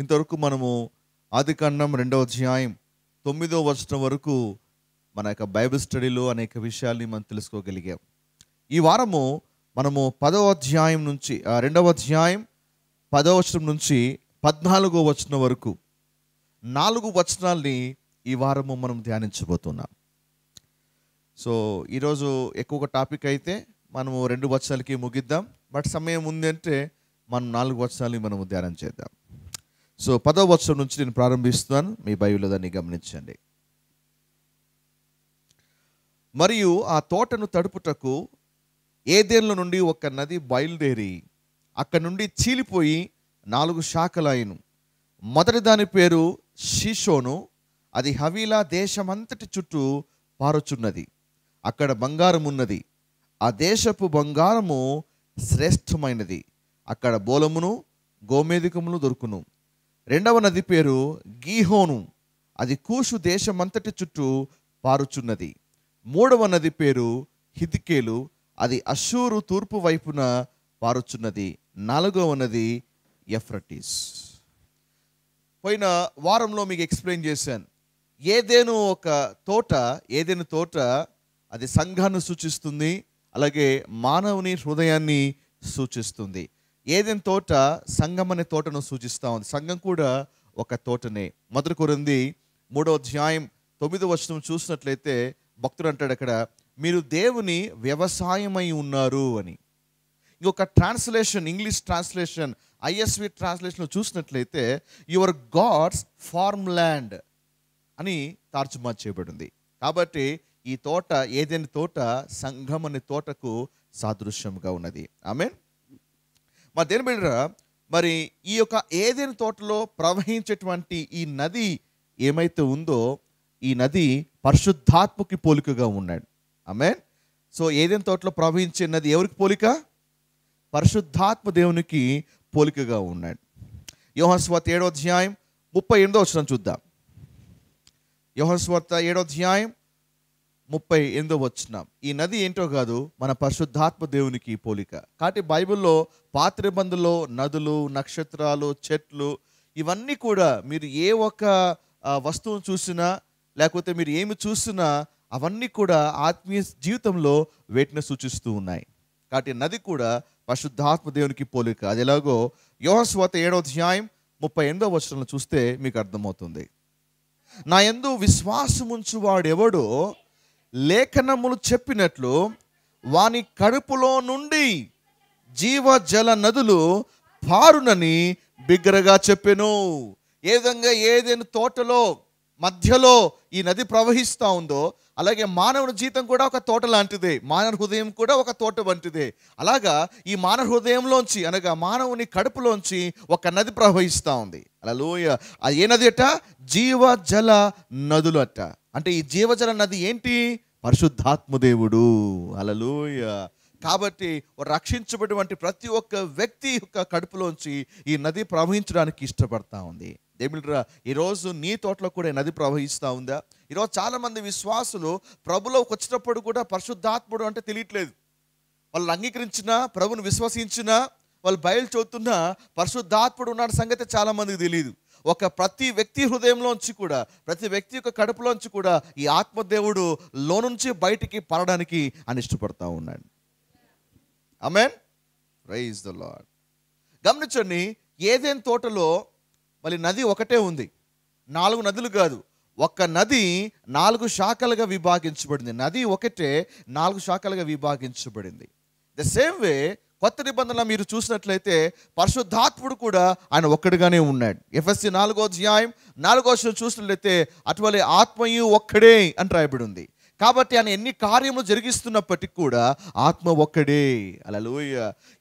ఇంతవరకు మనము ఆది కాండం రెండవ అధ్యాయం తొమ్మిదో వచనం వరకు మన యొక్క బైబిల్ స్టడీలో అనేక విషయాల్ని మనం తెలుసుకోగలిగాం ఈ వారము మనము పదవ అధ్యాయం నుంచి రెండవ అధ్యాయం పదవ వచనం నుంచి పద్నాలుగో వచనం వరకు నాలుగు వచనాల్ని ఈ వారము మనం ధ్యానించబోతున్నాం సో ఈరోజు ఎక్కువ టాపిక్ అయితే మనము రెండు వచనాలకి ముగిద్దాం బట్ సమయం ఉందంటే మనం నాలుగు వచనాలని మనము ధ్యానం చేద్దాం సో పదో వత్సరం నుంచి నేను ప్రారంభిస్తున్నాను మీ బైబిల్లో దాన్ని గమనించండి మరియు ఆ తోటను తడుపుటకు ఏదేళ్ళ నుండి ఒక నది బయలుదేరి అక్కడి నుండి చీలిపోయి నాలుగు శాఖలైను మొదటి దాని పేరు షీషోను అది హవీలా దేశమంతటి చుట్టూ పారుచున్నది అక్కడ బంగారం ఉన్నది ఆ దేశపు బంగారము శ్రేష్టమైనది అక్కడ బోలమును గోమేదికమును దొరుకును రెండవ నది పేరు గీహోను అది కూషు దేశమంతటి చుట్టూ పారుచున్నది మూడవ నది పేరు హిదికేలు అది అశూరు తూర్పు వైపున పారుచున్నది నాలుగవ నది ఎఫ్రటిస్ పోయిన వారంలో మీకు ఎక్స్ప్లెయిన్ చేశాను ఏదేను ఒక తోట ఏదేను తోట అది సంఘాన్ని సూచిస్తుంది అలాగే మానవుని హృదయాన్ని సూచిస్తుంది ఏదైన తోట సంఘం అనే తోటను సూచిస్తూ ఉంది సంఘం కూడా ఒక తోటనే మొదటి కొరింది మూడో అధ్యాయం తొమ్మిదో వచనం చూసినట్లయితే భక్తుడు అంటాడు అక్కడ మీరు దేవుని వ్యవసాయమై ఉన్నారు అని ఇంకొక translation English translation ISV translation చూసినట్లయితే యువర్ గాడ్స్ ఫార్మ్ ల్యాండ్ అని తర్జుమా చేయబడింది కాబట్టి ఈ తోట ఏదైనా తోట సంఘం అనే తోటకు సాదృశ్యంగా ఉన్నది ఐ మీన్ మా దేని బిడ్డరా మరి ఈ యొక్క ఏదైనా తోటలో ప్రవహించేటువంటి ఈ నది ఏమైతే ఉందో ఈ నది పరిశుద్ధాత్మకి పోలికగా ఉన్నాడు ఆమె సో ఏదైనా తోటలో ప్రవహించే నది ఎవరికి పోలిక పరిశుద్ధాత్మ దేవునికి పోలికగా ఉన్నాడు యోహస్వత ఏడో అధ్యాయం ముప్పై ఎనిమిదో వచ్చిన చూద్దాం యోహస్వత ఏడో అధ్యాయం ముప్పై ఎనిమిదో వచ్చిన ఈ నది ఏంటో కాదు మన పరిశుద్ధాత్మ దేవునికి పోలిక కాబట్టి బైబిల్లో పాత్రిబందులో నదులు నక్షత్రాలు చెట్లు ఇవన్నీ కూడా మీరు ఏ ఒక్క వస్తువును చూసినా లేకపోతే మీరు ఏమి చూసినా అవన్నీ కూడా ఆత్మీయ జీవితంలో వేటిని సూచిస్తూ ఉన్నాయి కాబట్టి నది కూడా పరిశుద్ధాత్మ దేవునికి పోలిక అది ఎలాగో యోహస్వాత ఏడవ ధ్యాయం ముప్పై ఎనిమిదో వచనంలో చూస్తే మీకు అర్థమవుతుంది నా ఎందు విశ్వాసముంచువాడెవడో లేఖనములు చెప్పినట్లు వాని కడుపులో నుండి జీవజల నదులు పారునని బిగ్గరగా చెప్పెను ఏ విధంగా ఏదైనా తోటలో మధ్యలో ఈ నది ప్రవహిస్తూ ఉందో అలాగే మానవుని జీతం కూడా ఒక తోట లాంటిదే మానవ హృదయం కూడా ఒక తోట వంటిదే అలాగా ఈ మానవ హృదయంలోంచి అనగా మానవుని కడుపులోంచి ఒక నది ప్రవహిస్తూ ఉంది అలా లోయ ఏ నది అట జీవ జల నదులట అంటే ఈ జీవజల నది ఏంటి పరిశుద్ధాత్మదేవుడు అలలోయ కాబట్టి రక్షించబడినటువంటి ప్రతి ఒక్క వ్యక్తి యొక్క కడుపులోంచి ఈ నది ప్రవహించడానికి ఇష్టపడతా ఉంది దేవుడిరా ఈరోజు నీ తోటలో కూడా నది ప్రవహిస్తూ ఉందా ఈరోజు చాలామంది విశ్వాసులు ప్రభులోకి వచ్చినప్పుడు కూడా పరిశుద్ధాత్ముడు అంటే తెలియట్లేదు వాళ్ళు అంగీకరించినా ప్రభుని విశ్వసించినా వాళ్ళు బయలు చూస్తున్నా పరిశుద్ధాత్ముడు ఉన్న సంగతి చాలామందికి తెలియదు ఒక ప్రతి వ్యక్తి హృదయంలోంచి కూడా ప్రతి వ్యక్తి యొక్క కడుపులోంచి కూడా ఈ ఆత్మదేవుడు లోనుంచి బయటికి పడడానికి అని ఇష్టపడతా ఉన్నాడు అమెన్ రైజ్ ద లాడ్ గమనించండి ఏదేం తోటలో మళ్ళీ నది ఒకటే ఉంది నాలుగు నదులు కాదు ఒక నది నాలుగు శాఖలుగా విభాగించబడింది నది ఒకటే నాలుగు శాఖలుగా విభాగించబడింది ద సేమ్ వే కొత్త నిబంధనలు మీరు చూసినట్లయితే పరిశుద్ధాత్ముడు కూడా ఆయన ఒక్కడిగానే ఉన్నాడు ఎఫ్ఎస్సి నాలుగో అధ్యాయం నాలుగో చూసినట్లయితే అటువలే ఆత్మయు ఒక్కడే అని రాయబడి ఉంది కాబట్టి ఆయన ఎన్ని కార్యములు జరిగిస్తున్నప్పటికీ కూడా ఆత్మ ఒక్కడే అలలోయ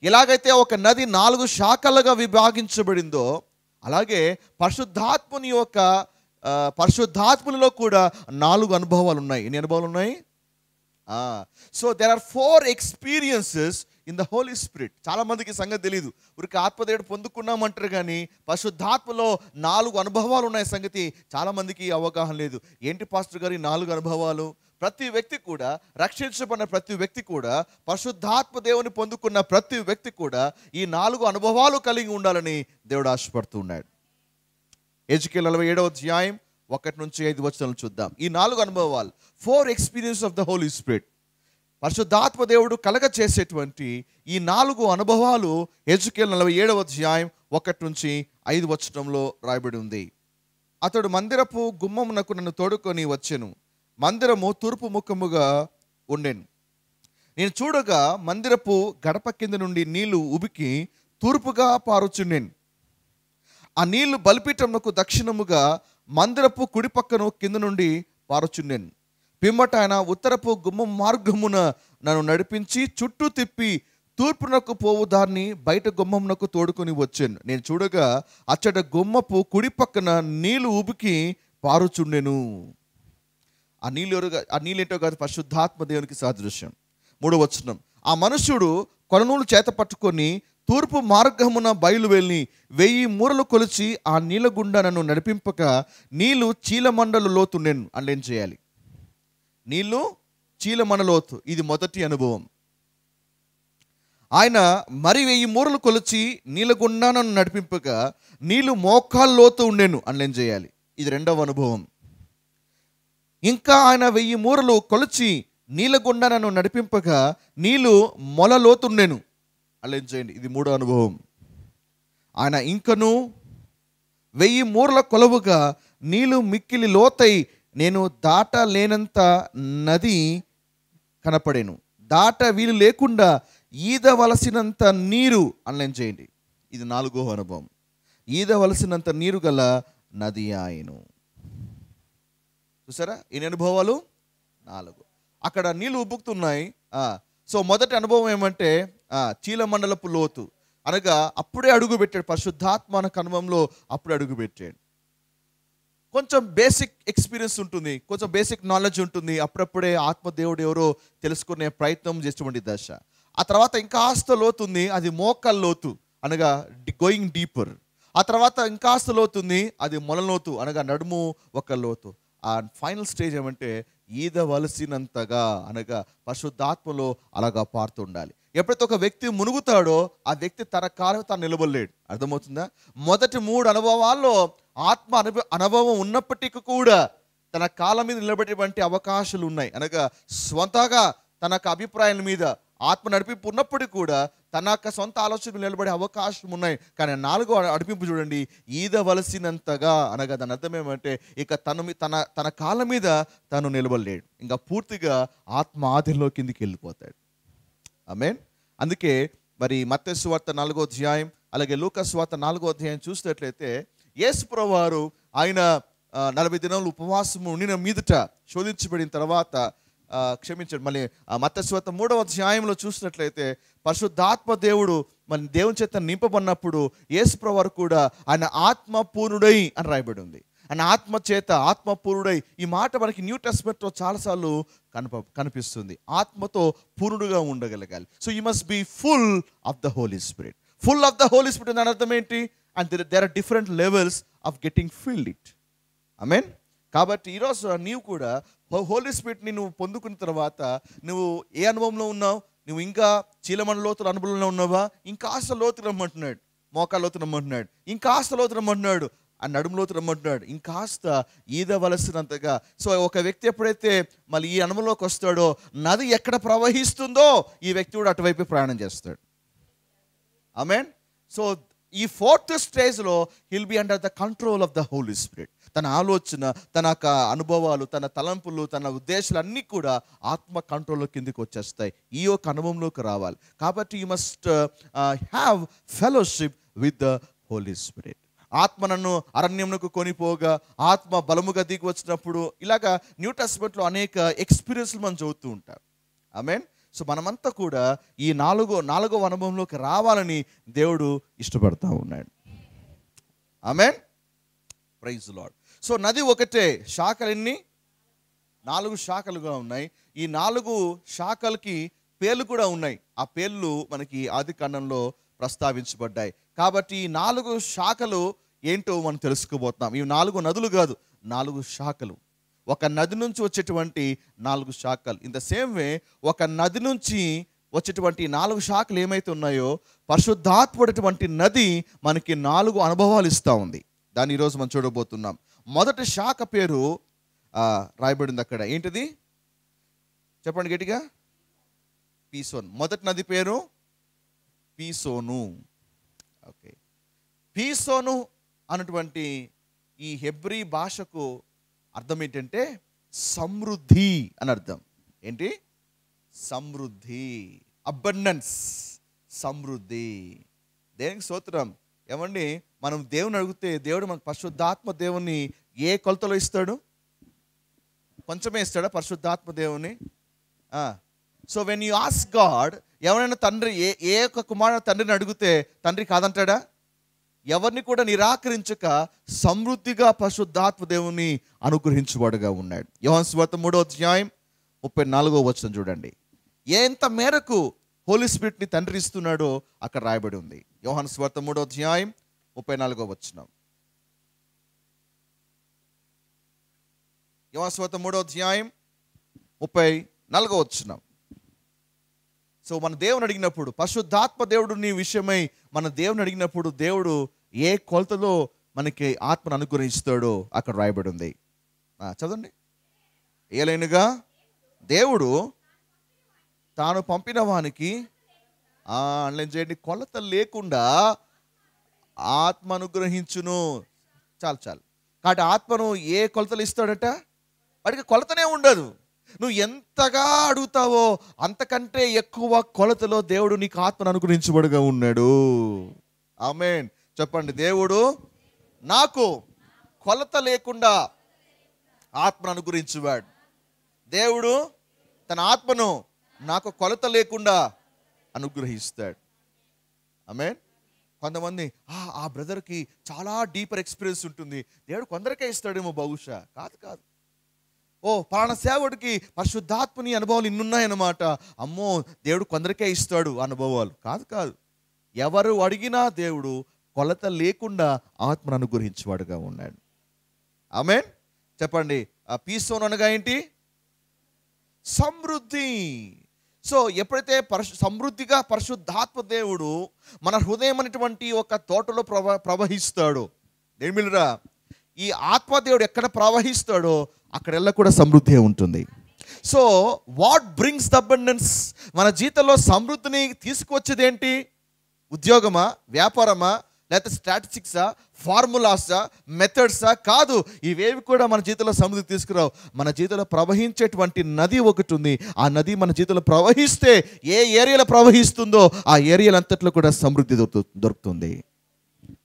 ఎలాగైతే ఒక నది నాలుగు శాఖలుగా విభాగించబడిందో అలాగే పరిశుద్ధాత్ముని యొక్క పరిశుద్ధాత్ములలో కూడా నాలుగు అనుభవాలు ఉన్నాయి ఎన్ని అనుభవాలు ఉన్నాయి so there are four experiences in the Holi spirit చాలామందికి సంగతి తెలియదు ఉరికి ఆత్మదేవుడు పొందుకున్నామంటారు కానీ పశుద్ధాత్మలో నాలుగు అనుభవాలు ఉన్నాయి సంగతి చాలామందికి అవగాహన లేదు ఏంటి పాస్టర్ గారి నాలుగు అనుభవాలు ప్రతి వ్యక్తి కూడా రక్షించబడిన ప్రతి వ్యక్తి కూడా పరిశుద్ధాత్మ దేవుని పొందుకున్న ప్రతి వ్యక్తి కూడా ఈ నాలుగు అనుభవాలు కలిగి ఉండాలని దేవుడు ఆశపడుతూ ఉన్నాడు ఎజుకేల్ నలభై ఏడవ అధ్యాయం ఒకటి నుంచి ఐదు వచనాలు చూద్దాం ఈ నాలుగు అనుభవాలు four experience of the Holi spirit పరిశుద్ధాత్మ దేవుడు కలగ చేసేటువంటి ఈ నాలుగు అనుభవాలు ఎజుకేల్ నలభై ఏడవ అధ్యాయం ఒకటి నుంచి ఐదు వచ్చటంలో రాయబడి ఉంది అతడు మందిరపు గుమ్మమునకు నన్ను తోడుకొని వచ్చాను మందిరము తూర్పు ముఖముగా ఉండెను నేను చూడగా మందిరపు గడప కింద నుండి నీళ్లు ఉబికి తూర్పుగా పారుచుండెను ఆ నీళ్లు బలిపీఠమునకు దక్షిణముగా మందిరపు కుడిపక్కను కింద నుండి పారుచుండెను పిమ్మట ఆయన ఉత్తరపు గుమ్మం మార్గమున నన్ను నడిపించి చుట్టూ తిప్పి తూర్పునకు పోవు దాన్ని బయట గుమ్మమునకు తోడుకొని వచ్చాను నేను చూడగా అచ్చట గుమ్మపు కుడి పక్కన నీళ్లు ఉబికి పారుచుండెను ఆ నీళ్ళు ఆ నీళ్ళేంటో కాదు పరిశుద్ధాత్మ దేవునికి సాదృశ్యం మూడో వచనం ఆ మనుషుడు కొలనూలు చేత పట్టుకొని తూర్పు మార్గమున బయలువెళ్ళి వెయ్యి మూరలు కొలిచి ఆ నీళ్ళ గుండా నన్ను నడిపింపక నీళ్లు చీలమండలు లోతుండెను అండేం ఏం చేయాలి చీల చీలమణలోతు ఇది మొదటి అనుభవం ఆయన మరి వెయ్యి మూరలు కొలిచి నీళ్ళ నన్ను నడిపింపగా నీళ్ళు మోకాల్లోతు ఉండేను అనలేం చేయాలి ఇది రెండవ అనుభవం ఇంకా ఆయన వెయ్యి మూరలు కొలిచి నీళ్ళ గుండా నన్ను నడిపింపగా నీళ్ళు మొలలోతుండెను అలేం చేయండి ఇది మూడో అనుభవం ఆయన ఇంకను వెయ్యి మూరల కొలవుగా నీళ్ళు మిక్కిలి లోతై నేను దాటలేనంత నది కనపడేను దాట వీలు లేకుండా ఈదవలసినంత నీరు అన్లైన్ చేయండి ఇది నాలుగో అనుభవం ఈదవలసినంత నీరు గల నది ఆయను చూసారా ఎన్ని అనుభవాలు నాలుగు అక్కడ నీళ్ళు ఉబ్బుకుతున్నాయి సో మొదటి అనుభవం ఏమంటే చీలమండలపు లోతు అనగా అప్పుడే అడుగు పెట్టాడు పరిశుద్ధాత్మ అనుభవంలో అప్పుడే అడుగు పెట్టాడు కొంచెం బేసిక్ ఎక్స్పీరియన్స్ ఉంటుంది కొంచెం బేసిక్ నాలెడ్జ్ ఉంటుంది అప్పుడప్పుడే ఆత్మదేవుడు ఎవరో తెలుసుకునే ప్రయత్నం చేసేటువంటి దశ ఆ తర్వాత ఇంకాస్త లోతుంది అది మోకల్ లోతు అనగా గోయింగ్ డీపర్ ఆ తర్వాత ఇంకాస్త లోతుంది అది మొలలోతు అనగా నడుము ఒక లోతు ఆ ఫైనల్ స్టేజ్ ఏమంటే ఈద వలసినంతగా అనగా పరిశుద్ధాత్మలో అలాగా పారుతుండాలి ఎప్పుడైతే ఒక వ్యక్తి మునుగుతాడో ఆ వ్యక్తి తన కాలం తాను నిలబడలేడు అర్థమవుతుందా మొదటి మూడు అనుభవాల్లో ఆత్మ అనుభవ అనుభవం ఉన్నప్పటికీ కూడా తన కాలం మీద నిలబడేటువంటి అవకాశాలు ఉన్నాయి అనగా స్వంతగా తన అభిప్రాయాల మీద ఆత్మ నడిపింపు ఉన్నప్పటికీ కూడా తన యొక్క సొంత ఆలోచనలు నిలబడే అవకాశం ఉన్నాయి కానీ నాలుగో నడిపింపు చూడండి ఈదవలసినంతగా అనగా దాని అర్థం ఏమంటే ఇక తను తన తన కాలం మీద తను నిలబడలేడు ఇంకా పూర్తిగా ఆత్మ ఆధీనంలో కిందికి వెళ్ళిపోతాడు మీన్ అందుకే మరి మత్స్సు వార్త నాలుగో అధ్యాయం అలాగే లూకస్ వార్త నాలుగో అధ్యాయం చూసినట్లయితే యేసు వారు ఆయన నలభై దినాలు ఉపవాసం ఉండిన మీదట శోధించబడిన తర్వాత క్షమించండి మళ్ళీ మతస్వత మూడవ అధ్యాయంలో చూసినట్లయితే పరిశుద్ధాత్మ దేవుడు మన దేవుని చేత నింపబడినప్పుడు యేసుప్రవారు కూడా ఆయన ఆత్మపూర్ణుడై అని రాయబడి ఉంది ఆయన ఆత్మ చేత ఆత్మపూర్ణుడై ఈ మాట మనకి న్యూ టెస్ట్మెంట్లో చాలాసార్లు కనప కనిపిస్తుంది ఆత్మతో పూర్ణుడుగా ఉండగలగాలి so you must be full of the Holi spirit full of the Holi spirit దాని అర్థం ఏంటి and there are different levels of getting filled it I mean కాబట్టి ఈరోజు నీవు కూడా హోలీ స్పిరిట్ని నువ్వు పొందుకున్న తర్వాత నువ్వు ఏ అనుభవంలో ఉన్నావు నువ్వు ఇంకా చీలమణ లోతుల అనుభవంలో ఉన్నావా ఇంకా ఆశ లోతు రమ్మంటున్నాడు మోకా లోతు రమ్మంటున్నాడు ఇంకా ఆశ లోతు రమ్మంటున్నాడు ఆ నడుము లోతు రమ్మంటున్నాడు ఇంకాస్త ఈదవలసినంతగా సో ఒక వ్యక్తి ఎప్పుడైతే మళ్ళీ ఈ అనుభవంలోకి వస్తాడో నది ఎక్కడ ప్రవహిస్తుందో ఈ వ్యక్తి కూడా అటువైపు ప్రయాణం చేస్తాడు ఐ మీన్ సో ఈ ఫోర్త్ స్టేజ్లో he'll be under the control of the Holi spirit తన ఆలోచన తన యొక్క అనుభవాలు తన తలంపులు తన ఉద్దేశాలు అన్నీ కూడా ఆత్మ కంట్రోల్లో కిందికి వచ్చేస్తాయి ఈ యొక్క అనుభవంలోకి రావాలి కాబట్టి you must have fellowship with the Holi spirit ఆత్మ నన్ను అరణ్యంకు కొనిపోగా ఆత్మ బలముగా దిగి వచ్చినప్పుడు ఇలాగా న్యూ టెస్ట్మెంట్లో అనేక ఎక్స్పీరియన్స్లు మనం చదువుతూ ఉంటాం ఐ మీన్ సో మనమంతా కూడా ఈ నాలుగో నాలుగో అనుభవంలోకి రావాలని దేవుడు ఇష్టపడతా ఉన్నాడు ఆమెన్ ప్రైజ్ లాడ్ సో నది ఒకటే శాఖలన్నీ నాలుగు శాఖలుగా ఉన్నాయి ఈ నాలుగు శాఖలకి పేర్లు కూడా ఉన్నాయి ఆ పేర్లు మనకి ఆది కన్నంలో ప్రస్తావించబడ్డాయి కాబట్టి ఈ నాలుగు శాఖలు ఏంటో మనం తెలుసుకోబోతున్నాం ఈ నాలుగు నదులు కాదు నాలుగు శాఖలు ఒక నది నుంచి వచ్చేటువంటి నాలుగు శాఖలు ఇన్ ద సేమ్ వే ఒక నది నుంచి వచ్చేటువంటి నాలుగు శాఖలు ఏమైతే ఉన్నాయో పరిశుద్ధాత్మడటువంటి నది మనకి నాలుగు అనుభవాలు ఇస్తూ ఉంది దాన్ని ఈరోజు మనం చూడబోతున్నాం మొదటి శాఖ పేరు రాయబడింది అక్కడ ఏంటిది చెప్పండి గట్టిగా పీసోన్ మొదటి నది పేరు పీసోను ఓకే పీసోను అన్నటువంటి ఈ హెబ్రి భాషకు అర్థం ఏంటంటే సమృద్ధి అని అర్థం ఏంటి సమృద్ధి అబ్బన్నన్స్ సమృద్ధి దేనికి సూత్రం ఏమండి మనం దేవుని అడిగితే దేవుడు మనకు పరిశుద్ధాత్మ దేవుని ఏ కొలతలో ఇస్తాడు కొంచెమే ఇస్తాడా పరిశుద్ధాత్మ దేవుని so when you ask God ఎవరైనా తండ్రి ఏ ఏ ఒక్క కుమారుడు తండ్రిని అడిగితే తండ్రి కాదంటాడా ఎవరిని కూడా నిరాకరించక సమృద్ధిగా పశుద్ధాత్మ దేవుని అనుగ్రహించబడుగా ఉన్నాడు యోహన్ మూడో అధ్యాయం ముప్పై నాలుగో వచ్చిన చూడండి ఎంత మేరకు హోలీ స్పిరిట్ని తండ్రి ఇస్తున్నాడో అక్కడ రాయబడి ఉంది యోహన్ మూడో అధ్యాయం ముప్పై నాలుగో వచ్చిన యోహన్ మూడో అధ్యాయం ముప్పై నాలుగో వచ్చిన సో మన దేవుని అడిగినప్పుడు పశుద్ధాత్మ దేవుడు నీ విషయమై మన దేవుని అడిగినప్పుడు దేవుడు ఏ కొలతలో మనకి ఆత్మను అనుగ్రహిస్తాడో అక్కడ రాయబడి ఉంది చదవండి ఏలైనగా దేవుడు తాను పంపిన వానికి ఆన్లైన్ చేయండి కొలత లేకుండా ఆత్మ అనుగ్రహించును చాలు చాలు కాబట్టి ఆత్మను ఏ కొలతలు ఇస్తాడట వాడికి కొలతనే ఉండదు నువ్వు ఎంతగా అడుగుతావో అంతకంటే ఎక్కువ కొలతలో దేవుడు నీకు ఆత్మను అనుగ్రహించబడుగా ఉన్నాడు ఆమెన్ చెప్పండి దేవుడు నాకు కొలత లేకుండా ఆత్మను అనుగురించువాడు దేవుడు తన ఆత్మను నాకు కొలత లేకుండా అనుగ్రహిస్తాడు ఆమె కొంతమంది ఆ బ్రదర్కి చాలా డీపర్ ఎక్స్పీరియన్స్ ఉంటుంది దేవుడు కొందరికే ఇస్తాడేమో బహుశా కాదు కాదు ఓ పలానా సేవుడికి పరిశుద్ధాత్మని అనుభవాలు ఇన్నున్నాయన్నమాట అమ్మో దేవుడు కొందరికే ఇస్తాడు అనుభవాలు కాదు కాదు ఎవరు అడిగినా దేవుడు కొలత లేకుండా ఆత్మను అనుగ్రహించేవాడుగా ఉన్నాడు ఆమె చెప్పండి ఆ పీస్తోన్ అనగా ఏంటి సమృద్ధి సో ఎప్పుడైతే పరిశు సమృద్ధిగా పరిశుద్ధాత్మ దేవుడు మన హృదయం అనేటువంటి ఒక తోటలో ప్రవ ప్రవహిస్తాడు ఏమిరా ఈ ఆత్మదేవుడు ఎక్కడ ప్రవహిస్తాడో అక్కడెల్లా కూడా సమృద్ధి ఉంటుంది సో వాట్ బ్రింగ్స్ ద మన జీతంలో సమృద్ధిని తీసుకువచ్చేది ఏంటి ఉద్యోగమా వ్యాపారమా లేకపోతే స్ట్రాటజిక్సా ఫార్ములాసా మెథడ్సా కాదు ఇవేవి కూడా మన జీవితంలో సముద్రం తీసుకురావు మన జీవితంలో ప్రవహించేటువంటి నది ఒకటి ఉంది ఆ నది మన జీవితంలో ప్రవహిస్తే ఏ ఏరియాలో ప్రవహిస్తుందో ఆ ఏరియాలంతట్లో కూడా సమృద్ధి దొరుకుతుంది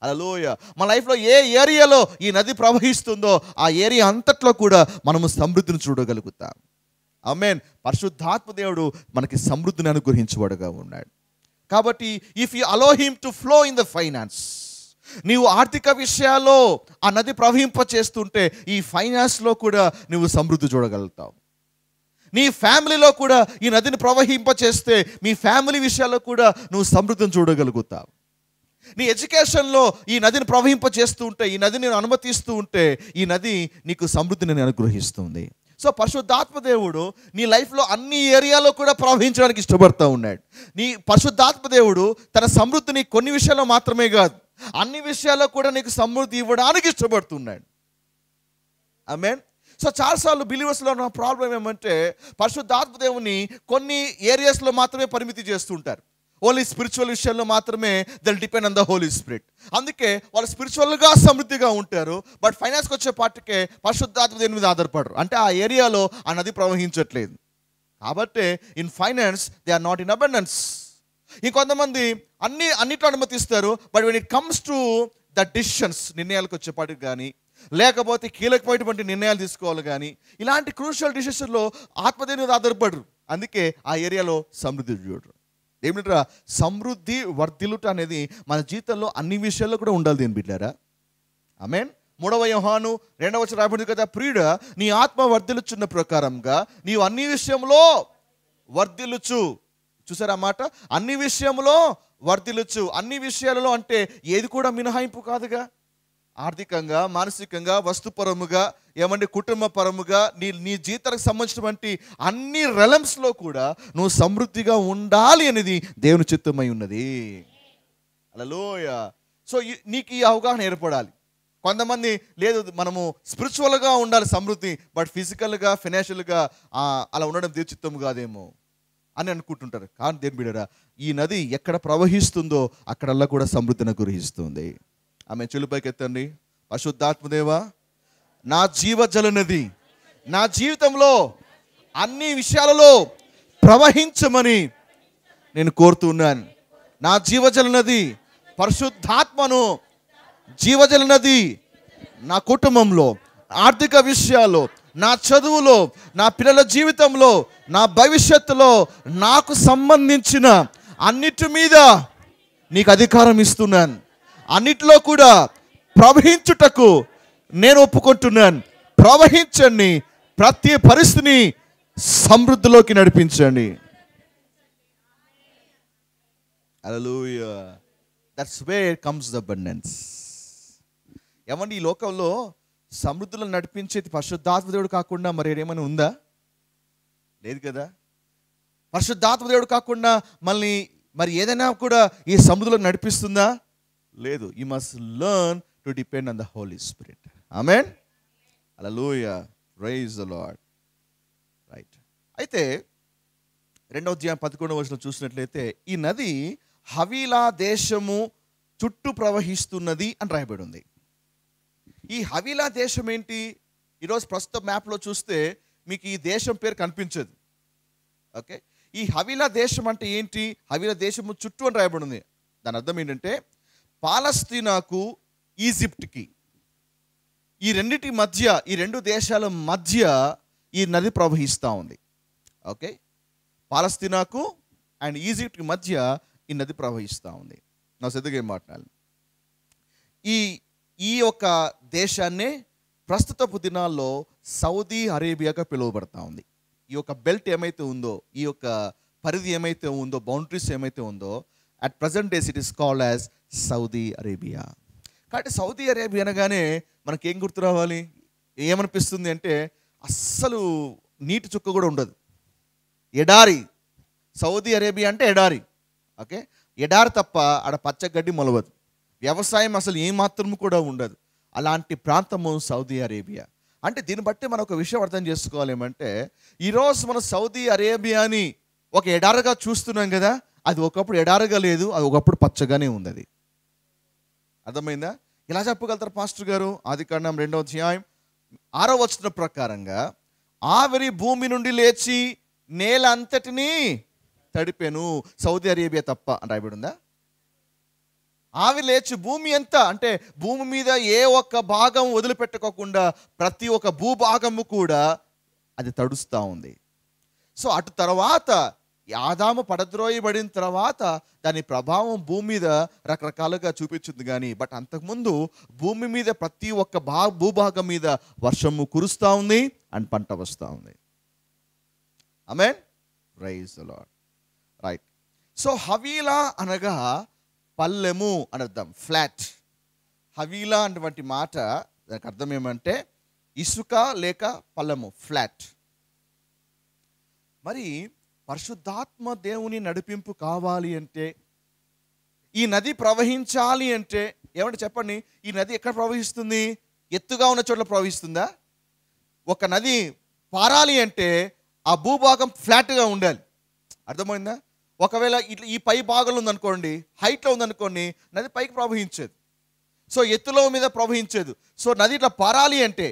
అలలోయ మన లైఫ్లో ఏ ఏరియాలో ఈ నది ప్రవహిస్తుందో ఆ ఏరియా అంతట్లో కూడా మనము సమృద్ధిని చూడగలుగుతాం అమ్మేన్ పరిశుద్ధాత్మ దేవుడు మనకి సమృద్ధిని అనుగ్రహించబడగా ఉన్నాడు కాబట్టి if you allow him to flow in the finance నీవు ఆర్థిక విషయాల్లో ఆ నది ప్రవహింప చేస్తుంటే ఈ ఫైనాన్స్లో కూడా నువ్వు సమృద్ధి చూడగలుగుతావు నీ ఫ్యామిలీలో కూడా ఈ నదిని ప్రవహింప చేస్తే మీ ఫ్యామిలీ విషయాల్లో కూడా నువ్వు సమృద్ధిని చూడగలుగుతావు నీ ఎడ్యుకేషన్లో ఈ నదిని ప్రవహింప చేస్తూ ఉంటే ఈ నదిని అనుమతిస్తూ ఉంటే ఈ నది నీకు సమృద్ధిని అనుగ్రహిస్తుంది సో పరిశుద్ధాత్మ దేవుడు నీ లైఫ్లో అన్ని ఏరియాలో కూడా ప్రవహించడానికి ఇష్టపడుతూ ఉన్నాడు నీ పరిశుద్ధాత్మ దేవుడు తన సమృద్ధిని కొన్ని విషయాల్లో మాత్రమే కాదు అన్ని విషయాల్లో కూడా నీకు సమృద్ధి ఇవ్వడానికి ఇష్టపడుతున్నాడు ఐ మీన్ సో చాలాసార్లు బిలీవర్స్లో ఉన్న ప్రాబ్లం ఏమంటే పరిశుద్ధాత్మ దేవుని కొన్ని ఏరియాస్లో మాత్రమే పరిమితి చేస్తుంటారు ఓన్లీ స్పిరిచువల్ విషయంలో మాత్రమే they'll depend on the Holi spirit అందుకే వాళ్ళు స్పిరిచువల్గా సమృద్ధిగా ఉంటారు బట్ ఫైనాన్స్కి వచ్చే పార్టీకే పరిశుద్ధాత్మ దేని మీద ఆధారపడరు అంటే ఆ ఏరియాలో ఆ నది ప్రవహించట్లేదు కాబట్టి in finance they are not in abundance ఇంకొంతమంది అన్ని అన్నిట్లో అనుమతిస్తారు but when it comes to the decisions నిర్ణయాలకు వచ్చేపాటికి కానీ లేకపోతే కీలకమైనటువంటి నిర్ణయాలు తీసుకోవాలి కానీ ఇలాంటి క్రూషియల్ డిసిషన్లో ఆత్మదేని ఆధారపడరు అందుకే ఆ ఏరియాలో సమృద్ధి చూడరు ఏమిటంటే సమృద్ధి వర్ధిలుట అనేది మన జీవితంలో అన్ని విషయాల్లో కూడా ఉండాలి దీని బిడ్డారా మీన్ మూడవ యోహాను రెండవ వచ్చి రాబడింది కదా ప్రియుడ నీ ఆత్మ వర్ధిలుచున్న ప్రకారంగా నీవు అన్ని విషయంలో వర్ధిలుచు చూసారా మాట అన్ని విషయంలో వర్ధిలుచు అన్ని విషయాలలో అంటే ఏది కూడా మినహాయింపు కాదుగా ఆర్థికంగా మానసికంగా వస్తుపరముగా ఏమంటే కుటుంబ పరముగా నీ నీ జీతానికి సంబంధించినటువంటి అన్ని రెలమ్స్లో కూడా నువ్వు సమృద్ధిగా ఉండాలి అనేది దేవుని చిత్తమై ఉన్నది అలలోయ సో నీకు ఈ అవగాహన ఏర్పడాలి కొంతమంది లేదు మనము స్పిరిచువల్గా ఉండాలి సమృద్ధి బట్ ఫిజికల్గా ఫినాన్షియల్గా అలా ఉండడం దేవు చిత్తం కాదేమో అని అనుకుంటుంటారు కానీ దేని బిడరా ఈ నది ఎక్కడ ప్రవహిస్తుందో అక్కడల్లా కూడా సమృద్ధిని గురిహిస్తుంది ఆమె చెలుపైకి ఎత్తండి పశుద్ధాత్మదేవా నా జీవజల నది నా జీవితంలో అన్ని విషయాలలో ప్రవహించమని నేను కోరుతున్నాను నా జీవజల నది పరిశుద్ధాత్మను జీవజల నది నా కుటుంబంలో ఆర్థిక విషయాల్లో నా చదువులో నా పిల్లల జీవితంలో నా భవిష్యత్తులో నాకు సంబంధించిన అన్నిటి మీద నీకు అధికారం ఇస్తున్నాను అన్నిటిలో కూడా ప్రవహించుటకు నేను ఒప్పుకుంటున్నాను ప్రవహించండి ప్రతి పరిస్థితిని సమృద్ధిలోకి నడిపించండి that's way comes the abundance ఏమండి ఈ లోకంలో సమృద్ధులను నడిపించేది పరిశుద్ధాత్మదేవుడు కాకుండా మరి ఏమైనా ఉందా లేదు కదా పరిశుద్ధాత్మదేవుడు కాకుండా మళ్ళీ మరి ఏదైనా కూడా ఈ సమృద్ధిలో నడిపిస్తుందా లేదు you must learn to depend on the Holi spirit amen alleluia rise the lord right అయితే రెండవ అధ్యాయం పదకొండవ వర్షంలో చూసినట్లయితే ఈ నది హవీలా దేశము చుట్టూ ప్రవహిస్తున్నది అని రాయబడి ఉంది ఈ హవీలా దేశం ఏంటి ఈరోజు ప్రస్తుత మ్యాప్లో చూస్తే మీకు ఈ దేశం పేరు కనిపించదు ఓకే ఈ హవిలా దేశం అంటే ఏంటి హవిలా దేశము చుట్టూ అని రాయబడి ఉంది దాని అర్థం ఏంటంటే పాలస్తీనాకు ఈజిప్ట్కి ఈ రెండిటి మధ్య ఈ రెండు దేశాల మధ్య ఈ నది ప్రవహిస్తూ ఉంది ఓకే పాలస్తీనాకు అండ్ ఈజిప్ట్ మధ్య ఈ నది ప్రవహిస్తూ ఉంది నా సిద్ధగా ఏం మాట్లాడాలి ఈ ఈ యొక్క దేశాన్నే ప్రస్తుతపు దినాల్లో సౌదీ అరేబియాగా పిలువబడతా ఉంది ఈ యొక్క బెల్ట్ ఏమైతే ఉందో ఈ యొక్క పరిధి ఏమైతే ఉందో బౌండరీస్ ఏమైతే ఉందో at present days it is called as Saudi Arabia కాబట్టి సౌదీ అరేబియా అనగానే మనకేం గుర్తు రావాలి ఏమనిపిస్తుంది అంటే అస్సలు నీటి చుక్క కూడా ఉండదు ఎడారి సౌదీ అరేబియా అంటే ఎడారి ఓకే ఎడారి తప్ప ఆడ పచ్చగడ్డి మొలవదు వ్యవసాయం అసలు ఏమాత్రం కూడా ఉండదు అలాంటి ప్రాంతము సౌదీ అరేబియా అంటే దీన్ని బట్టి మనం ఒక విషయం అర్థం చేసుకోవాలి ఏమంటే ఈరోజు మనం సౌదీ అరేబియాని ఒక ఎడారగా చూస్తున్నాం కదా అది ఒకప్పుడు ఎడారగా లేదు అది ఒకప్పుడు పచ్చగానే ఉంది అది అర్థమైందా ఇలా చెప్పగలుగుతారు పాస్టర్ గారు ఆది కాండం రెండవ అధ్యాయం ఆరో వచ్చిన ప్రకారంగా ఆవిరి భూమి నుండి లేచి నేల అంతటినీ తడిపాను సౌదీ అరేబియా తప్ప అని రాయబడి ఉందా ఆవి లేచి భూమి ఎంత అంటే భూమి మీద ఏ ఒక్క భాగం వదిలిపెట్టుకోకుండా ప్రతి ఒక్క భూభాగము కూడా అది తడుస్తూ ఉంది సో అటు తర్వాత యాదాము పడద్రోయబడిన తర్వాత దాని ప్రభావం భూమి మీద రకరకాలుగా చూపించింది కానీ బట్ అంతకుముందు భూమి మీద ప్రతి ఒక్క భా భూభాగం మీద వర్షము కురుస్తూ ఉంది అండ్ పంట వస్తూ ఉంది amen praise Lord right so Havilah అనగా పల్లెము అని అర్థం ఫ్లాట్ హవీలా అటువంటి మాట దానికి అర్థం ఏమంటే ఇసుక లేక పల్లెము ఫ్లాట్ మరి పరిశుద్ధాత్మ దేవుని నడిపింపు కావాలి అంటే ఈ నది ప్రవహించాలి అంటే ఏమంటే చెప్పండి ఈ నది ఎక్కడ ప్రవహిస్తుంది ఎత్తుగా ఉన్న చోట్ల ప్రవహిస్తుందా ఒక నది పారాలి అంటే ఆ భూభాగం ఫ్లాట్గా ఉండాలి అర్థమైందా ఒకవేళ ఇట్లా ఈ పై భాగంలో ఉందనుకోండి హైట్లో ఉందనుకోండి నది పైకి ప్రవహించేది సో ఎత్తులో మీద ప్రవహించేది సో నది ఇట్లా పారాలి అంటే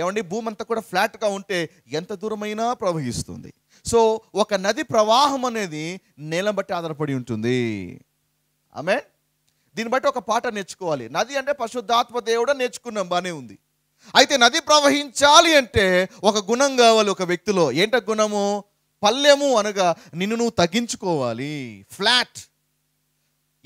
ఏమండి భూమి అంతా కూడా ఫ్లాట్గా ఉంటే ఎంత దూరమైనా ప్రవహిస్తుంది సో ఒక నది ప్రవాహం అనేది నేలం బట్టి ఆధారపడి ఉంటుంది ఆమె దీన్ని బట్టి ఒక పాట నేర్చుకోవాలి నది అంటే పశుద్ధాత్మ దేవుడు నేర్చుకున్నాం బాగానే ఉంది అయితే నది ప్రవహించాలి అంటే ఒక గుణం కావాలి ఒక వ్యక్తిలో ఏంట గుణము పల్లెము అనగా నిన్ను నువ్వు తగ్గించుకోవాలి ఫ్లాట్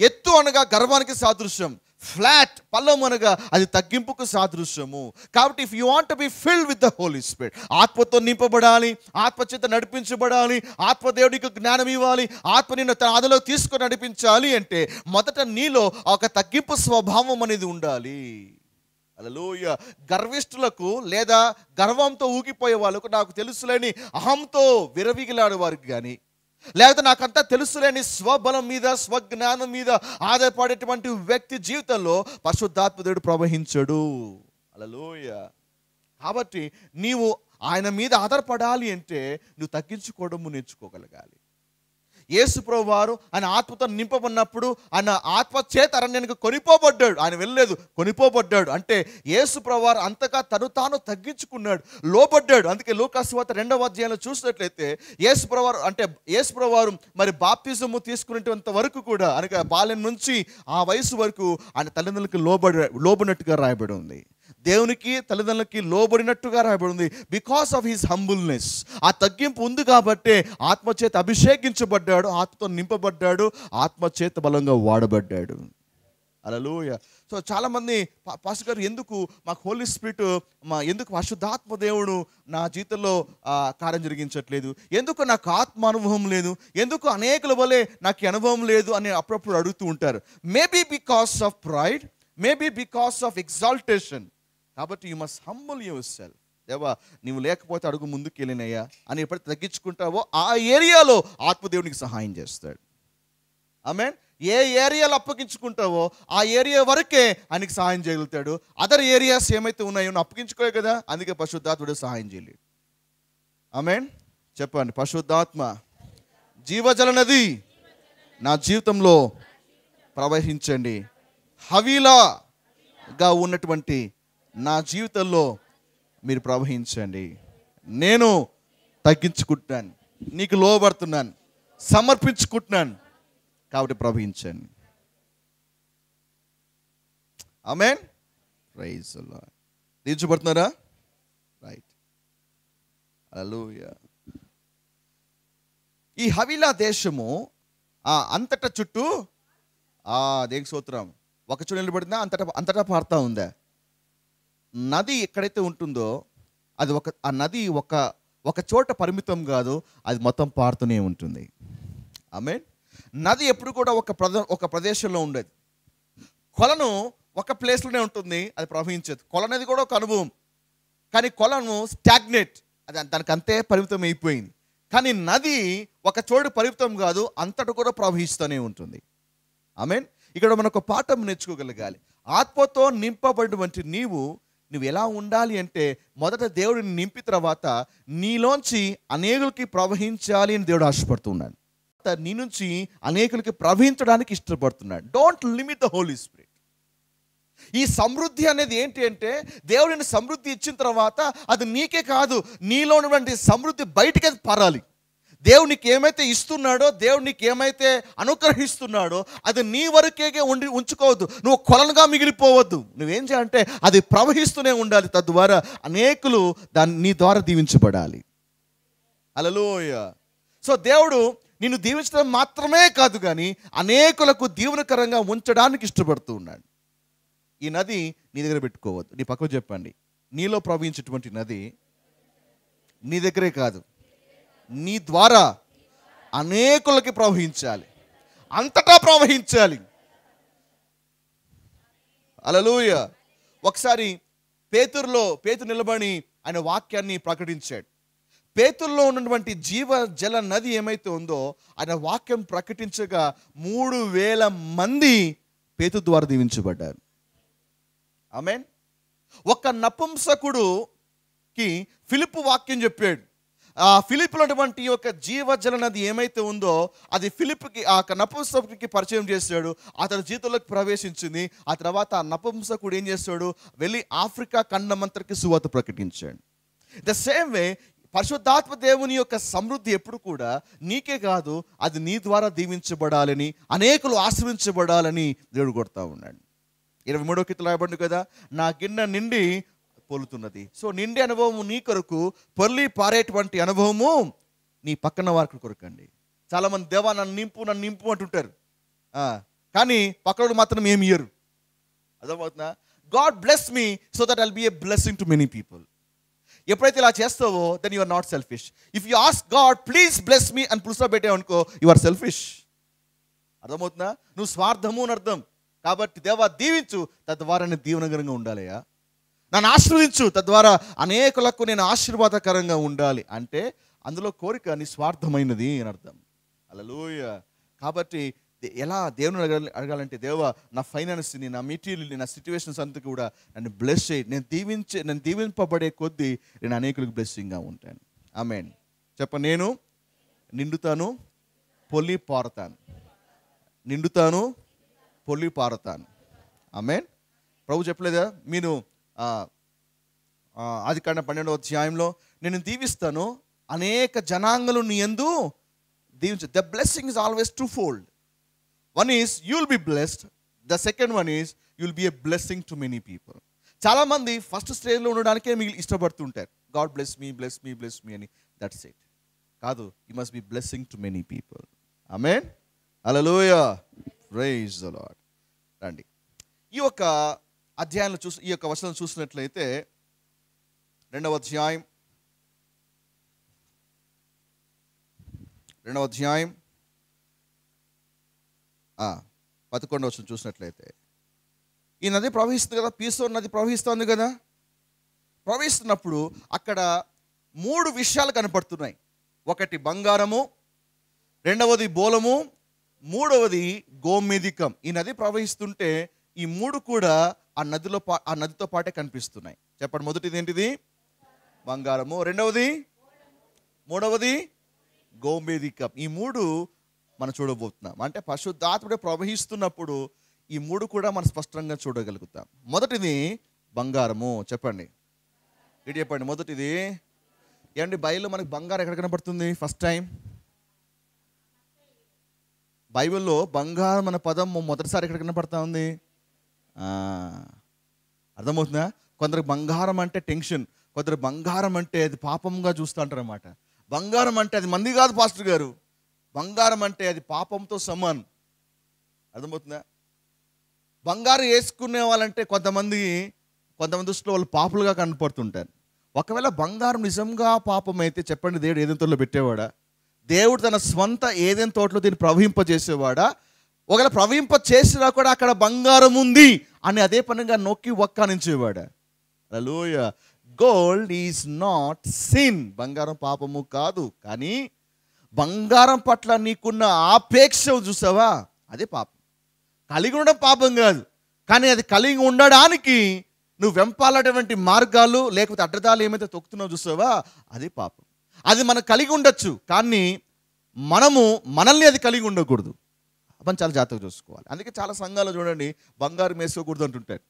ఎత్తు అనగా గర్వానికి సాదృశ్యం ఫ్లాట్ పల్లం అనగా అది తగ్గింపుకు సాదృశ్యము కాబట్టి if you want be filled with the Holi spirit ఆత్మతో నింపబడాలి ఆత్మచేత నడిపించబడాలి ఆత్మదేవుడికి జ్ఞానం ఇవ్వాలి ఆత్మ నిన్ను తన అదిలో తీసుకొని నడిపించాలి అంటే మొదట నీలో ఒక తగ్గింపు స్వభావం అనేది ఉండాలి అలలోయ గర్విష్ఠులకు లేదా గర్వంతో ఊగిపోయే వాళ్ళకు నాకు తెలుసులేని అహంతో విరవిగిలాడు వారికి కానీ లేకపోతే నాకంతా తెలుసులేని స్వబలం మీద స్వజ్ఞానం మీద ఆధారపడేటువంటి వ్యక్తి జీవితంలో పశుద్ధాత్మదేవుడు ప్రవహించడు అలలోయ కాబట్టి నీవు ఆయన మీద ఆధారపడాలి అంటే నువ్వు తగ్గించుకోవడము నేర్చుకోగలగాలి యేసుప్రభు వారు ఆయన ఆత్మతో నింపబడినప్పుడు ఆయన ఆత్మ చేత అరణ్యానికి కొనిపోబడ్డాడు ఆయన వెళ్ళలేదు కొనిపోబడ్డాడు అంటే యేసుప్రభు వారు అంతగా తను తాను తగ్గించుకున్నాడు లోబడ్డాడు అందుకే లోకాసువాత రెండవ అధ్యాయంలో చూసినట్లయితే యేసుప్రభు వారు అంటే యేసుప్రభు వారు మరి బాప్తిజము తీసుకునేటంత వరకు కూడా అనగా బాల్యం నుంచి ఆ వయసు వరకు ఆయన తల్లిదండ్రులకు లోబడి లోబడినట్టుగా రాయబడి ఉంది దేవునికి తల్లిదండ్రులకి లోబడినట్టుగా రాయబడింది బికాస్ ఆఫ్ హిస్ హంబుల్నెస్ ఆ తగ్గింపు ఉంది కాబట్టే ఆత్మచేత అభిషేకించబడ్డాడు ఆత్మతో నింపబడ్డాడు ఆత్మచేత బలంగా వాడబడ్డాడు అలలోయ సో చాలామంది పాస్ గారు ఎందుకు మాకు హోలీ స్పిరిట్ మా ఎందుకు అశుద్ధాత్మ దేవుడు నా జీవితంలో కార్యం జరిగించట్లేదు ఎందుకు నాకు ఆత్మ అనుభవం లేదు ఎందుకు అనేకుల వలె నాకు అనుభవం లేదు అని అప్పుడప్పుడు అడుగుతూ ఉంటారు maybe because of pride maybe because of exaltation కాబట్టి you must humble yourself దేవా నువ్వు లేకపోతే అడుగు ముందుకు వెళ్ళినయ్యా అని ఎప్పుడైతే తగ్గించుకుంటావో ఆ ఏరియాలో ఆత్మదేవునికి సహాయం చేస్తాడు ఆమెన్ ఏ ఏరియాలో అప్పగించుకుంటావో ఆ ఏరియా వరకే ఆయనకి సహాయం చేయగలుగుతాడు అదర్ ఏరియాస్ ఏమైతే ఉన్నాయో అప్పగించుకోలే కదా అందుకే పశుద్ధాత్ముడు సహాయం చేయలేడు ఆమెన్ చెప్పండి పశుద్ధాత్మ జీవజల నది నా జీవితంలో ప్రవహించండి హవీలాగా ఉన్నటువంటి నా జీవితంలో మీరు ప్రవహించండి నేను తగ్గించుకుంటున్నాను నీకు లోబడుతున్నాను సమర్పించుకుంటున్నాను కాబట్టి ప్రవహించండి ఆమెన్ రైజ్ తీర్చబడుతున్నారా రైట్ అలూయ ఈ హవిలా దేశము ఆ అంతటా చుట్టూ ఆ దేనికి సూత్రం ఒక చుట్టూ నిలబడిందా అంతటా అంతటా పార్తా ఉందా నది ఎక్కడైతే ఉంటుందో అది ఒక ఆ నది ఒక ఒక చోట పరిమితం కాదు అది మొత్తం పారుతూనే ఉంటుంది ఆమె నది ఎప్పుడు కూడా ఒక ప్రద ఒక ప్రదేశంలో ఉండేది కొలను ఒక ప్లేస్లోనే ఉంటుంది అది ప్రవహించేది కొల అనేది కూడా ఒక అనుభవం కానీ కొలను స్టాగ్నేట్ అది దానికి అంతే పరిమితం అయిపోయింది కానీ నది ఒక చోటు పరిమితం కాదు అంతటా కూడా ప్రవహిస్తూనే ఉంటుంది ఐ మీన్ ఇక్కడ మనకు పాఠం నేర్చుకోగలగాలి ఆత్మతో నింపబడినటువంటి నీవు నువ్వు ఎలా ఉండాలి అంటే మొదట దేవుడిని నింపి తర్వాత నీలోంచి అనేకులకి ప్రవహించాలి అని దేవుడు ఆశపడుతున్నాడు నీ నుంచి అనేకులకి ప్రవహించడానికి ఇష్టపడుతున్నాడు don't limit the Holi spirit ఈ సమృద్ధి అనేది ఏంటి అంటే దేవుడిని సమృద్ధి ఇచ్చిన తర్వాత అది నీకే కాదు నీలో ఉన్నటువంటి సమృద్ధి బయటికి పరాలి పారాలి దేవుడు నీకు ఏమైతే ఇస్తున్నాడో దేవుడు నీకు ఏమైతే అనుగ్రహిస్తున్నాడో అది నీ వరకే ఉండి ఉంచుకోవద్దు నువ్వు కొలనుగా మిగిలిపోవద్దు నువ్వేం చేయాలంటే అది ప్రవహిస్తూనే ఉండాలి తద్వారా అనేకులు దాన్ని నీ ద్వారా దీవించబడాలి అలలోయ సో దేవుడు నిన్ను దీవించడం మాత్రమే కాదు కానీ అనేకులకు దీవనకరంగా ఉంచడానికి ఇష్టపడుతూ ఉన్నాడు ఈ నది నీ దగ్గర పెట్టుకోవద్దు నీ పక్కకు చెప్పండి నీలో ప్రవహించేటువంటి నది నీ దగ్గరే కాదు నీ ద్వారా అనేకులకి ప్రవహించాలి అంతటా ప్రవహించాలి అలలోయ ఒకసారి పేతురులో పేతు నిలబడి ఆయన వాక్యాన్ని ప్రకటించాడు పేతుల్లో ఉన్నటువంటి జీవ జల నది ఏమైతే ఉందో ఆయన వాక్యం ప్రకటించగా మూడు వేల మంది పేతు ద్వారా దీవించబడ్డారు ఆమెన్ ఒక నపుంసకుడుకి ఫిలిప్ వాక్యం చెప్పాడు ఆ ఫిలిప్లటువంటి యొక్క జీవజల నది ఏమైతే ఉందో అది ఫిలిప్కి ఆ నపుంసకుడికి పరిచయం చేశాడు అతని జీవితంలోకి ప్రవేశించింది ఆ తర్వాత ఆ నపుంసకుడు ఏం చేస్తాడు వెళ్ళి ఆఫ్రికా ఖండమంతరికి సువాత ప్రకటించాడు ద సేమ్ వే పరిశుద్ధాత్మ దేవుని యొక్క సమృద్ధి ఎప్పుడు కూడా నీకే కాదు అది నీ ద్వారా దీవించబడాలని అనేకులు ఆశ్రయించబడాలని దేవుడు కొడతా ఉన్నాడు ఇరవై మూడో కితలు రాయబడి కదా నా గిన్నె నిండి పోలుతున్నది సో నిండి అనుభవము నీ కొరకు పొర్లి పారేటువంటి అనుభవము నీ పక్కన వారికి అండి చాలామంది దేవా నన్ను నింపు నన్ను నింపు అంటుంటారు కానీ పక్కనోడు మాత్రం ఏమి ఇయ్యరు అర్థమవుతుందా God bless me so that I'll be a blessing to many people ఎప్పుడైతే ఇలా చేస్తావో then you are not selfish if you ask God please bless me అని పులుసా అనుకో యు ఆర్ సెల్ఫిష్ అర్థమవుతుందా నువ్వు స్వార్థము అని అర్థం కాబట్టి దేవా దీవించు తద్వారా దీవనగరంగా ఉండాలయ్యా నన్ను ఆశీర్వదించు తద్వారా అనేకులకు నేను ఆశీర్వాదకరంగా ఉండాలి అంటే అందులో కోరిక నిస్వార్థమైనది అని అర్థం అలలోయ కాబట్టి ఎలా దేవుని అడగాలి అడగాలంటే దేవ నా ఫైనాన్స్ని నా మెటీరియల్ని నా సిచ్యువేషన్స్ అంతా కూడా నన్ను బ్లెస్ చేయి నేను దీవించే నేను దీవింపబడే కొద్దీ నేను అనేకులకు బ్లెస్సింగ్గా ఉంటాను ఆమె చెప్ప నేను నిండుతాను పొలి పారతాను నిండుతాను పొలి పారతాను ఆమెన్ ప్రభు చెప్పలేదా మీరు ఆది కాండ పన్నెండవ అధ్యాయంలో నేను దీవిస్తాను అనేక జనాంగలు నీ ఎందు దీవించు the blessing is always twofold one is you will be blessed the second one is you will be a blessing to many people చాలామంది ఫస్ట్ స్టేజ్లో ఉండడానికే మీకు ఇష్టపడుతుంటారు God bless me bless me bless me అని that's it కాదు you must be blessing to many people amen alleluia praise the lord రండి ఈ యొక్క అధ్యాయంలో చూసి ఈ యొక్క వచనం చూసినట్లయితే రెండవ అధ్యాయం రెండవ అధ్యాయం పదకొండవ వచనం చూసినట్లయితే ఈ నది ప్రవహిస్తుంది కదా పీసో నది ప్రవహిస్తుంది కదా ప్రవహిస్తున్నప్పుడు అక్కడ మూడు విషయాలు కనపడుతున్నాయి ఒకటి బంగారము రెండవది బోలము మూడవది గోమేధికం ఈ నది ప్రవహిస్తుంటే ఈ మూడు కూడా ఆ నదిలో పా ఆ నదితో పాటే కనిపిస్తున్నాయి చెప్పండి మొదటిది ఏంటిది బంగారము రెండవది మూడవది గోమేదిక ఈ మూడు మనం చూడబోతున్నాం అంటే పశుద్ధాత్ముడే ప్రవహిస్తున్నప్పుడు ఈ మూడు కూడా మనం స్పష్టంగా చూడగలుగుతాం మొదటిది బంగారము చెప్పండి ఇది చెప్పండి మొదటిది ఏమండి బైబిల్లో మనకు బంగారం ఎక్కడ కనబడుతుంది ఫస్ట్ టైం బైబిల్లో బంగారం అనే పదం మొదటిసారి ఎక్కడ కనపడతా ఉంది అర్థమవుతుందా కొందరు బంగారం అంటే టెన్షన్ కొందరు బంగారం అంటే అది పాపంగా చూస్తూ అనమాట బంగారం అంటే అది మంది కాదు పాస్టర్ గారు బంగారం అంటే అది పాపంతో సమానం అర్థమవుతుందా బంగారం వేసుకునే వాళ్ళంటే కొంతమంది కొంతమంది దృష్టిలో వాళ్ళు పాపులుగా కనపడుతుంటారు ఒకవేళ బంగారం నిజంగా పాపం అయితే చెప్పండి దేవుడు ఏదైనా తోటలో పెట్టేవాడా దేవుడు తన స్వంత ఏదైనా తోటలో దీన్ని ప్రవహింపజేసేవాడా ఒకవేళ ప్రవహింప చేసినా కూడా అక్కడ బంగారం ఉంది అని అదే పనిగా నొక్కి వక్కానించేవాడు లోయ గోల్డ్ ఈజ్ నాట్ సిన్ బంగారం పాపము కాదు కానీ బంగారం పట్ల నీకున్న ఆపేక్ష చూసావా అదే పాపం కలిగి ఉండడం పాపం కాదు కానీ అది కలిగి ఉండడానికి నువ్వు వెంపాలటువంటి మార్గాలు లేకపోతే అడ్డదాలు ఏమైతే తొక్కుతున్నావు చూసావా అది పాపం అది మనం కలిగి ఉండొచ్చు కానీ మనము మనల్ని అది కలిగి ఉండకూడదు చాలా జాగ్రత్తగా చూసుకోవాలి అందుకే చాలా సంఘాలు చూడండి బంగారం వేసుకోకూడదు అంటుంటారు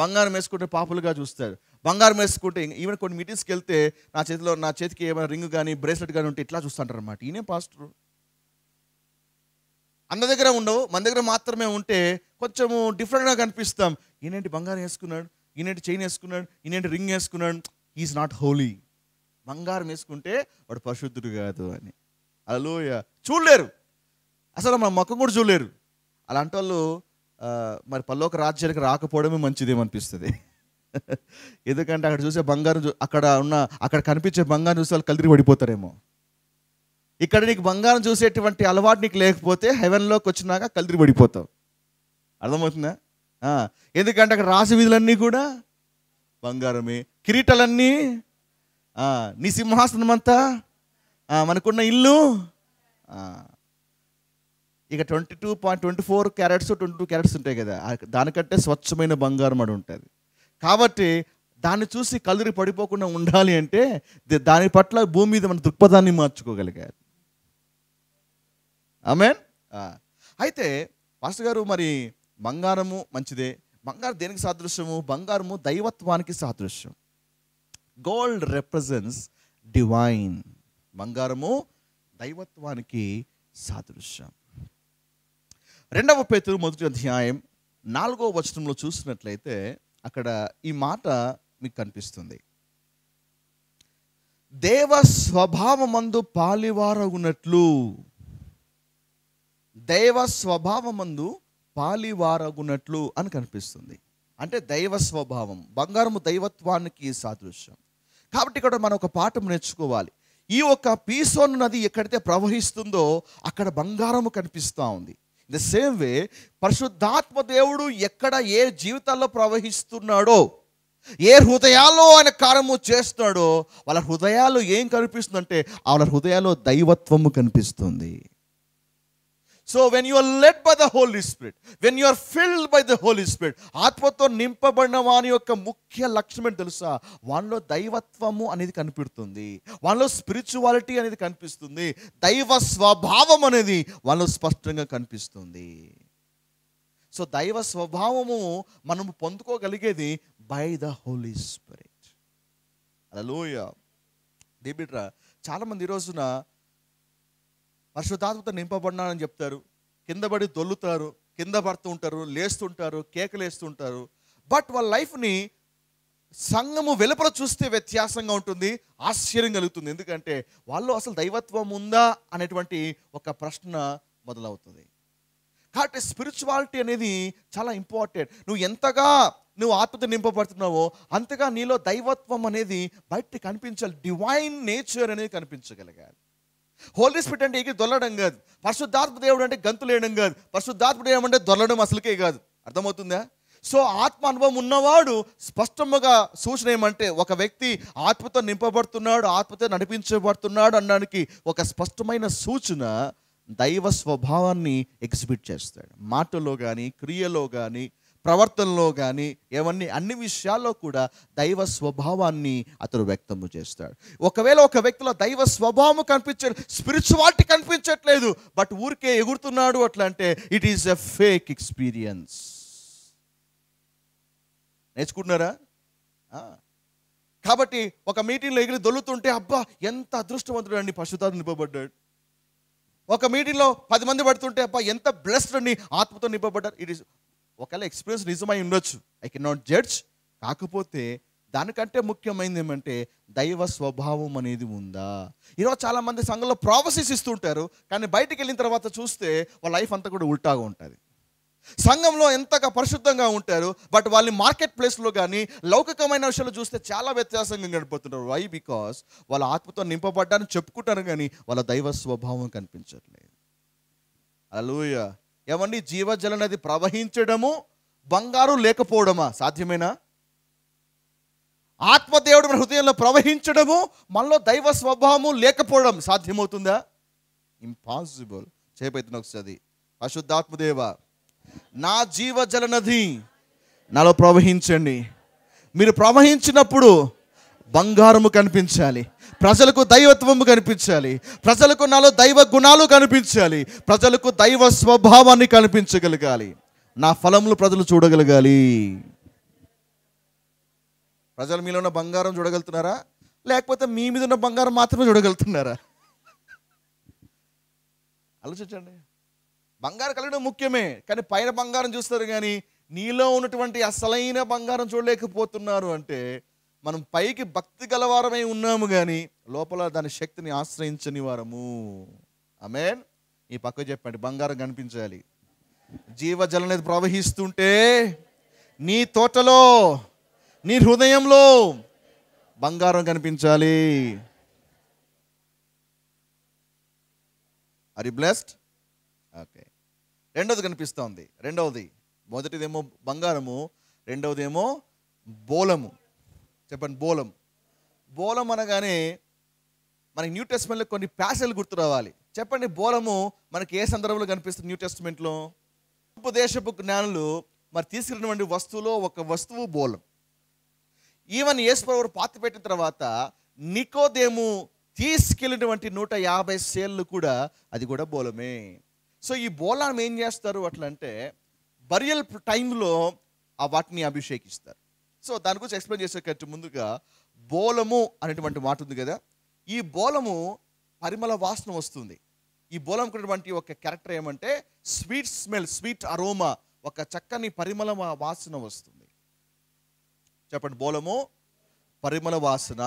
బంగారం వేసుకుంటే పాపులుగా చూస్తారు బంగారం వేసుకుంటే ఈవెన్ కొన్ని మీటింగ్స్కి వెళ్తే నా చేతిలో నా చేతికి ఏమైనా రింగ్ కానీ బ్రేస్లెట్ కానీ ఉంటే ఇట్లా చూస్తుంటారు అనమాట ఈయనే పాస్టర్ అందరి దగ్గర ఉండవు మన దగ్గర మాత్రమే ఉంటే కొంచెము డిఫరెంట్గా కనిపిస్తాం ఈయనేంటి బంగారం వేసుకున్నాడు ఈయనేంటి చైన్ వేసుకున్నాడు ఈయనేంటి రింగ్ వేసుకున్నాడు ఈజ్ నాట్ హోలీ బంగారం వేసుకుంటే వాడు పరిశుద్ధుడు కాదు అని అలోయ చూడలేరు అసలు మన ముఖం కూడా చూడలేరు అలాంటి వాళ్ళు మరి పల్లోక రాజ్యానికి రాకపోవడమే మంచిదేమనిపిస్తుంది ఎందుకంటే అక్కడ చూసే బంగారం అక్కడ ఉన్న అక్కడ కనిపించే బంగారం చూసే వాళ్ళు కలిదిరి పడిపోతారేమో ఇక్కడ నీకు బంగారం చూసేటువంటి అలవాటు నీకు లేకపోతే హెవెన్లోకి వచ్చినాక కలిదిరి పడిపోతావు అర్థమవుతుందా ఎందుకంటే అక్కడ రాసి వీధులన్నీ కూడా బంగారమే కిరీటాలన్నీ నీ సింహాసనం అంతా మనకున్న ఇల్లు ఇక twenty two point twenty four carats twenty two carats ఉంటాయి కదా దానికంటే స్వచ్ఛమైన బంగారం అని ఉంటుంది కాబట్టి దాన్ని చూసి కలిరి పడిపోకుండా ఉండాలి అంటే దాని పట్ల భూమి మీద మన దృక్పథాన్ని మార్చుకోగలిగారు ఆమెన్ అయితే మాస్టర్ గారు మరి బంగారము మంచిదే బంగారు దేనికి సాదృశ్యము బంగారము దైవత్వానికి సాదృశ్యం గోల్డ్ రిప్రజెంట్స్ డివైన్ బంగారము దైవత్వానికి సాదృశ్యం రెండవ పేతురు మొదటి అధ్యాయం నాలుగో వచనంలో చూసినట్లయితే అక్కడ ఈ మాట మీకు కనిపిస్తుంది దేవ స్వభావమందు పాలివారగునట్లు దైవ స్వభావమందు పాలివారగునట్లు అని కనిపిస్తుంది అంటే దైవ స్వభావం బంగారము దైవత్వానికి సాదృశ్యం కాబట్టి ఇక్కడ మనం ఒక పాఠం నేర్చుకోవాలి ఈ ఒక పీసోన్ నది ఎక్కడైతే ప్రవహిస్తుందో అక్కడ బంగారము కనిపిస్తూ ఉంది ద సేమ్ వే పరిశుద్ధాత్మ దేవుడు ఎక్కడ ఏ జీవితాల్లో ప్రవహిస్తున్నాడో ఏ హృదయాల్లో ఆయన కార్యము చేస్తున్నాడో వాళ్ళ హృదయాలు ఏం కనిపిస్తుందంటే వాళ్ళ హృదయాల్లో దైవత్వము కనిపిస్తుంది so when you are led by the Holi spirit when you are filled by the Holi spirit ఆత్మతో నింపబడిన వాని యొక్క ముఖ్య లక్ష్యం అని తెలుసా వానిలో దైవత్వము అనేది కనిపెడుతుంది వానిలో స్పిరిచువాలిటీ అనేది కనిపిస్తుంది దైవ స్వభావం అనేది వాళ్ళు స్పష్టంగా కనిపిస్తుంది సో దైవ స్వభావము మనం పొందుకోగలిగేది by the Holi spirit alleluia దేబిట్రా చాలామంది ఈ రోజున పరిశుద్ధాత్మతో నింపబడినానని చెప్తారు కింద పడి దొల్లుతారు కింద పడుతూ ఉంటారు లేస్తుంటారు కేకలేస్తుంటారు బట్ వాళ్ళ లైఫ్ని సంఘము వెలుపల చూస్తే వ్యత్యాసంగా ఉంటుంది ఆశ్చర్యం కలుగుతుంది ఎందుకంటే వాళ్ళు అసలు దైవత్వం ఉందా అనేటువంటి ఒక ప్రశ్న మొదలవుతుంది కాబట్టి స్పిరిచువాలిటీ అనేది చాలా ఇంపార్టెంట్ నువ్వు ఎంతగా నువ్వు ఆత్మత నింపబడుతున్నావో అంతగా నీలో దైవత్వం అనేది బయట కనిపించాలి డివైన్ నేచర్ అనేది కనిపించగలగాలి హోలీ స్పిరిట్ అంటే ఏకి దొల్లడం కాదు పరిశుద్ధాత్మ దేవుడు అంటే గంతులేయడం కాదు పరిశుద్ధాత్మ దేవుడు అంటే దొల్లడం అసలుకే కాదు అర్థమవుతుందా సో ఆత్మ అనుభవం ఉన్నవాడు స్పష్టముగా సూచన ఏమంటే ఒక వ్యక్తి ఆత్మతో నింపబడుతున్నాడు ఆత్మతో నడిపించబడుతున్నాడు అనడానికి ఒక స్పష్టమైన సూచన దైవ స్వభావాన్ని ఎగ్జిబిట్ చేస్తాడు మాటలో కానీ క్రియలో కానీ ప్రవర్తనలో కానీ ఏమన్నీ అన్ని విషయాల్లో కూడా దైవ స్వభావాన్ని అతను వ్యక్తము చేస్తాడు ఒకవేళ ఒక వ్యక్తిలో దైవ స్వభావం కనిపించే స్పిరిచువాలిటీ కనిపించట్లేదు బట్ ఊరికే ఎగురుతున్నాడు అట్లా అంటే it is a fake experience నేర్చుకుంటున్నారా కాబట్టి ఒక మీటింగ్లో ఎగిరి దొల్లుతుంటే అబ్బా ఎంత అదృష్టవంతుడు అండి పశుతారు నింపబడ్డాడు ఒక మీటింగ్లో పది మంది పడుతుంటే అబ్బా ఎంత బ్లెస్డ్ అని ఆత్మతో నింపబడ్డారు ఇట్ ఈస్ ఒకవేళ ఎక్స్పీరియన్స్ నిజమై ఉండొచ్చు ఐ కెన్ నాట్ జడ్జ్ కాకపోతే దానికంటే ముఖ్యమైనది ఏమంటే దైవ స్వభావం అనేది ఉందా ఈరోజు చాలామంది సంఘంలో ప్రావసిస్ ఇస్తుంటారు కానీ బయటికి వెళ్ళిన తర్వాత చూస్తే వాళ్ళ లైఫ్ అంతా కూడా ఉల్టాగా ఉంటుంది సంఘంలో ఎంతగా పరిశుద్ధంగా ఉంటారు బట్ వాళ్ళని మార్కెట్ ప్లేస్లో కానీ లౌకికమైన విషయాలు చూస్తే చాలా వ్యత్యాసంగా గడిపోతున్నారు వై బికాస్ వాళ్ళ ఆత్మతో నింపబడ్డారని చెప్పుకుంటారు కానీ వాళ్ళ దైవ స్వభావం కనిపించట్లేదు అలూయ ఏమండి జీవజల నది ప్రవహించడము బంగారు లేకపోవడమా సాధ్యమేనా ఆత్మదేవుడు మన హృదయంలో ప్రవహించడము మనలో దైవ స్వభావము లేకపోవడం సాధ్యమవుతుందా ఇంపాసిబుల్ చేపైతున్న ఒకసారి అశుద్ధాత్మదేవ నా జీవజల నది నాలో ప్రవహించండి మీరు ప్రవహించినప్పుడు బంగారము కనిపించాలి ప్రజలకు దైవత్వము కనిపించాలి ప్రజలకు నాలో దైవ గుణాలు కనిపించాలి ప్రజలకు దైవ స్వభావాన్ని కనిపించగలగాలి నా ఫలములు ప్రజలు చూడగలగాలి ప్రజలు మీలో ఉన్న బంగారం చూడగలుగుతున్నారా లేకపోతే మీ మీద ఉన్న బంగారం మాత్రమే చూడగలుగుతున్నారా ఆలోచించండి బంగారం కలగడం ముఖ్యమే కానీ పైన బంగారం చూస్తారు కానీ నీలో ఉన్నటువంటి అసలైన బంగారం చూడలేకపోతున్నారు అంటే మనం పైకి భక్తి గలవారమై ఉన్నాము కానీ లోపల దాని శక్తిని ఆశ్రయించని వారము ఆమెన్ ఈ పక్క చెప్పండి బంగారం కనిపించాలి జీవజలం అనేది ప్రవహిస్తుంటే నీ తోటలో నీ హృదయంలో బంగారం కనిపించాలి అరి బ్లెస్డ్ ఓకే రెండవది కనిపిస్తోంది రెండవది మొదటిదేమో బంగారము రెండవదేమో బోలము చెప్పండి బోలం బోలం అనగానే మనకి న్యూ టెస్ట్మెంట్లో కొన్ని ప్యాసలు గుర్తు రావాలి చెప్పండి బోలము మనకి ఏ సందర్భంలో కనిపిస్తుంది న్యూ టెస్ట్మెంట్లో ఉపదేశపు జ్ఞానులు మరి తీసుకున్నటువంటి వస్తువులో ఒక వస్తువు బోలం ఈవెన్ యేసుప్రభు పాతి పెట్టిన తర్వాత నికోదేము తీసుకెళ్ళినటువంటి నూట యాభై సేళ్ళు కూడా అది కూడా బోలమే సో ఈ బోలాన్ని ఏం చేస్తారు అట్లంటే బరియల్ టైంలో ఆ వాటిని అభిషేకిస్తారు సో దాని గురించి ఎక్స్ప్లెయిన్ చేసేటట్టు ముందుగా బోలము అనేటువంటి మాట ఉంది కదా ఈ బోలము పరిమళ వాసన వస్తుంది ఈ బోలంకున్నటువంటి ఒక క్యారెక్టర్ ఏమంటే స్వీట్ స్మెల్ స్వీట్ అరోమా ఒక చక్కని పరిమళ వాసన వస్తుంది చెప్పండి బోలము పరిమళ వాసన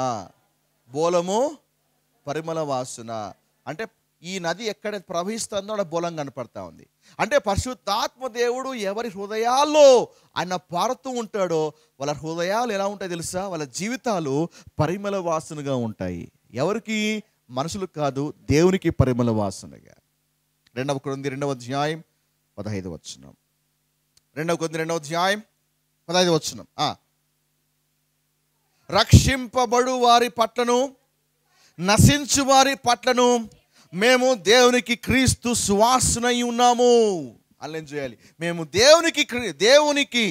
బోలము పరిమళ వాసన అంటే ఈ నది ఎక్కడ ప్రవహిస్తుందో అక్కడ బోలం కనపడతా ఉంది అంటే పరిశుద్ధాత్మ దేవుడు ఎవరి హృదయాల్లో ఆయన పారుతూ ఉంటాడో వాళ్ళ హృదయాలు ఎలా ఉంటాయి తెలుసా వాళ్ళ జీవితాలు పరిమళ వాసనగా ఉంటాయి ఎవరికి మనుషులకు కాదు దేవునికి పరిమళ వాసనగా రెండవ కొంది రెండవ అధ్యాయం పదహైదు వచ్చినం రెండవ కొంది రెండవ అధ్యాయం పదహైదు వచ్చినం రక్షింపబడు వారి పట్లను నశించు వారి పట్లను మేము దేవునికి క్రీస్తు సువాసనై ఉన్నాము అల్లెం చేయాలి మేము దేవునికి దేవునికి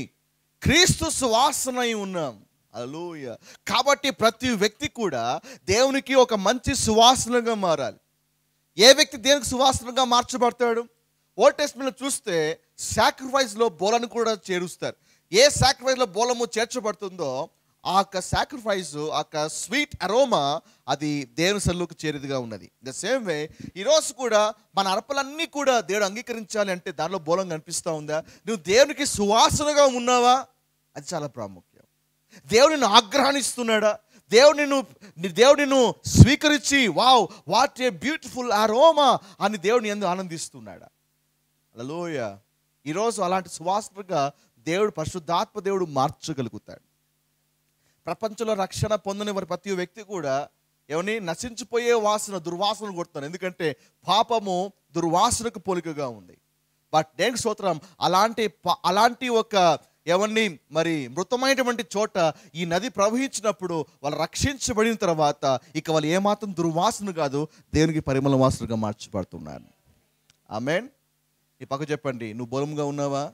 క్రీస్తు సువాసనై ఉన్నాం అలూయ కాబట్టి ప్రతి వ్యక్తి కూడా దేవునికి ఒక మంచి సువాసనగా మారాలి ఏ వ్యక్తి దేవునికి సువాసనగా మార్చబడతాడు ఓల్డ్ చూస్తే సాక్రిఫైస్లో బోలను కూడా చేరుస్తారు ఏ సాక్రిఫైస్లో బోలము చేర్చబడుతుందో ఆ యొక్క సాక్రిఫైస్ ఆ యొక్క స్వీట్ అరోమా అది దేవుని సల్లుకు చేరిదిగా ఉన్నది ద సేమ్ వే ఈరోజు కూడా మన అర్పలన్నీ కూడా దేవుడు అంగీకరించాలి అంటే దానిలో బోలం కనిపిస్తూ ఉందా నువ్వు దేవునికి సువాసనగా ఉన్నావా అది చాలా ప్రాముఖ్యం దేవుడు నిన్ను ఆగ్రహణిస్తున్నాడా దేవుడి నువ్వు దేవుడి నువ్వు స్వీకరించి wow what a beautiful aroma అని దేవుడిని ఎందుకు ఆనందిస్తున్నాడా లోయ ఈరోజు అలాంటి సువాసనగా దేవుడు పరిశుద్ధాత్మ దేవుడు మార్చగలుగుతాడు ప్రపంచంలో రక్షణ పొందని వారి ప్రతి వ్యక్తి కూడా ఏమని నశించిపోయే వాసన దుర్వాసనలు కొడుతున్నారు ఎందుకంటే పాపము దుర్వాసనకు పోలికగా ఉంది బట్ నేను సూత్రం అలాంటి అలాంటి ఒక ఎవరిని మరి మృతమైనటువంటి చోట ఈ నది ప్రవహించినప్పుడు వాళ్ళు రక్షించబడిన తర్వాత ఇక వాళ్ళు ఏమాత్రం దుర్వాసన కాదు దేవునికి పరిమళ వాసనగా మార్చబడుతున్నారు ఆమెన్ ఈ పక్క చెప్పండి నువ్వు బలంగా ఉన్నావా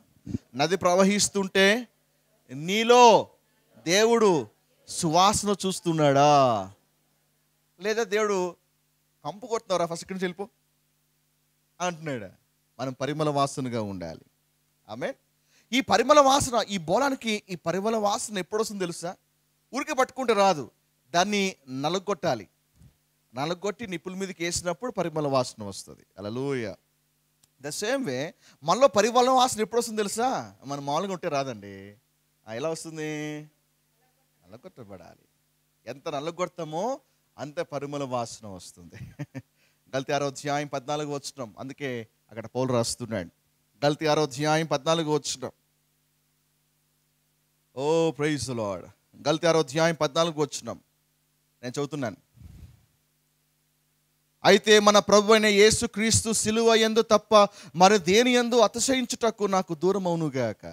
నది ప్రవహిస్తుంటే నీలో దేవుడు సువాసన చూస్తున్నాడా లేదా దేవుడు కంపు కొడుతున్నారా ఫస్ట్ ఇక్కడి నుంచి వెళ్ళిపో అంటున్నాడా మనం పరిమళ వాసనగా ఉండాలి ఆమె ఈ పరిమళ వాసన ఈ బోలానికి ఈ పరిమళ వాసన ఎప్పుడు వస్తుంది తెలుసా ఊరికి పట్టుకుంటే రాదు దాన్ని నలగొట్టాలి నలగొట్టి నిప్పుల మీదకి వేసినప్పుడు పరిమళ వాసన వస్తుంది అలలోయ ద సేమ్ వే మనలో పరిమళ వాసన ఎప్పుడు వస్తుంది తెలుసా మనం మామూలుగా ఉంటే రాదండి ఎలా వస్తుంది నల్లగొట్టబడాలి ఎంత నల్లగొడతామో అంత పరిమళ వాసన వస్తుంది గల్తీ ఆరో పద్నాలుగు వచ్చినాం అందుకే అక్కడ పౌలు రాస్తున్నాడు గల్తీ ఆరో పద్నాలుగు వచ్చినాం ఓ ప్రైజ్ లాడ్ గల్తీ ఆరో పద్నాలుగు వచ్చినాం నేను చదువుతున్నాను అయితే మన ప్రభు అయిన యేసుక్రీస్తు సిలువ ఎందు తప్ప మరి దేని ఎందు అతిశయించుటకు నాకు దూరం అవునుగాక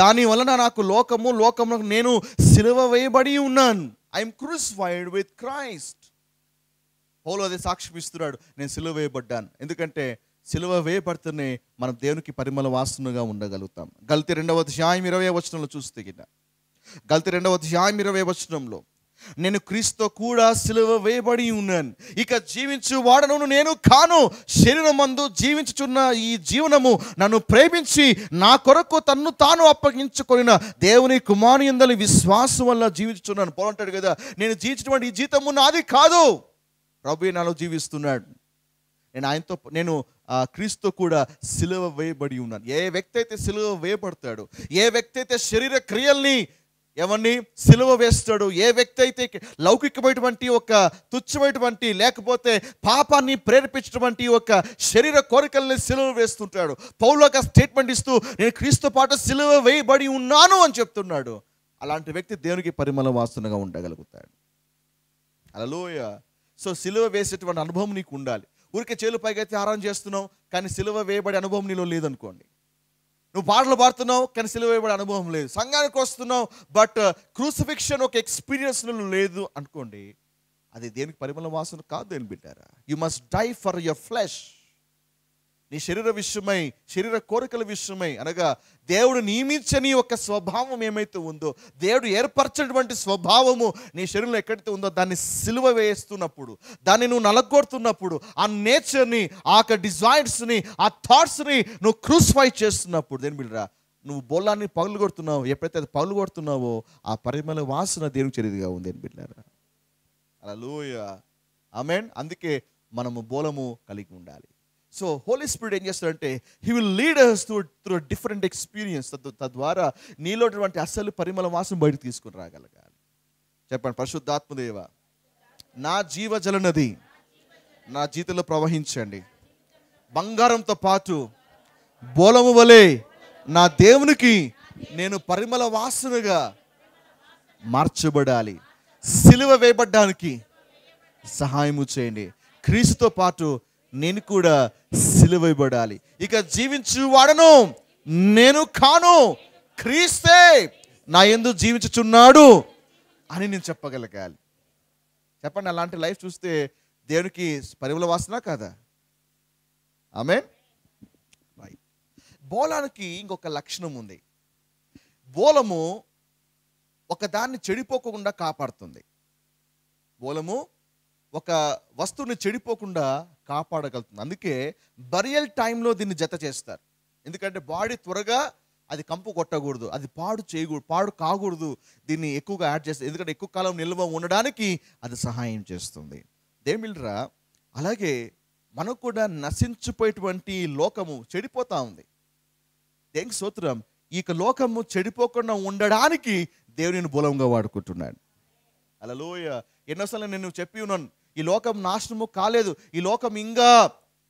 దాని వలన నాకు లోకము లోకము నేను సిలువ వేయబడి ఉన్నాను ఐఎమ్ క్రూస్ఫైడ్ విత్ క్రైస్ట్ పౌలు అదే సాక్ష్యం ఇస్తున్నాడు నేను సిలువ వేయబడ్డాను ఎందుకంటే సిలువ వేయబడితేనే మనం దేవునికి పరిమళ వాసనగా ఉండగలుగుతాం గల్తీ రెండవ ధ్యాయం ఇరవై వచనంలో చూస్తే గిన్న గల్తీ రెండవ ధ్యాయం ఇరవై వచనంలో నేను క్రీస్తో కూడా సిలువ వేయబడి ఉన్నాను ఇక జీవించు వాడను నేను కాను శరీరం మందు జీవించుచున్న ఈ జీవనము నన్ను ప్రేమించి నా కొరకు తన్ను తాను అప్పగించుకొనిన దేవుని కుమారు ఎందలి విశ్వాసం వల్ల జీవించుచున్నాను పోలంటాడు కదా నేను జీవించినటువంటి ఈ జీతము నాది కాదు ప్రభు నాలో జీవిస్తున్నాడు నేను ఆయనతో నేను క్రీస్తు కూడా సిలువ వేయబడి ఉన్నాను ఏ వ్యక్తి అయితే సిలువ వేయబడతాడు ఏ వ్యక్తి అయితే శరీర క్రియల్ని ఎవరిని సిలువ వేస్తాడు ఏ వ్యక్తి అయితే లౌకికమైనటువంటి ఒక తుచ్చమైనటువంటి లేకపోతే పాపాన్ని ప్రేరేపించినటువంటి ఒక శరీర కోరికల్ని సిలువ వేస్తుంటాడు ఒక స్టేట్మెంట్ ఇస్తూ నేను క్రీస్తు పాట సిలువ వేయబడి ఉన్నాను అని చెప్తున్నాడు అలాంటి వ్యక్తి దేవునికి పరిమళ వాసనగా ఉండగలుగుతాడు అలలోయ సో సిలువ వేసేటువంటి అనుభవం నీకు ఉండాలి ఊరికే చేలు పైకి అయితే ఆరాం చేస్తున్నావు కానీ సిలువ వేయబడే అనుభవం నీలో లేదనుకోండి నువ్వు పాటలు పాడుతున్నావు కానీ సిలువైబడే అనుభవం లేదు సంఘానికి వస్తున్నావు బట్ క్రూసిఫిక్షన్ uh, ఒక ఎక్స్పీరియన్స్ లేదు అనుకోండి అది దేనికి పరిమళ వాసన కాదు అని బిడ్డారా you must die for your flesh నీ శరీర విషయమై శరీర కోరికల విషయమై అనగా దేవుడు నియమించని ఒక స్వభావం ఏమైతే ఉందో దేవుడు ఏర్పరచినటువంటి స్వభావము నీ శరీరంలో ఎక్కడైతే ఉందో దాన్ని సిలువ వేస్తున్నప్పుడు దాన్ని నువ్వు నలగొడుతున్నప్పుడు ఆ నేచర్ని ఆ యొక్క డిజైర్స్ని ఆ థాట్స్ని నువ్వు క్రూసిఫై చేస్తున్నప్పుడు దేని బిడ్డరా నువ్వు బోలాన్ని పగులు కొడుతున్నావు ఎప్పుడైతే అది పగులు కొడుతున్నావో ఆ పరిమళ వాసన దేవునికి చరిదిగా ఉంది అని బిడ్డారా అలా లూయ ఆమెన్ అందుకే మనము బోలము కలిగి ఉండాలి సో హోలీ స్పిరిట్ ఏం చేస్తాడంటే he will lead us through through different experience తద్వారా ఉన్నటువంటి అసలు పరిమళ వాసం బయటకు తీసుకుని రాగలగాలి చెప్పండి పరిశుద్ధాత్మదేవ నా జీవజల నది నా జీతంలో ప్రవహించండి బంగారంతో పాటు బోలము వలె నా దేవునికి నేను పరిమళ వాసనగా మార్చబడాలి సిలువ వేయబడ్డానికి సహాయము చేయండి క్రీస్తుతో పాటు నేను కూడా సిలువైబడాలి ఇక జీవించు వాడను నేను కాను క్రీస్తే నా ఎందు జీవించుచున్నాడు అని నేను చెప్పగలగాలి చెప్పండి అలాంటి లైఫ్ చూస్తే దేవునికి పరువుల వాసన కాదా ఆమె బోలానికి ఇంకొక లక్షణం ఉంది బోలము ఒకదాన్ని చెడిపోకుండా కాపాడుతుంది బోలము ఒక వస్తువుని చెడిపోకుండా కాపాడగలుగుతుంది అందుకే బరియల్ టైంలో దీన్ని జత చేస్తారు ఎందుకంటే బాడీ త్వరగా అది కంపు కొట్టకూడదు అది పాడు చేయకూడదు పాడు కాకూడదు దీన్ని ఎక్కువగా యాడ్ చేస్తుంది ఎందుకంటే ఎక్కువ కాలం నిల్వ ఉండడానికి అది సహాయం చేస్తుంది దేమిల్రా అలాగే మనకు కూడా నశించిపోయేటువంటి లోకము చెడిపోతూ ఉంది దేనికి సూత్రం ఈ లోకము చెడిపోకుండా ఉండడానికి దేవుని బలంగా వాడుకుంటున్నాడు అలా లోయ ఎన్నోసార్లు నేను చెప్పి ఉన్నాను ఈ లోకం నాశనము కాలేదు ఈ లోకం ఇంకా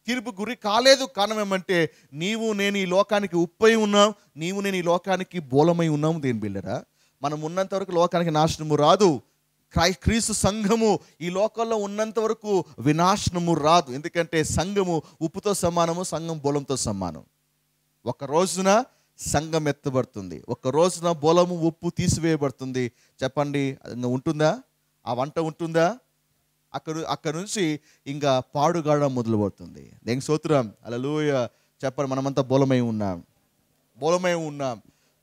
తీర్పు గురి కాలేదు కారణం ఏమంటే నీవు నేను ఈ లోకానికి ఉప్పై ఉన్నాం నీవు నేను ఈ లోకానికి బోలమై ఉన్నాం దేని బిల్లరా మనం ఉన్నంత వరకు లోకానికి నాశనము రాదు క్రై క్రీస్తు సంఘము ఈ లోకంలో ఉన్నంత వరకు వినాశనము రాదు ఎందుకంటే సంఘము ఉప్పుతో సమానము సంఘం బోలంతో సమానం ఒక రోజున సంఘం ఎత్తబడుతుంది ఒక రోజున బోలము ఉప్పు తీసివేయబడుతుంది చెప్పండి ఉంటుందా ఆ వంట ఉంటుందా అక్కడ అక్కడ నుంచి ఇంకా పాడుగాడడం మొదలుపడుతుంది దేనికి సూత్రం అలా లూయ చెప్పాలి మనమంతా బోలమై ఉన్నాం బోలమై ఉన్నాం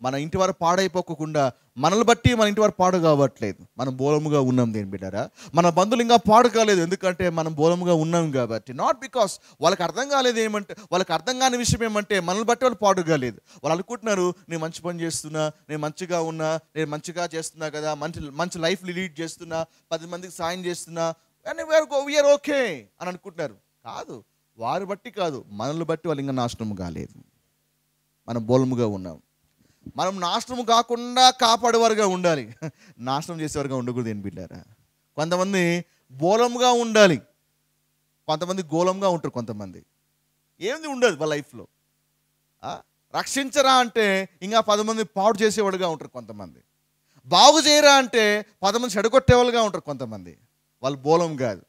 మన ఇంటి వారు పాడైపోకుండా మనల్ని బట్టి మన ఇంటి వారు పాడు కావట్లేదు మనం బోలముగా ఉన్నాం దేని బిడ్డారా మన బంధువులు ఇంకా పాడు కాలేదు ఎందుకంటే మనం బోలముగా ఉన్నాం కాబట్టి నాట్ బికాస్ వాళ్ళకి అర్థం కాలేదు ఏమంటే వాళ్ళకి అర్థం కాని విషయం ఏమంటే మనల్ని బట్టి వాళ్ళు పాడు కాలేదు వాళ్ళు అనుకుంటున్నారు నేను మంచి పని చేస్తున్నా నేను మంచిగా ఉన్నా నేను మంచిగా చేస్తున్నా కదా మంచి మంచి లైఫ్ లీడ్ చేస్తున్నా పది మందికి సాయం చేస్తున్నా కానీ వీఆర్ ఓకే అని అనుకుంటున్నారు కాదు వారు బట్టి కాదు మనల్ని బట్టి వాళ్ళు ఇంకా నాశనం కాలేదు మనం బోలముగా ఉన్నాం మనం నాశనం కాకుండా కాపాడేవారుగా ఉండాలి నాశనం చేసేవారుగా ఉండకూడదు ఏం బిడ్డారా కొంతమంది బోలముగా ఉండాలి కొంతమంది గోలంగా ఉంటారు కొంతమంది ఏంది ఉండదు వాళ్ళ లైఫ్లో రక్షించరా అంటే ఇంకా పది మంది పాడు చేసేవాడుగా ఉంటారు కొంతమంది బాగు చేయరా అంటే పదమంది చెడగొట్టేవాళ్ళుగా ఉంటారు కొంతమంది వాళ్ళు బోలం కాదు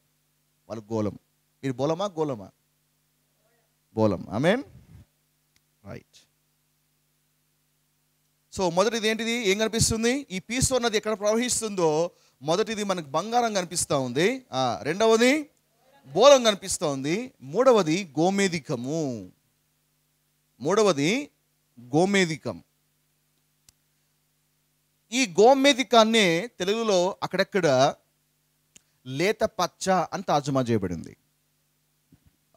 వాళ్ళు గోలం మీరు బోలమా గోలమా బోలం మీన్ రైట్ సో మొదటిది ఏంటిది ఏం కనిపిస్తుంది ఈ పీసు అన్నది ఎక్కడ ప్రవహిస్తుందో మొదటిది మనకు బంగారం కనిపిస్తూ ఉంది రెండవది బోలం కనిపిస్తూ ఉంది మూడవది గోమేధికము మూడవది గోమేధికం ఈ గోమేధికాన్నే తెలుగులో అక్కడక్కడ లేత పచ్చ అని తర్జుమా చేయబడింది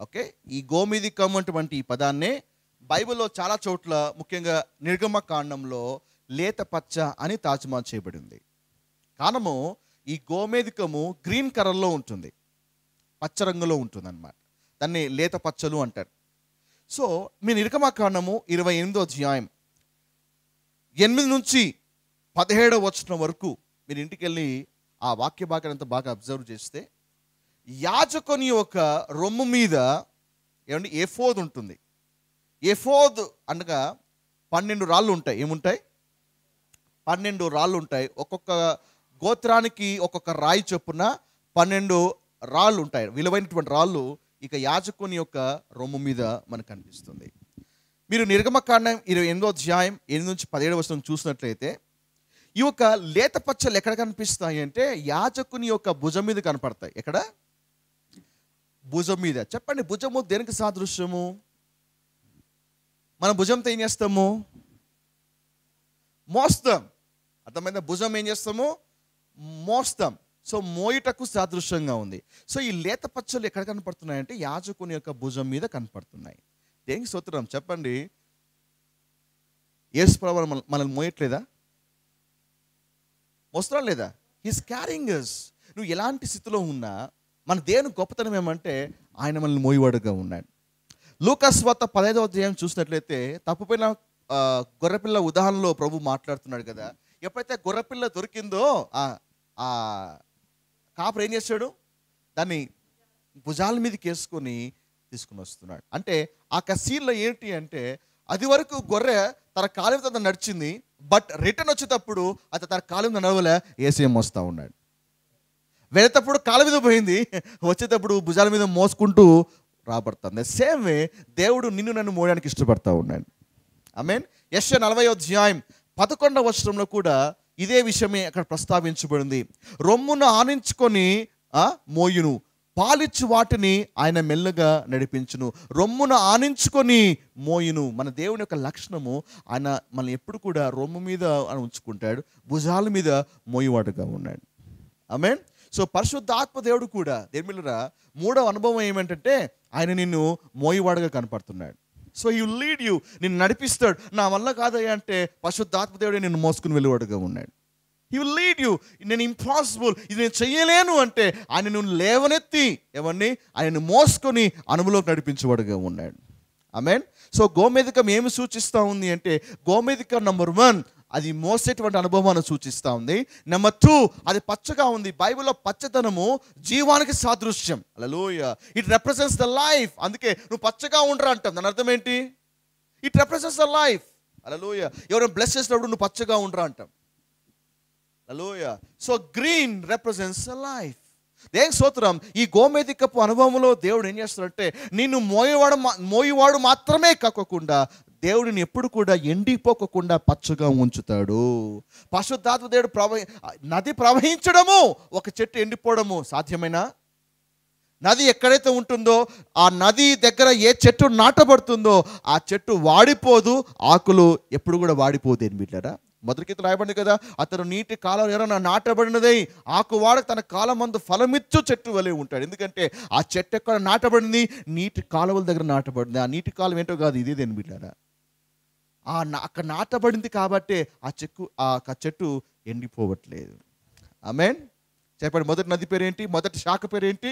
ఓకే ఈ గోమిదికం అటువంటి ఈ పదాన్నే బైబిల్లో చాలా చోట్ల ముఖ్యంగా నిర్గమ కాండంలో లేత పచ్చ అని తాజ్మా చేయబడింది కానము ఈ గోమేదికము గ్రీన్ కలర్లో ఉంటుంది పచ్చ రంగులో ఉంటుంది అనమాట దాన్ని లేత పచ్చలు అంటారు సో మీ నిర్గమ కాండము ఇరవై ఎనిమిదో అధ్యాయం ఎనిమిది నుంచి పదిహేడో వచ్చిన వరకు మీరు ఇంటికి వెళ్ళి ఆ వాక్య భాగాన్ని అంతా బాగా అబ్జర్వ్ చేస్తే యాజకుని యొక్క రొమ్ము మీద ఏమంటే ఎఫోద్ ఉంటుంది ఎఫోద్ అనగా పన్నెండు రాళ్ళు ఉంటాయి ఏముంటాయి పన్నెండు రాళ్ళు ఉంటాయి ఒక్కొక్క గోత్రానికి ఒక్కొక్క రాయి చొప్పున పన్నెండు రాళ్ళు ఉంటాయి విలువైనటువంటి రాళ్ళు ఇక యాజకుని యొక్క రొమ్ము మీద మనకు అనిపిస్తుంది మీరు నిర్గమకాండం ఇరవై ఎనిమిదో అధ్యాయం ఎనిమిది నుంచి పదిహేడు వర్షం చూసినట్లయితే ఈ యొక్క లేత పచ్చలు ఎక్కడ కనిపిస్తాయి అంటే యాచకుని యొక్క భుజం మీద కనపడతాయి ఎక్కడ భుజం మీద చెప్పండి భుజము దేనికి సాదృశ్యము మన భుజంతో ఏం చేస్తాము మోస్తాం అర్థమైన భుజం ఏం చేస్తాము మోస్తాం సో మోయుటకు సాదృశ్యంగా ఉంది సో ఈ లేత పచ్చలు ఎక్కడ కనపడుతున్నాయంటే యాజకుని యొక్క భుజం మీద కనపడుతున్నాయి దేనికి సూత్రం చెప్పండి ఏసుప్రభు మనల్ని మోయట్లేదా మోస్తున్నా లేదా హీస్ క్యారింగ్ అస్ నువ్వు ఎలాంటి స్థితిలో ఉన్నా మన దేవుని గొప్పతనం ఏమంటే ఆయన మనల్ని మోయివాడుగా ఉన్నాడు లూకాస్వాత పదహైదవ అధ్యాయం చూసినట్లయితే తప్పుపోయిన గొర్రెపిల్ల ఉదాహరణలో ప్రభు మాట్లాడుతున్నాడు కదా ఎప్పుడైతే గొర్రెపిల్ల దొరికిందో ఆ కాపర్ ఏం చేశాడు దాన్ని భుజాల మీదకి వేసుకొని తీసుకుని వస్తున్నాడు అంటే ఆ కసీల్లో ఏంటి అంటే అది వరకు గొర్రె తన కాలు తన నడిచింది బట్ రిటర్న్ వచ్చేటప్పుడు అతను తన కాలు మీద నడవలే ఏసీఎం వస్తూ ఉన్నాడు వెళ్ళేటప్పుడు కాలు మీద పోయింది వచ్చేటప్పుడు భుజాల మీద మోసుకుంటూ రాబడుతుంది సేమ్ వే దేవుడు నిన్ను నన్ను మోయడానికి ఇష్టపడతా ఉన్నాడు ఐ మీన్ యశ్ నలభై అధ్యాయం పదకొండవ వర్షంలో కూడా ఇదే విషయమే అక్కడ ప్రస్తావించబడింది రొమ్మును ఆనించుకొని మోయును పాలిచ్చి వాటిని ఆయన మెల్లగా నడిపించును రొమ్మును ఆనించుకొని మోయును మన దేవుని యొక్క లక్షణము ఆయన మనం ఎప్పుడు కూడా రొమ్ము మీద ఉంచుకుంటాడు భుజాల మీద మోయువాడుగా ఉన్నాడు ఆమె సో పరిశుద్ధాత్మ దేవుడు కూడా దేమిలరా మూడవ అనుభవం ఏమిటంటే ఆయన నిన్ను మోయివాడుగా కనపడుతున్నాడు సో యు లీడ్ యూ నిన్ను నడిపిస్తాడు నా వల్ల కాదయ్యా అంటే పరిశుద్ధాత్మ దేవుడే నిన్ను మోసుకుని వెళ్ళివాడుగా ఉన్నాడు హీ విల్ లీడ్ యూ నేను ఇంపాసిబుల్ ఇది నేను చేయలేను అంటే ఆయన నువ్వు లేవనెత్తి ఏమని ఆయనను మోసుకొని అనుభవంలోకి నడిపించేవాడుగా ఉన్నాడు మీన్ సో గోమేధికం ఏమి సూచిస్తూ ఉంది అంటే గోమేదిక నంబర్ వన్ అది మోసేటువంటి అనుభవాన్ని సూచిస్తూ ఉంది నెంబర్ టూ అది పచ్చగా ఉంది బైబిల్లో పచ్చదనము జీవానికి సాదృశ్యం అలలోయ ఇట్ రిప్రజెంట్స్ ద లైఫ్ అందుకే నువ్వు పచ్చగా ఉండరా అంటాం దాని అర్థం ఏంటి ఇట్ రిప్రజెంట్స్ ద లైఫ్ అలలోయ ఎవరైనా బ్లెస్ చేసినప్పుడు నువ్వు పచ్చగా ఉండరా అంటాం alleluia so green represents life దేని సూత్రం ఈ గోమేదికపు అనుభవంలో దేవుడు ఏం చేస్తాడంటే నిన్ను మోయవాడు మోయవాడు మాత్రమే కాకుండా దేవుడిని ఎప్పుడు కూడా ఎండిపోకుండా పచ్చగా ఉంచుతాడు పశుద్ధాత్మ దేవుడు ప్రవహి నది ప్రవహించడము ఒక చెట్టు ఎండిపోవడము సాధ్యమేనా నది ఎక్కడైతే ఉంటుందో ఆ నది దగ్గర ఏ చెట్టు నాటబడుతుందో ఆ చెట్టు వాడిపోదు ఆకులు ఎప్పుడు కూడా వాడిపోదు ఏం మొదటికి రాయబడింది కదా అతను నీటి కాలం ఎవరైనా నాటబడినదే ఆకువాడకు తన కాలం మందు ఫలమిచ్చు చెట్టు వలె ఉంటాడు ఎందుకంటే ఆ చెట్టు ఎక్కడ నాటబడింది నీటి కాలువల దగ్గర నాటబడింది ఆ నీటి కాలం ఏంటో కాదు ఇదే దేని బిడ్డారా ఆ అక్కడ నాటబడింది కాబట్టి ఆ చెక్కు ఆ చెట్టు ఎండిపోవట్లేదు ఆమెన్ చెప్పండి మొదటి నది పేరేంటి మొదటి శాఖ పేరేంటి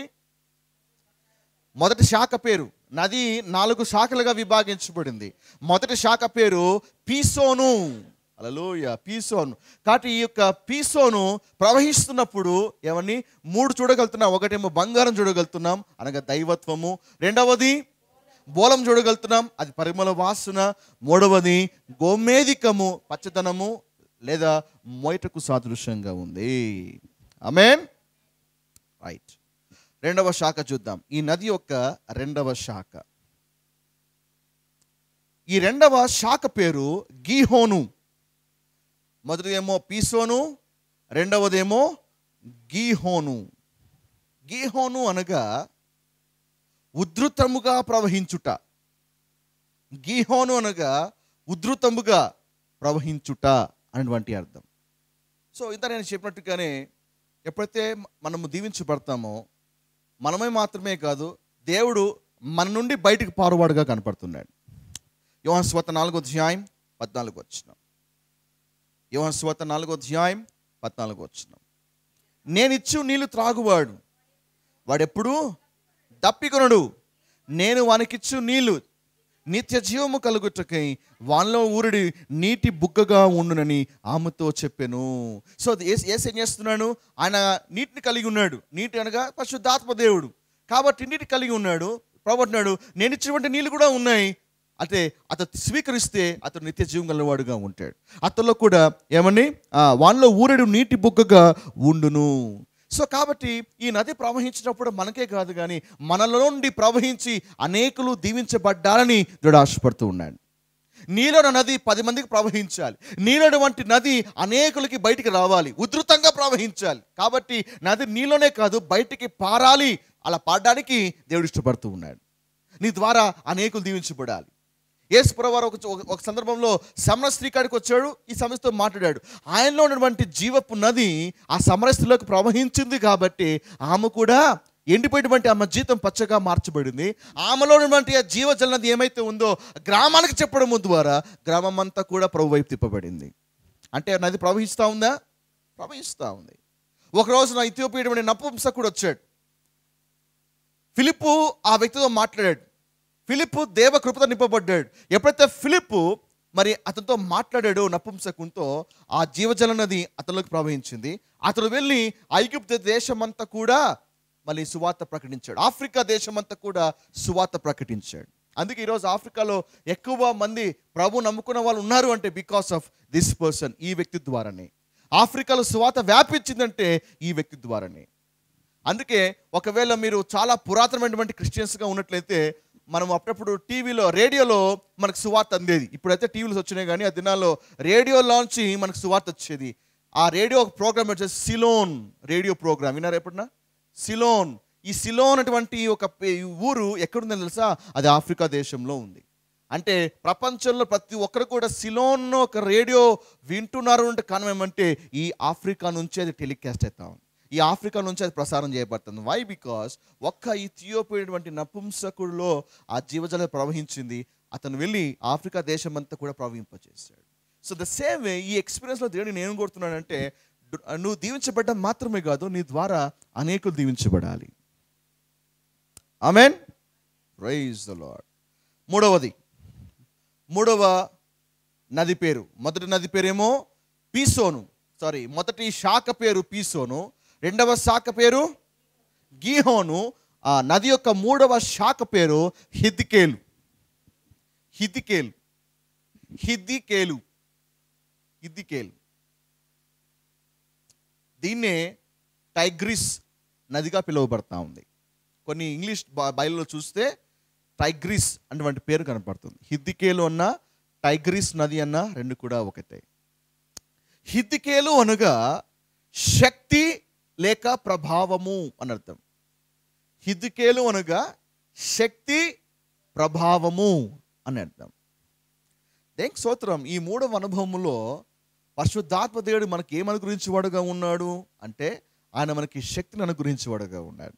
మొదటి శాఖ పేరు నది నాలుగు శాఖలుగా విభాగించబడింది మొదటి శాఖ పేరు పీసోను అలలోయ పీసోను కాబట్టి ఈ యొక్క పీసోను ప్రవహిస్తున్నప్పుడు ఏమని మూడు చూడగలుగుతున్నాం ఒకటేమో బంగారం చూడగలుగుతున్నాం అనగా దైవత్వము రెండవది బోలం చూడగలుగుతున్నాం అది పరిమళ వాసన మూడవది గోమేధికము పచ్చదనము లేదా మొయటకు సాదృశ్యంగా ఉంది అమేన్ రైట్ రెండవ శాఖ చూద్దాం ఈ నది యొక్క రెండవ శాఖ ఈ రెండవ శాఖ పేరు గీహోను మొదటిదేమో పీసోను రెండవదేమో గీహోను గీహోను అనగా ఉధృతముగా ప్రవహించుట గీహోను అనగా ఉధృతముగా ప్రవహించుట అనేటువంటి అర్థం సో ఇంత నేను చెప్పినట్టుగానే ఎప్పుడైతే మనము దీవించబడతామో మనమే మాత్రమే కాదు దేవుడు మన నుండి బయటకు పారువాడుగా కనపడుతున్నాడు యోహన్ స్వత నాలుగో అధ్యాయం పద్నాలుగు వచ్చినాం యోహన్ స్వత నాలుగో అధ్యాయం పద్నాలుగో వచ్చిన నేను ఇచ్చు నీళ్ళు త్రాగువాడు వాడెప్పుడు దప్పికొనడు నేను వానికిచ్చు నీళ్ళు నిత్య జీవము కలుగుటకై వాళ్ళలో ఊరుడి నీటి బుగ్గగా ఉండునని ఆమెతో చెప్పాను సో ఏసేం చేస్తున్నాడు ఆయన నీటిని కలిగి ఉన్నాడు నీటి అనగా పశుద్ధాత్మ దేవుడు కాబట్టి నీటి కలిగి ఉన్నాడు ప్రభుత్వనాడు నేను ఇచ్చినటువంటి నీళ్ళు కూడా ఉన్నాయి అంటే అతను స్వీకరిస్తే అతను నిత్య జీవం గలవాడుగా ఉంటాడు అతనిలో కూడా ఏమని వాళ్ళలో ఊరడు నీటి బుగ్గగా ఉండును సో కాబట్టి ఈ నది ప్రవహించినప్పుడు మనకే కాదు కానీ మనలో నుండి ప్రవహించి అనేకులు దీవించబడ్డాలని దృఢ ఆశపడుతూ ఉన్నాడు నీలో నది పది మందికి ప్రవహించాలి వంటి నది అనేకులకి బయటికి రావాలి ఉధృతంగా ప్రవహించాలి కాబట్టి నది నీలోనే కాదు బయటికి పారాలి అలా పాడడానికి దేవుడు ఇష్టపడుతూ ఉన్నాడు నీ ద్వారా అనేకులు దీవించబడాలి యేసు ఒక ఒక సందర్భంలో సమరస్త్రీ కాడికి వచ్చాడు ఈ సమస్యతో మాట్లాడాడు ఆయనలో ఉన్నటువంటి జీవపు నది ఆ సమరస్త్రీలోకి ప్రవహించింది కాబట్టి ఆమె కూడా ఎండిపోయినటువంటి ఆమె జీతం పచ్చగా మార్చబడింది ఆమెలో ఉన్నటువంటి ఆ జీవజల నది ఏమైతే ఉందో గ్రామానికి చెప్పడం ద్వారా గ్రామం అంతా కూడా ప్రభు వైపు తిప్పబడింది అంటే నది ప్రవహిస్తూ ఉందా ప్రవహిస్తూ ఉంది ఒకరోజు నా ఇథియోపియటువంటి నపుంసకుడు వచ్చాడు ఫిలిప్పు ఆ వ్యక్తితో మాట్లాడాడు ఫిలిప్ దేవ కృపతో నింపబడ్డాడు ఎప్పుడైతే ఫిలిప్ మరి అతనితో మాట్లాడాడు నపుంసకుంతో ఆ జీవజల నది అతనిలోకి ప్రవహించింది అతను వెళ్ళి ఐగుప్త దేశమంతా కూడా మళ్ళీ సువార్త ప్రకటించాడు ఆఫ్రికా దేశమంతా కూడా సువార్త ప్రకటించాడు అందుకే ఈరోజు ఆఫ్రికాలో ఎక్కువ మంది ప్రభు నమ్ముకున్న వాళ్ళు ఉన్నారు అంటే బికాస్ ఆఫ్ దిస్ పర్సన్ ఈ వ్యక్తి ద్వారానే ఆఫ్రికాలో సువాత వ్యాపించిందంటే ఈ వ్యక్తి ద్వారానే అందుకే ఒకవేళ మీరు చాలా పురాతనమైనటువంటి క్రిస్టియన్స్గా ఉన్నట్లయితే మనం అప్పుడప్పుడు టీవీలో రేడియోలో మనకు సువార్త అందేది ఇప్పుడైతే టీవీలో వచ్చినాయి కానీ ఆ దినాల్లో లాంచి మనకు సువార్త వచ్చేది ఆ రేడియో ప్రోగ్రామ్ వచ్చేసి సిలోన్ రేడియో ప్రోగ్రామ్ విన్నారు ఎప్పుడన్నా సిలోన్ ఈ సిలోన్ అటువంటి ఒక ఊరు ఎక్కడుందని తెలుసా అది ఆఫ్రికా దేశంలో ఉంది అంటే ప్రపంచంలో ప్రతి ఒక్కరు కూడా సిలోన్ ఒక రేడియో వింటున్నారు అంటే కారణం ఏమంటే ఈ ఆఫ్రికా నుంచి అది టెలికాస్ట్ అవుతా ఉంది ఈ ఆఫ్రికా నుంచి అది ప్రసారం చేయబడుతుంది వై బికాస్ ఒక్క ఇథియోపియటువంటి నపుంసకుడిలో ఆ జీవజలం ప్రవహించింది అతను వెళ్ళి ఆఫ్రికా దేశం అంతా కూడా ప్రవహింపజేశాడు సో ద సేమ్ వే ఈ ఎక్స్పీరియన్స్లో దేవుడు నేను కోరుతున్నానంటే నువ్వు దీవించబడ్డం మాత్రమే కాదు నీ ద్వారా అనేకులు దీవించబడాలి మీన్ రైజ్ ద లాడ్ మూడవది మూడవ నది పేరు మొదటి నది పేరేమో పీసోను సారీ మొదటి శాఖ పేరు పీసోను రెండవ శాఖ పేరు గీహోను ఆ నది యొక్క మూడవ శాఖ పేరు హిద్కేలు హిద్కేలు హిద్దికేలు హిద్దికేలు దీన్నే టైగ్రిస్ నదిగా పిలువబడతా ఉంది కొన్ని ఇంగ్లీష్ బైబిల్లో చూస్తే టైగ్రిస్ అటువంటి పేరు కనపడుతుంది హిద్దికేలు అన్న టైగ్రిస్ నది అన్న రెండు కూడా ఒకటే హిద్దికేలు అనగా శక్తి లేక ప్రభావము అని అర్థం హిదుకేలు అనగా శక్తి ప్రభావము అని అర్థం దేనికి సూత్రం ఈ మూడవ అనుభవంలో పరిశుద్ధాత్మ దేవుడు మనకి ఏమని వాడుగా ఉన్నాడు అంటే ఆయన మనకి శక్తిని అనుగ్రహించేవాడుగా ఉన్నాడు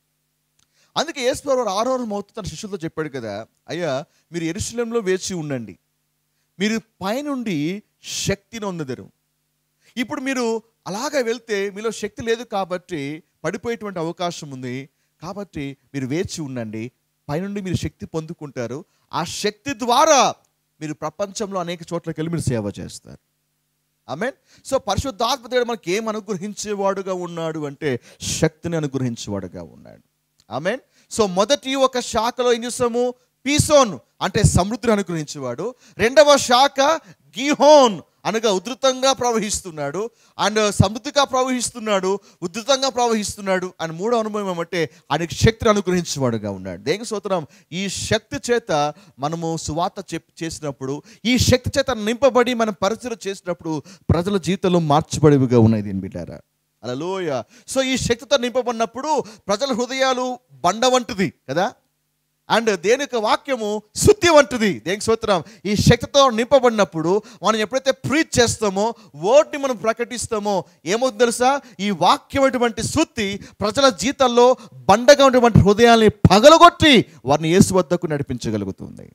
అందుకే యేసుప్రభు ఆరోహం అవుతూ తన శిష్యులతో చెప్పాడు కదా అయ్యా మీరు ఎరుశలంలో వేచి ఉండండి మీరు పైనుండి శక్తిని పొందదరు ఇప్పుడు మీరు అలాగ వెళ్తే మీలో శక్తి లేదు కాబట్టి పడిపోయేటువంటి అవకాశం ఉంది కాబట్టి మీరు వేచి ఉండండి పైనుండి మీరు శక్తి పొందుకుంటారు ఆ శక్తి ద్వారా మీరు ప్రపంచంలో అనేక చోట్లకి వెళ్ళి మీరు సేవ చేస్తారు మీన్ సో పరిశుద్ధాత్మ దేవుడు మనకి ఏం అనుగ్రహించేవాడుగా ఉన్నాడు అంటే శక్తిని అనుగ్రహించేవాడుగా ఉన్నాడు మీన్ సో మొదటి ఒక శాఖలో ఏం చూస్తాము పీసోన్ అంటే సమృద్ధిని అనుగ్రహించేవాడు రెండవ శాఖ గీహోన్ అనగా ఉధృతంగా ప్రవహిస్తున్నాడు అండ్ సమృద్ధిగా ప్రవహిస్తున్నాడు ఉధృతంగా ప్రవహిస్తున్నాడు అని మూడో అనుభవం ఏమంటే ఆయన శక్తిని అనుగ్రహించేవాడుగా ఉన్నాడు దేనికి సూత్రం ఈ శక్తి చేత మనము సువార్త చేసినప్పుడు ఈ శక్తి చేత నింపబడి మనం పరిచయం చేసినప్పుడు ప్రజల జీవితంలో మార్చబడివిగా ఉన్నాయి దీని బిడ్డారా అలా సో ఈ శక్తితో నింపబడినప్పుడు ప్రజల హృదయాలు బండ వంటిది కదా అండ్ దేని యొక్క వాక్యము శుద్ధి వంటిది దేనికి సూత్రం ఈ శక్తితో నింపబడినప్పుడు మనం ఎప్పుడైతే ప్రీచ్ చేస్తామో ఓటిని మనం ప్రకటిస్తామో ఏమవుతుంది తెలుసా ఈ వాక్యం అటువంటి శుద్ధి ప్రజల జీతాల్లో బండగా ఉన్నటువంటి హృదయాల్ని పగలగొట్టి వారిని యేసు వద్దకు నడిపించగలుగుతుంది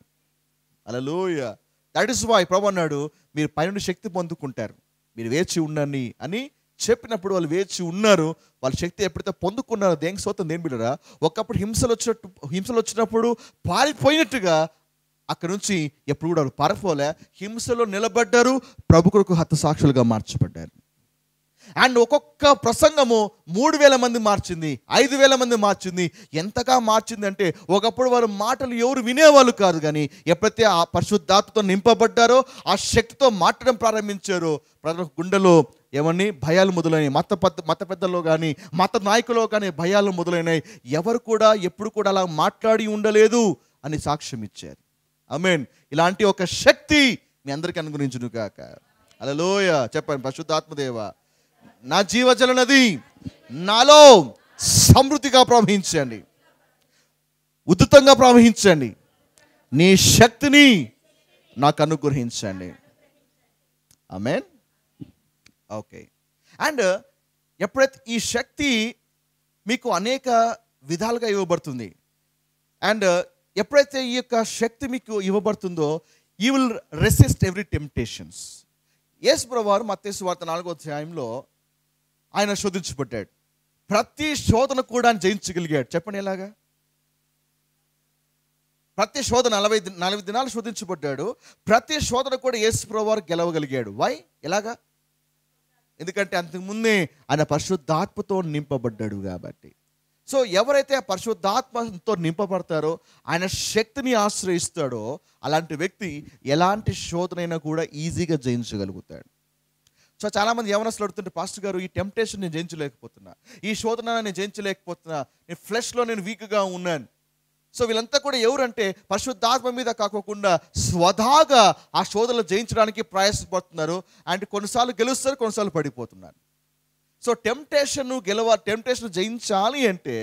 అలలోయ దట్ ఇస్ వాయ్ ప్రభు అన్నాడు మీరు పైన శక్తి పొందుకుంటారు మీరు వేచి ఉండని అని చెప్పినప్పుడు వాళ్ళు వేచి ఉన్నారు వాళ్ళ శక్తి ఎప్పుడైతే పొందుకున్నారో దేనికి సోతం దేని బిడ్డరా ఒకప్పుడు హింసలు వచ్చినట్టు హింసలు వచ్చినప్పుడు పారిపోయినట్టుగా అక్కడ నుంచి ఎప్పుడు కూడా పారిపోలే హింసలో నిలబడ్డారు ప్రభు కొరకు హతసాక్షులుగా మార్చబడ్డారు అండ్ ఒక్కొక్క ప్రసంగము మూడు వేల మంది మార్చింది ఐదు వేల మంది మార్చింది ఎంతగా మార్చింది అంటే ఒకప్పుడు వారు మాటలు ఎవరు వినేవాళ్ళు కాదు కానీ ఎప్పుడైతే ఆ పరిశుద్ధాత్మతో నింపబడ్డారో ఆ శక్తితో మాట్లాడడం ప్రారంభించారో ప్రజల గుండెలో ఏమన్నీ భయాలు మొదలైనవి మత పెద్ద మత పెద్దల్లో కానీ మత నాయకులో కానీ భయాలు మొదలైనవి ఎవరు కూడా ఎప్పుడు కూడా అలా మాట్లాడి ఉండలేదు అని సాక్ష్యం ఇచ్చారు మీన్ ఇలాంటి ఒక శక్తి మీ అందరికీ అనుగురించును కాక అలలోయ చెప్పండి పరిశుద్ధాత్మదేవ నా జీవజల నది నాలో సమృద్ధిగా ప్రవహించండి ఉద్ధృతంగా ప్రవహించండి నీ శక్తిని నాకు అనుగ్రహించండి ఆమెన్ ఓకే అండ్ uh, ఎప్పుడైతే ఈ శక్తి మీకు అనేక విధాలుగా ఇవ్వబడుతుంది అండ్ uh, ఎప్పుడైతే ఈ యొక్క శక్తి మీకు ఇవ్వబడుతుందో you will resist every temptations యేసు ప్రభువారు మత్తేసు వార్త నాలుగో అధ్యాయంలో ఆయన శోధించబడ్డాడు ప్రతి శోధన కూడా జయించగలిగాడు చెప్పండి ఎలాగా ప్రతి శోధన నలభై నలభై దినాలు శోధించబడ్డాడు ప్రతి శోధన కూడా యేసు ప్రభువారు గెలవగలిగాడు వై ఎలాగా ఎందుకంటే అంతకుముందే ఆయన పరిశుద్ధాత్మతో నింపబడ్డాడు కాబట్టి సో ఎవరైతే ఆ పరిశుద్ధాత్మతో నింపబడతారో ఆయన శక్తిని ఆశ్రయిస్తాడో అలాంటి వ్యక్తి ఎలాంటి శోధనైనా కూడా ఈజీగా జయించగలుగుతాడు సో చాలామంది యవనస్తులు అడుగుతుంటే పాస్టర్ గారు ఈ టెంప్టేషన్ నేను జయించలేకపోతున్నా ఈ శోధన నేను జయించలేకపోతున్నా నేను ఫ్లెష్లో నేను వీక్గా ఉన్నాను సో వీళ్ళంతా కూడా ఎవరంటే పరిశుద్ధాత్మ మీద కాకోకుండా స్వధాగా ఆ శోధనలు జయించడానికి ప్రయాసపడుతున్నారు అండ్ కొన్నిసార్లు గెలుస్తారు కొన్నిసార్లు పడిపోతున్నారు సో టెంప్టేషన్ గెలవ టెంప్టేషన్ జయించాలి అంటే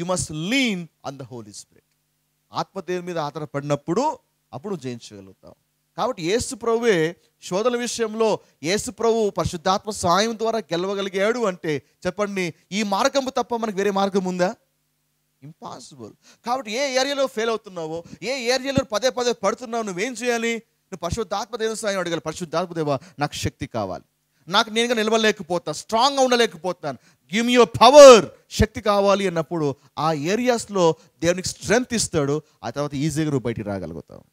you must lean on the Holi spirit ఆత్మదేవుని మీద ఆధారపడినప్పుడు అప్పుడు జయించగలుగుతాం కాబట్టి ఏసు ప్రభువే శోధన విషయంలో ఏసు ప్రభు పరిశుద్ధాత్మ సాయం ద్వారా గెలవగలిగాడు అంటే చెప్పండి ఈ మార్గము తప్ప మనకు వేరే మార్గం ఉందా ఇంపాసిబుల్ కాబట్టి ఏ ఏరియాలో ఫెయిల్ అవుతున్నావో ఏ ఏరియాలో పదే పదే పడుతున్నావు నువ్వేం చేయాలి నువ్వు పరిశుద్ధాత్మ దేవ అడగాలి పరిశుద్ధాత్మ దేవ నాకు శక్తి కావాలి నాకు నేనుగా నిలవలేకపోతాను స్ట్రాంగ్గా ఉండలేకపోతాను గివ్ యువర్ పవర్ శక్తి కావాలి అన్నప్పుడు ఆ ఏరియాస్లో దేవునికి స్ట్రెంగ్త్ ఇస్తాడు ఆ తర్వాత ఈజీగా నువ్వు బయటికి రాగలుగుతావు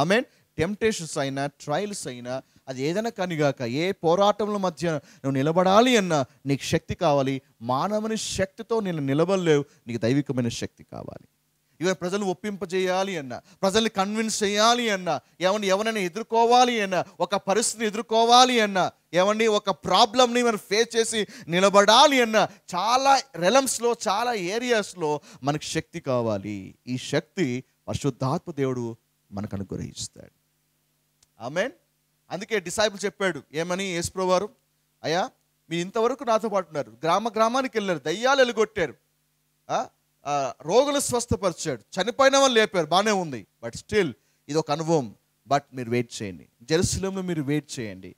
ఐ మీన్ టెంప్టేషన్స్ అయినా ట్రయల్స్ అయినా అది ఏదైనా కనిగాక ఏ పోరాటంలో మధ్య నువ్వు నిలబడాలి అన్న నీకు శక్తి కావాలి మానవుని శక్తితో నేను నిలబడలేవు నీకు దైవికమైన శక్తి కావాలి ఇవన్నీ ప్రజలు ఒప్పింపజేయాలి అన్న ప్రజల్ని కన్విన్స్ చేయాలి అన్న ఏమన్నా ఎవరైనా ఎదుర్కోవాలి అన్న ఒక పరిస్థితిని ఎదుర్కోవాలి అన్న ఎవరిని ఒక ప్రాబ్లమ్ని మనం ఫేస్ చేసి నిలబడాలి అన్న చాలా రెలమ్స్లో చాలా ఏరియాస్లో మనకు శక్తి కావాలి ఈ శక్తి పరిశుద్ధాత్మ దేవుడు మనకు అనుగ్రహిస్తాడు ఆమెన్ అందుకే డిసైబుల్ చెప్పాడు ఏమని యేసుప్రవారు అయ్యా మీరు ఇంతవరకు నాతో పాటు ఉన్నారు గ్రామ గ్రామానికి వెళ్ళారు దయ్యాలు వెళ్ళగొట్టారు రోగులు స్వస్థపరిచాడు చనిపోయిన వాళ్ళు లేపారు బాగానే ఉంది బట్ స్టిల్ ఇది ఒక అనుభవం బట్ మీరు వెయిట్ చేయండి జెరూసలంలో మీరు వెయిట్ చేయండి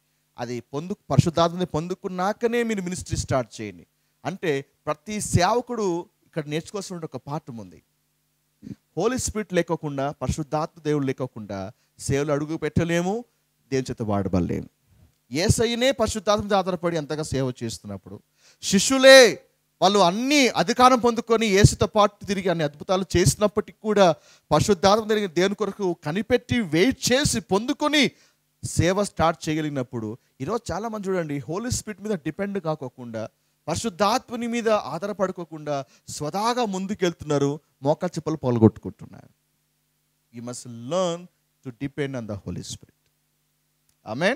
అది పొందు పరిశుద్ధాత్మని పొందుకున్నాకనే మీరు మినిస్ట్రీ స్టార్ట్ చేయండి అంటే ప్రతి సేవకుడు ఇక్కడ నేర్చుకోవాల్సిన ఒక పాఠం ఉంది హోలీ స్పిరిట్ లేకోకుండా పరిశుద్ధాత్మ దేవుడు లేకోకుండా సేవలు అడుగు పెట్టలేము దేని చేత వాడబడలేము ఏసైనే పరిశుద్ధాత్మ ఆధారపడి అంతగా సేవ చేస్తున్నప్పుడు శిష్యులే వాళ్ళు అన్ని అధికారం పొందుకొని ఏసుతో పాటు తిరిగి అన్ని అద్భుతాలు చేసినప్పటికీ కూడా పరిశుద్ధాత్మ తిరిగి దేని కొరకు కనిపెట్టి వెయిట్ చేసి పొందుకొని సేవ స్టార్ట్ చేయగలిగినప్పుడు ఈరోజు చాలామంది చూడండి హోలీ స్పిరిట్ మీద డిపెండ్ కాకోకుండా పరిశుద్ధాత్మని మీద ఆధారపడుకోకుండా స్వదాగా ముందుకెళ్తున్నారు మోకా చిప్పలు పాల్గొట్టుకుంటున్నారు you must learn to depend on the Holi Spirit ఆమె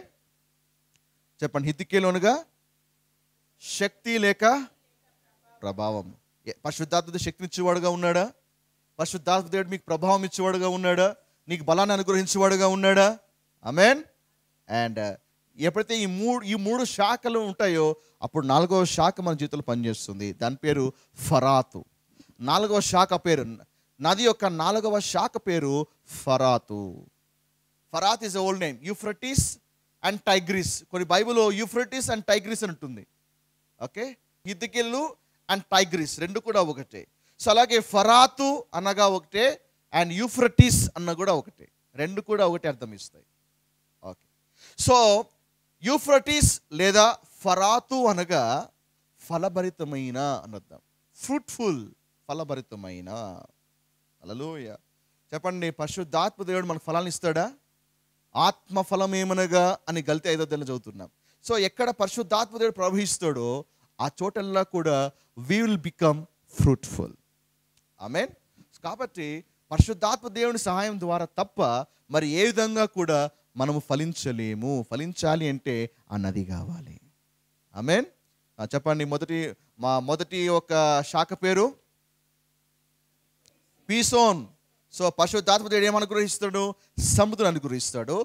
చెప్పండి హితికేలోనుగా శక్తి లేక ప్రభావం పరిశుద్ధాత్మ శక్తిని ఇచ్చేవాడుగా ఉన్నాడా పరిశుద్ధాత్మ దేవుడు మీకు ప్రభావం ఇచ్చేవాడుగా ఉన్నాడా నీకు బలాన్ని అనుగ్రహించేవాడుగా ఉన్నాడా అమెన్ అండ్ uh, ఎప్పుడైతే ఈ మూడు ఈ మూడు శాఖలు ఉంటాయో అప్పుడు నాలుగవ శాఖ మన జీవితంలో పనిచేస్తుంది దాని పేరు ఫరాతు నాలుగవ శాఖ పేరు నది యొక్క నాలుగవ శాఖ పేరు ఫరాతు ఫరాత్ is old name Euphrates and Tigris కొన్ని బైబిల్లో యూఫ్రటిస్ అండ్ టైగ్రీస్ అని ఉంటుంది ఓకే ఇదికెళ్ళు అండ్ టైగ్రీస్ రెండు కూడా ఒకటే సో అలాగే ఫరాతు అనగా ఒకటే అండ్ యూఫ్రటిస్ అన్న కూడా ఒకటే రెండు కూడా ఒకటే అర్థం ఇస్తాయి ఓకే సో యూఫ్రటిస్ లేదా ఫరాతు అనగా ఫలభరితమైన అర్థం ఫ్రూట్ఫుల్ ఫలభరితమైన అలలోయ చెప్పండి పశుద్ధాత్మ దేవుడు మనకు ఫలాన్ని ఇస్తాడా ఏమనగా అని గల్తీ ఐదో తెల్ల చదువుతున్నాం సో ఎక్కడ పరిశుద్ధాత్మ ప్రవహిస్తాడో ఆ చోటల్లో కూడా we will become fruitful amen కాబట్టి పరిశుద్ధాత్మ దేవుని సహాయం ద్వారా తప్ప మరి ఏ విధంగా కూడా మనము ఫలించలేము ఫలించాలి అంటే ఆ నది కావాలి ఆమెన్ చెప్పండి మొదటి మా మొదటి ఒక శాఖ పేరు పీసోన్ సో పశుతాత్మదేవుడు ఏమనుగ్రహిస్తాడు సముద్రం అనుగ్రహిస్తాడు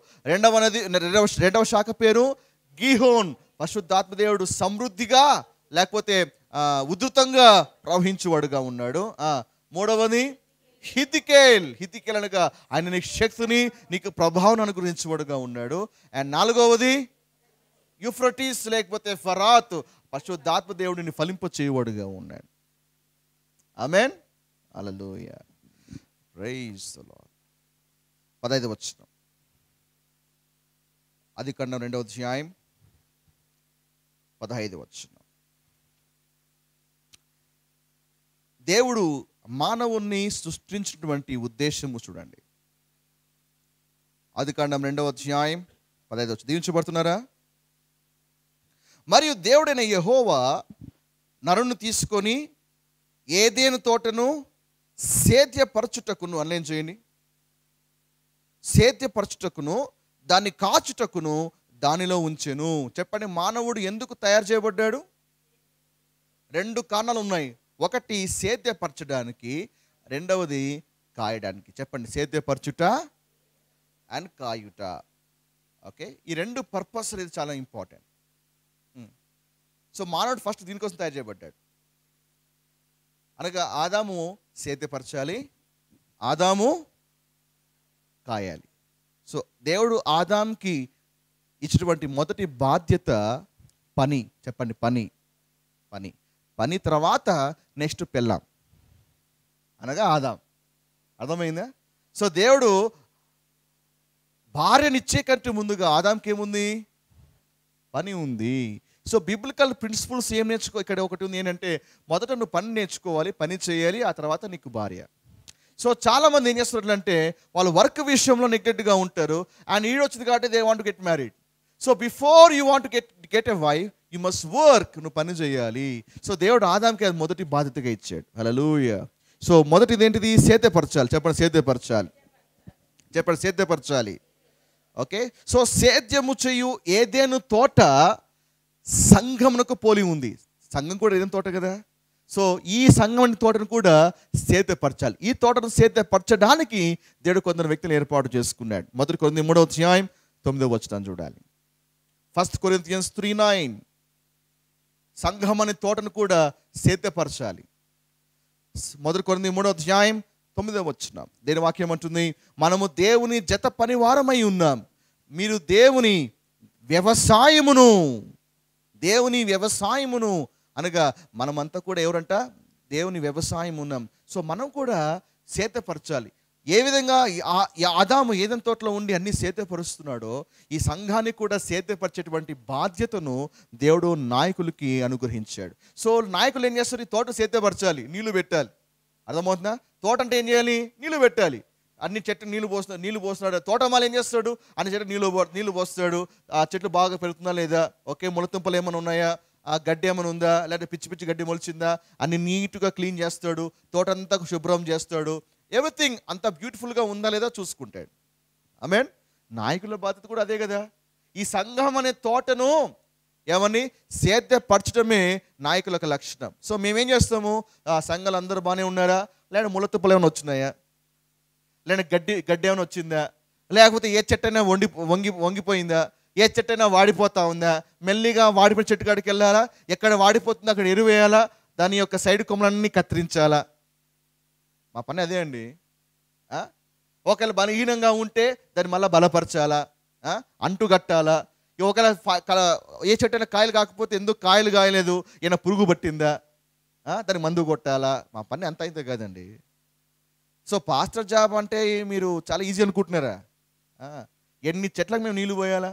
నది రెండవ రెండవ శాఖ పేరు గీహోన్ దేవుడు సమృద్ధిగా లేకపోతే ఉధృతంగా ప్రవహించువాడుగా ఉన్నాడు మూడవది హితికేల్ హితికేల్ అనగా ఆయన నీ శక్తిని నీకు ప్రభావం అనుగ్రహించేవాడుగా ఉన్నాడు అండ్ నాలుగవది యుఫ్రటీస్ లేకపోతే ఫరాత్ పశుద్ధాత్మ దేవుడిని ఫలింప చేయవాడుగా ఉన్నాడు ఐ మీన్ అలలోయ ప్రైజ్ పదైదు వచ్చిన అది కన్నా రెండవ అధ్యాయం పదహైదు వచ్చిన దేవుడు మానవుణ్ణి సృష్టించినటువంటి ఉద్దేశము చూడండి అది కాండం రెండవ అధ్యాయం పదహైదు వచ్చి దీవించబడుతున్నారా మరియు దేవుడైన యహోవా నరును తీసుకొని ఏదేను తోటను సేద్యపరచుటకును అన్నేం చేయండి సేద్యపరచుటకును దాన్ని కాచుటకును దానిలో ఉంచెను చెప్పండి మానవుడు ఎందుకు తయారు చేయబడ్డాడు రెండు కారణాలు ఉన్నాయి ఒకటి సేద్యపరచడానికి రెండవది కాయడానికి చెప్పండి సేద్యపరచుట అండ్ కాయుట ఓకే ఈ రెండు పర్పస్ అనేది చాలా ఇంపార్టెంట్ సో మానవుడు ఫస్ట్ దీనికోసం తయారు చేయబడ్డాడు అనగా ఆదాము సేద్యపరచాలి ఆదాము కాయాలి సో దేవుడు ఆదాంకి ఇచ్చినటువంటి మొదటి బాధ్యత పని చెప్పండి పని పని పని తర్వాత నెక్స్ట్ పెళ్ళాం అనగా ఆదాం అర్థమైందా సో దేవుడు భార్యనిచ్చే కంటే ముందుగా ఆదాంకి ఏముంది పని ఉంది సో బిబ్లికల్ ప్రిన్సిపల్స్ ఏం నేర్చుకో ఇక్కడ ఒకటి ఉంది ఏంటంటే మొదట నువ్వు పని నేర్చుకోవాలి పని చేయాలి ఆ తర్వాత నీకు భార్య సో చాలామంది ఏం అంటే వాళ్ళు వర్క్ విషయంలో నెగ్లెక్ట్గా ఉంటారు అండ్ ఈడు వచ్చింది కాబట్టి they want get married so before you want get get a wife you must work నువ్వు పని చేయాలి సో దేవుడు ఆదాంకి అది మొదటి బాధ్యతగా ఇచ్చాడు అలా లూయ సో మొదటిది ఏంటిది సేద్యపరచాలి చెప్పండి సేద్యపరచాలి చెప్పండి సేద్యపరచాలి ఓకే సో సేద్యము చేయు ఏదేను తోట సంఘమునకు పోలి ఉంది సంఘం కూడా ఏదైనా తోట కదా సో ఈ సంఘం తోటను కూడా సేద్యపరచాలి ఈ తోటను సేద్యపరచడానికి దేవుడు కొందరు వ్యక్తులు ఏర్పాటు చేసుకున్నాడు మొదటి కొన్ని మూడవ అధ్యాయం తొమ్మిదవ వచ్చినా చూడాలి ఫస్ట్ కొరింతియన్స్ త్రీ నైన్ సంఘం అనే తోటను కూడా సేద్యపరచాలి మొదటి కొన్ని మూడో అధ్యాయం తొమ్మిదవ వచ్చిన దేని వాక్యం అంటుంది మనము దేవుని జత పనివారమై ఉన్నాం మీరు దేవుని వ్యవసాయమును దేవుని వ్యవసాయమును అనగా మనమంతా కూడా ఎవరంట దేవుని వ్యవసాయం ఉన్నాం సో మనం కూడా సేతపరచాలి ఏ విధంగా ఆదాము ఏదైనా తోటలో ఉండి అన్ని సేతపరుస్తున్నాడో ఈ సంఘానికి కూడా సేతపరిచేటువంటి బాధ్యతను దేవుడు నాయకులకి అనుగ్రహించాడు సో నాయకులు ఏం చేస్తారు ఈ తోట సేతపరచాలి నీళ్లు పెట్టాలి అర్థమవుతుందా తోట అంటే ఏం చేయాలి నీళ్లు పెట్టాలి అన్ని చెట్టు నీళ్ళు పోస్తున్నాడు నీళ్ళు పోస్తున్నాడు తోటమాలు ఏం చేస్తాడు అన్ని చెట్టు నీళ్ళు నీళ్ళు పోస్తాడు ఆ చెట్లు బాగా పెరుగుతుందా లేదా ఒకే ములతుంపలు ఏమైనా ఉన్నాయా ఆ గడ్డి ఏమైనా ఉందా లేదా పిచ్చి పిచ్చి గడ్డి మొలిచిందా అన్ని నీట్గా క్లీన్ చేస్తాడు తోట అంతా శుభ్రం చేస్తాడు ఎవ్రీథింగ్ అంత బ్యూటిఫుల్గా ఉందా లేదా చూసుకుంటాడు మీన్ నాయకుల బాధ్యత కూడా అదే కదా ఈ సంఘం అనే తోటను ఏమని సేద్యపరచడమే నాయకుల యొక్క లక్షణం సో మేమేం చేస్తాము ఆ సంఘాలు అందరూ బాగానే ఉన్నారా లేదా ములతుప్పలు ఏమైనా వచ్చినాయా లేదా గడ్డి గడ్డి ఏమైనా వచ్చిందా లేకపోతే ఏ చెట్టైనా వండి వంగి వంగిపోయిందా ఏ చెట్టు అయినా వాడిపోతా ఉందా మెల్లిగా వాడిపోయిన చెట్టు కాడికి వెళ్ళాలా ఎక్కడ వాడిపోతుందో అక్కడ ఎరువేయాలా దాని యొక్క సైడ్ కొమ్మలన్నీ కత్తిరించాలా మా పని అదే అండి ఒకవేళ బలహీనంగా ఉంటే దాన్ని మళ్ళీ బలపరచాలా అంటుగట్టాలా ఒకవేళ ఏ చెట్టు అయినా కాయలు కాకపోతే ఎందుకు కాయలు కాయలేదు ఏమైనా పురుగు పట్టిందా దాన్ని మందు కొట్టాలా మా పని అంత అయితే కాదండి సో పాస్టర్ జాబ్ అంటే మీరు చాలా ఈజీ అనుకుంటున్నారా ఎన్ని చెట్లకు మేము నీళ్ళు పోయాలా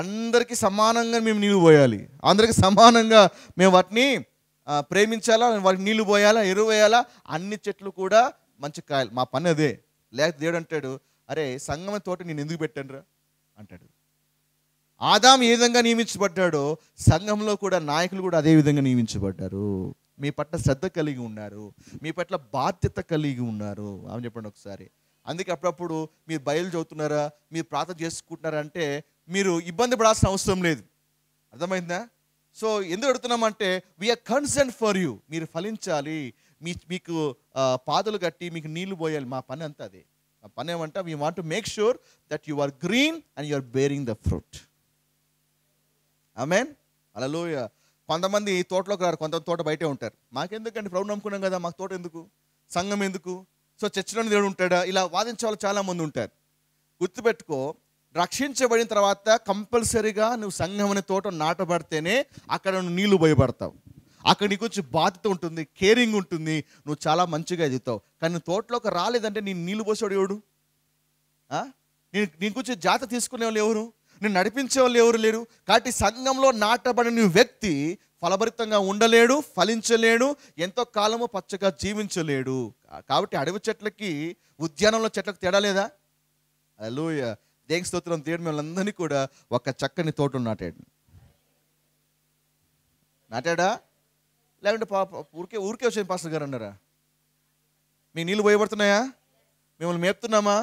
అందరికీ సమానంగా మేము నీళ్ళు పోయాలి అందరికీ సమానంగా మేము వాటిని ప్రేమించాలా వాటికి నీళ్ళు పోయాలా ఎరువు వేయాలా అన్ని చెట్లు కూడా మంచి కాయలు మా పని అదే లేక దేవుడు అంటాడు అరే సంగమ తోట నేను ఎందుకు పెట్టానురా అంటాడు ఆదాం ఏ విధంగా నియమించబడ్డాడో సంఘంలో కూడా నాయకులు కూడా అదే విధంగా నియమించబడ్డారు మీ పట్ల శ్రద్ధ కలిగి ఉన్నారు మీ పట్ల బాధ్యత కలిగి ఉన్నారు అని చెప్పండి ఒకసారి అందుకే అప్పుడప్పుడు మీరు బయలు చదువుతున్నారా మీరు ప్రార్థన చేసుకుంటున్నారా అంటే మీరు ఇబ్బంది పడాల్సిన అవసరం లేదు అర్థమైందా సో ఎందుకు అడుగుతున్నామంటే వీఆర్ కన్సర్న్ ఫర్ యూ మీరు ఫలించాలి మీ మీకు పాదలు కట్టి మీకు నీళ్లు పోయాలి మా పని అంతా అది మా పని ఏమంటే we want make sure that you are green and you are bearing the fruit I mean అలలోయ కొంతమంది తోటలోకి రారు కొంత తోట బయటే ఉంటారు మాకెందుకంటే ప్రభు నమ్ముకున్నాం కదా మాకు తోట ఎందుకు సంఘం ఎందుకు సో చర్చలోని దేవుడు ఉంటాడా ఇలా వాదించే వాళ్ళు చాలామంది ఉంటారు గుర్తుపెట్టుకో రక్షించబడిన తర్వాత కంపల్సరీగా నువ్వు సంఘం అనే తోట నాటబడితేనే అక్కడ నువ్వు నీళ్లు భయపడతావు అక్కడ నీకు వచ్చి బాధ్యత ఉంటుంది కేరింగ్ ఉంటుంది నువ్వు చాలా మంచిగా ఎదుగుతావు కానీ తోటలోకి రాలేదంటే నేను నీళ్ళు పోసాడు ఎవడు నేను నీ గురించి జాత తీసుకునేవాళ్ళు ఎవరు నిన్ను నడిపించే వాళ్ళు ఎవరు లేరు కాబట్టి సంఘంలో నాటబడిన వ్యక్తి ఫలభరితంగా ఉండలేడు ఫలించలేడు ఎంతో కాలము పచ్చగా జీవించలేడు కాబట్టి అడవి చెట్లకి ఉద్యానంలో చెట్లకు తేడా లేదా అలోయ దేని స్తోత్రం తీయడం మిమ్మల్ని కూడా ఒక చక్కని తోటను నాటాడు నాటాడా లేకుంటే పాప ఊరికే ఊరికే వచ్చే పాస్టర్ గారు అన్నారా మీ నీళ్ళు పోయబడుతున్నాయా మిమ్మల్ని మేపుతున్నామా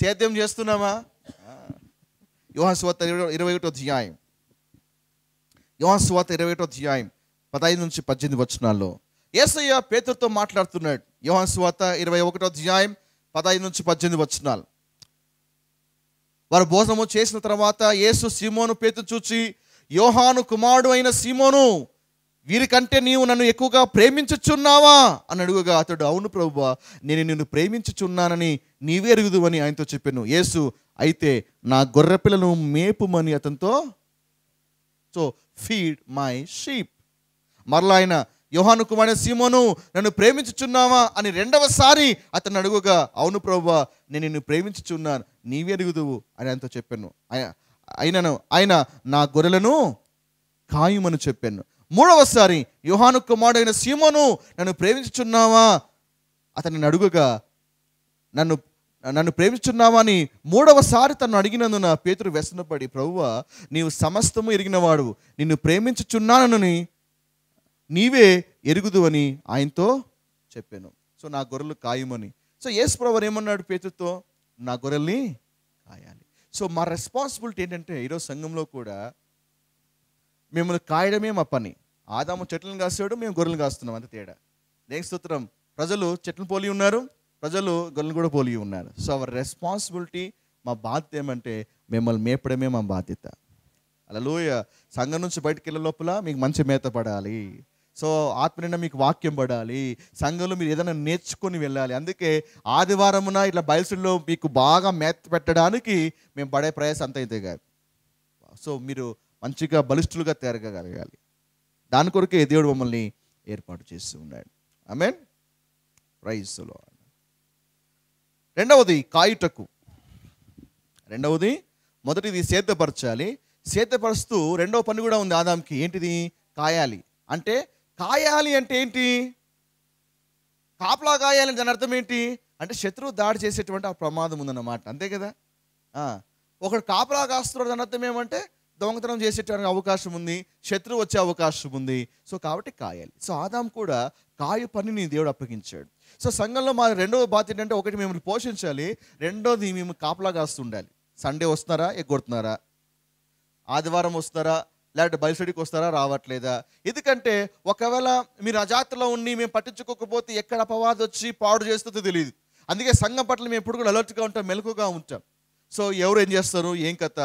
సేద్యం చేస్తున్నామా యోహస్వాత ఇరవై ఒకటో అధ్యాయం యోహస్వాత ఇరవై ఒకటో అధ్యాయం పదహైదు నుంచి పద్దెనిమిది వచనాల్లో ఏసయ్య పేతుతో మాట్లాడుతున్నాడు యోహస్వాత ఇరవై ఒకటో అధ్యాయం పదహైదు నుంచి పద్దెనిమిది వచనాలు వారు భోజనము చేసిన తర్వాత యేసు సీమోను పేతు చూచి యోహాను కుమారుడు అయిన సీమోను వీరికంటే నీవు నన్ను ఎక్కువగా ప్రేమించుచున్నావా అని అడుగుగా అతడు అవును ప్రభువా నేను నిన్ను ప్రేమించుచున్నానని నీవే ఎరుగుదు అని ఆయనతో చెప్పాను యేసు అయితే నా గొర్రెపిల్లను మేపుమని అతనితో సో ఫీడ్ మై షీప్ మరలా ఆయన యోహాను కుమారి సీమోను నన్ను ప్రేమించుచున్నావా అని రెండవసారి అతను అడుగుగా అవును ప్రభువా నేను నిన్ను ప్రేమించుచున్నాను నీవే అడుగుదువు అని అంత చెప్పాను అయినను ఆయన నా గొర్రెలను ఖాయమని చెప్పాను మూడవసారి యుహాను కుమారుడైన సీమోను నన్ను ప్రేమించుచున్నావా అతని అడుగుగా నన్ను నన్ను ప్రేమిస్తున్నావని మూడవసారి తను అడిగినందున పేతురు వ్యసనపడి ప్రభువ నీవు సమస్తము ఎరిగినవాడు నిన్ను ప్రేమించుచున్నానని నీవే ఎరుగుదు అని ఆయనతో చెప్పాను సో నా గొర్రెలు కాయమని సో యేసు ప్రభు ఏమన్నాడు పేతుతో నా గొర్రెల్ని కాయాలి సో మా రెస్పాన్సిబిలిటీ ఏంటంటే ఈరోజు సంఘంలో కూడా మిమ్మల్ని కాయడమే మా పని ఆదాము చెట్లను కాసాడు మేము గొర్రెలు కాస్తున్నాం అంత తేడా దేనికి స్తోత్రం ప్రజలు చెట్లు పోలి ఉన్నారు ప్రజలు గొల్లను కూడా పోలి ఉన్నారు సో అవర్ రెస్పాన్సిబిలిటీ మా బాధ్యత ఏమంటే మిమ్మల్ని మేపడమే మా బాధ్యత అలలోయ సంఘం నుంచి బయటకు వెళ్ళే లోపల మీకు మంచి మేత పడాలి సో ఆత్మనిండా మీకు వాక్యం పడాలి సంఘంలో మీరు ఏదైనా నేర్చుకొని వెళ్ళాలి అందుకే ఆదివారమున ఇట్లా బయలుసుల్లో మీకు బాగా మేత పెట్టడానికి మేము పడే ప్రయాసం అంత అయితే కాదు సో మీరు మంచిగా బలిష్ఠులుగా తిరగగలగాలి దాని కొరకే దేవుడు మమ్మల్ని ఏర్పాటు చేస్తూ ఉన్నాడు ఐ మీన్ ప్రైజ్లో రెండవది కాయుటకు రెండవది మొదటిది సేద్యపరచాలి సేద్యపరుస్తూ రెండవ పని కూడా ఉంది ఆదాంకి ఏంటిది కాయాలి అంటే కాయాలి అంటే ఏంటి కాపలా కాయాలి దాని అర్థం ఏంటి అంటే శత్రువు దాడి చేసేటువంటి ఆ ప్రమాదం ఉందన్నమాట అంతే కదా ఒకడు కాపలా కాస్తున్నాడు దాని అర్థం ఏమంటే దొంగతనం చేసేటువంటి అవకాశం ఉంది శత్రువు వచ్చే అవకాశం ఉంది సో కాబట్టి కాయాలి సో ఆదాం కూడా కాయ పనిని దేవుడు అప్పగించాడు సో సంఘంలో మా రెండవ బాధ్యత ఏంటంటే ఒకటి మిమ్మల్ని పోషించాలి రెండోది మేము కాపలా కాస్తుండాలి సండే వస్తున్నారా ఎగ్గొడుతున్నారా ఆదివారం వస్తారా లేకపోతే బయలుసడికి వస్తారా రావట్లేదా ఎందుకంటే ఒకవేళ మీరు అజాతలో ఉండి మేము పట్టించుకోకపోతే ఎక్కడ అపవాదం వచ్చి పాడు చేస్తుందో తెలియదు అందుకే సంఘం పట్ల మేము ఎప్పుడు కూడా అలర్ట్గా ఉంటాం మెలకుగా ఉంటాం సో ఎవరు ఏం చేస్తారు ఏం కథ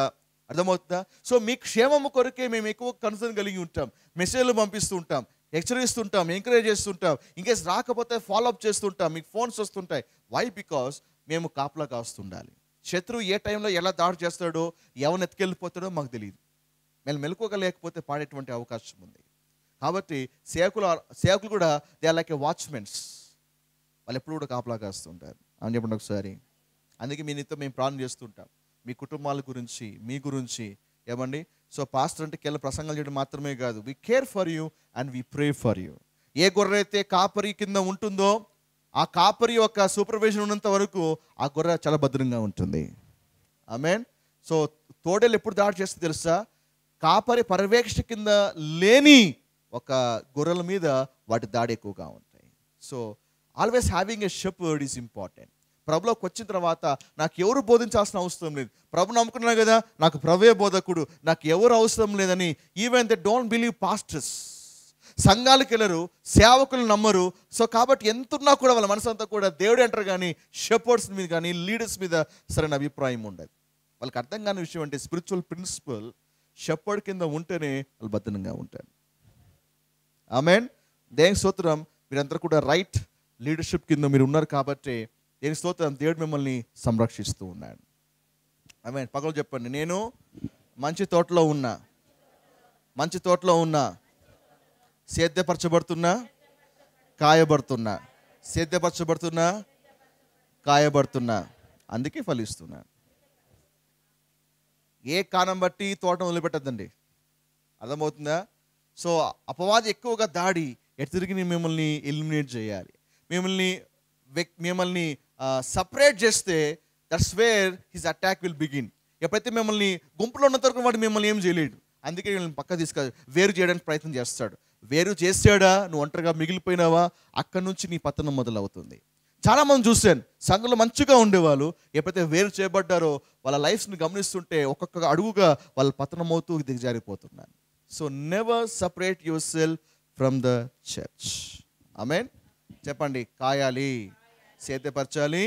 అర్థమవుతుందా సో మీ క్షేమము కొరకే మేము ఎక్కువ కన్సర్న్ కలిగి ఉంటాం మెసేజ్లు పంపిస్తూ ఉంటాం హెచ్చరిస్తుంటాం ఎంకరేజ్ చేస్తుంటాం ఇంకేస్ రాకపోతే ఫాలోఅప్ చేస్తుంటాం మీకు ఫోన్స్ వస్తుంటాయి వై బికాస్ మేము కాపలా కాస్తుండాలి శత్రువు ఏ టైంలో ఎలా దాడి చేస్తాడో ఎవరిని ఎత్తుకెళ్ళిపోతాడో మాకు తెలియదు మేము మెలుకోగలేకపోతే పాడేటువంటి అవకాశం ఉంది కాబట్టి సేవకులు సేవకులు కూడా దే లైక్ ఏ వాచ్మెన్స్ వాళ్ళు ఎప్పుడు కూడా కాపలా కాస్తుంటారు అని చెప్పండి ఒకసారి అందుకే మీ నిత్యం మేము ప్రాణం చేస్తుంటాం మీ కుటుంబాల గురించి మీ గురించి ఏమండి సో పాస్టర్ అంటే కేవలం ప్రసంగాలు చేయడం మాత్రమే కాదు we care for you and we pray for you ఏ గొర్రె కాపరి కింద ఉంటుందో ఆ కాపరి యొక్క సూపర్విజన్ ఉన్నంత వరకు ఆ గొర్రె చాలా భద్రంగా ఉంటుంది ఐ మీన్ సో తోడేలు ఎప్పుడు దాడి చేస్తే తెలుసా కాపరి పర్యవేక్షణ కింద లేని ఒక గొర్రెల మీద వాటి దాడి ఎక్కువగా ఉంటాయి so always having a shepherd is important ప్రభులోకి వచ్చిన తర్వాత నాకు ఎవరు బోధించాల్సిన అవసరం లేదు ప్రభు నమ్ముకున్నా కదా నాకు ప్రభే బోధకుడు నాకు ఎవరు అవసరం లేదని even they don't believe pastors సంఘాలకు వెళ్ళరు సేవకులు నమ్మరు సో కాబట్టి ఎంతున్నా కూడా వాళ్ళ మనసంతా కూడా దేవుడు అంటారు కానీ షెపర్డ్స్ మీద కానీ లీడర్స్ మీద సరైన అభిప్రాయం ఉండదు వాళ్ళకి అర్థం కాని విషయం అంటే స్పిరిచువల్ ప్రిన్సిపల్ షెపర్డ్ కింద ఉంటేనే వాళ్ళు భద్రంగా ఉంటారు ఆమెన్ దేని సూత్రం మీరందరూ కూడా రైట్ లీడర్షిప్ కింద మీరు ఉన్నారు కాబట్టి దేని స్తోత్రం దేవుడు మిమ్మల్ని సంరక్షిస్తూ ఉన్నాడు ఆమె పక్కలు చెప్పండి నేను మంచి తోటలో ఉన్నా మంచి తోటలో ఉన్నా సేద్యపరచబడుతున్నా కాయబడుతున్నా సేద్యపరచబడుతున్నా కాయబడుతున్నా అందుకే ఫలిస్తున్నా ఏ కాలం బట్టి తోటను వదిలిపెట్టద్దండి అర్థమవుతుందా సో అపవాది ఎక్కువగా దాడి ఎటు తిరిగి మిమ్మల్ని ఎలిమినేట్ చేయాలి మిమ్మల్ని మిమ్మల్ని సపరేట్ చేస్తే that's where his attack will begin ఎప్పుడైతే మిమ్మల్ని గుంపులో ఉన్నంత వరకు వాడు మిమ్మల్ని ఏం చేయలేడు అందుకే మిమ్మల్ని పక్క తీసుకు వేరు చేయడానికి ప్రయత్నం చేస్తాడు వేరు చేసాడా నువ్వు ఒంటరిగా మిగిలిపోయినావా అక్కడి నుంచి నీ పతనం మొదలవుతుంది చాలామంది చూశాను సంఘలు మంచిగా ఉండేవాళ్ళు ఎప్పుడైతే వేరు చేయబడ్డారో వాళ్ళ లైఫ్ని గమనిస్తుంటే ఒక్కొక్క అడుగుగా వాళ్ళు పతనం అవుతూ దిగజారిపోతున్నారు so never separate yourself from the church I mean చెప్పండి కాయాలి సేద్యపరచాలి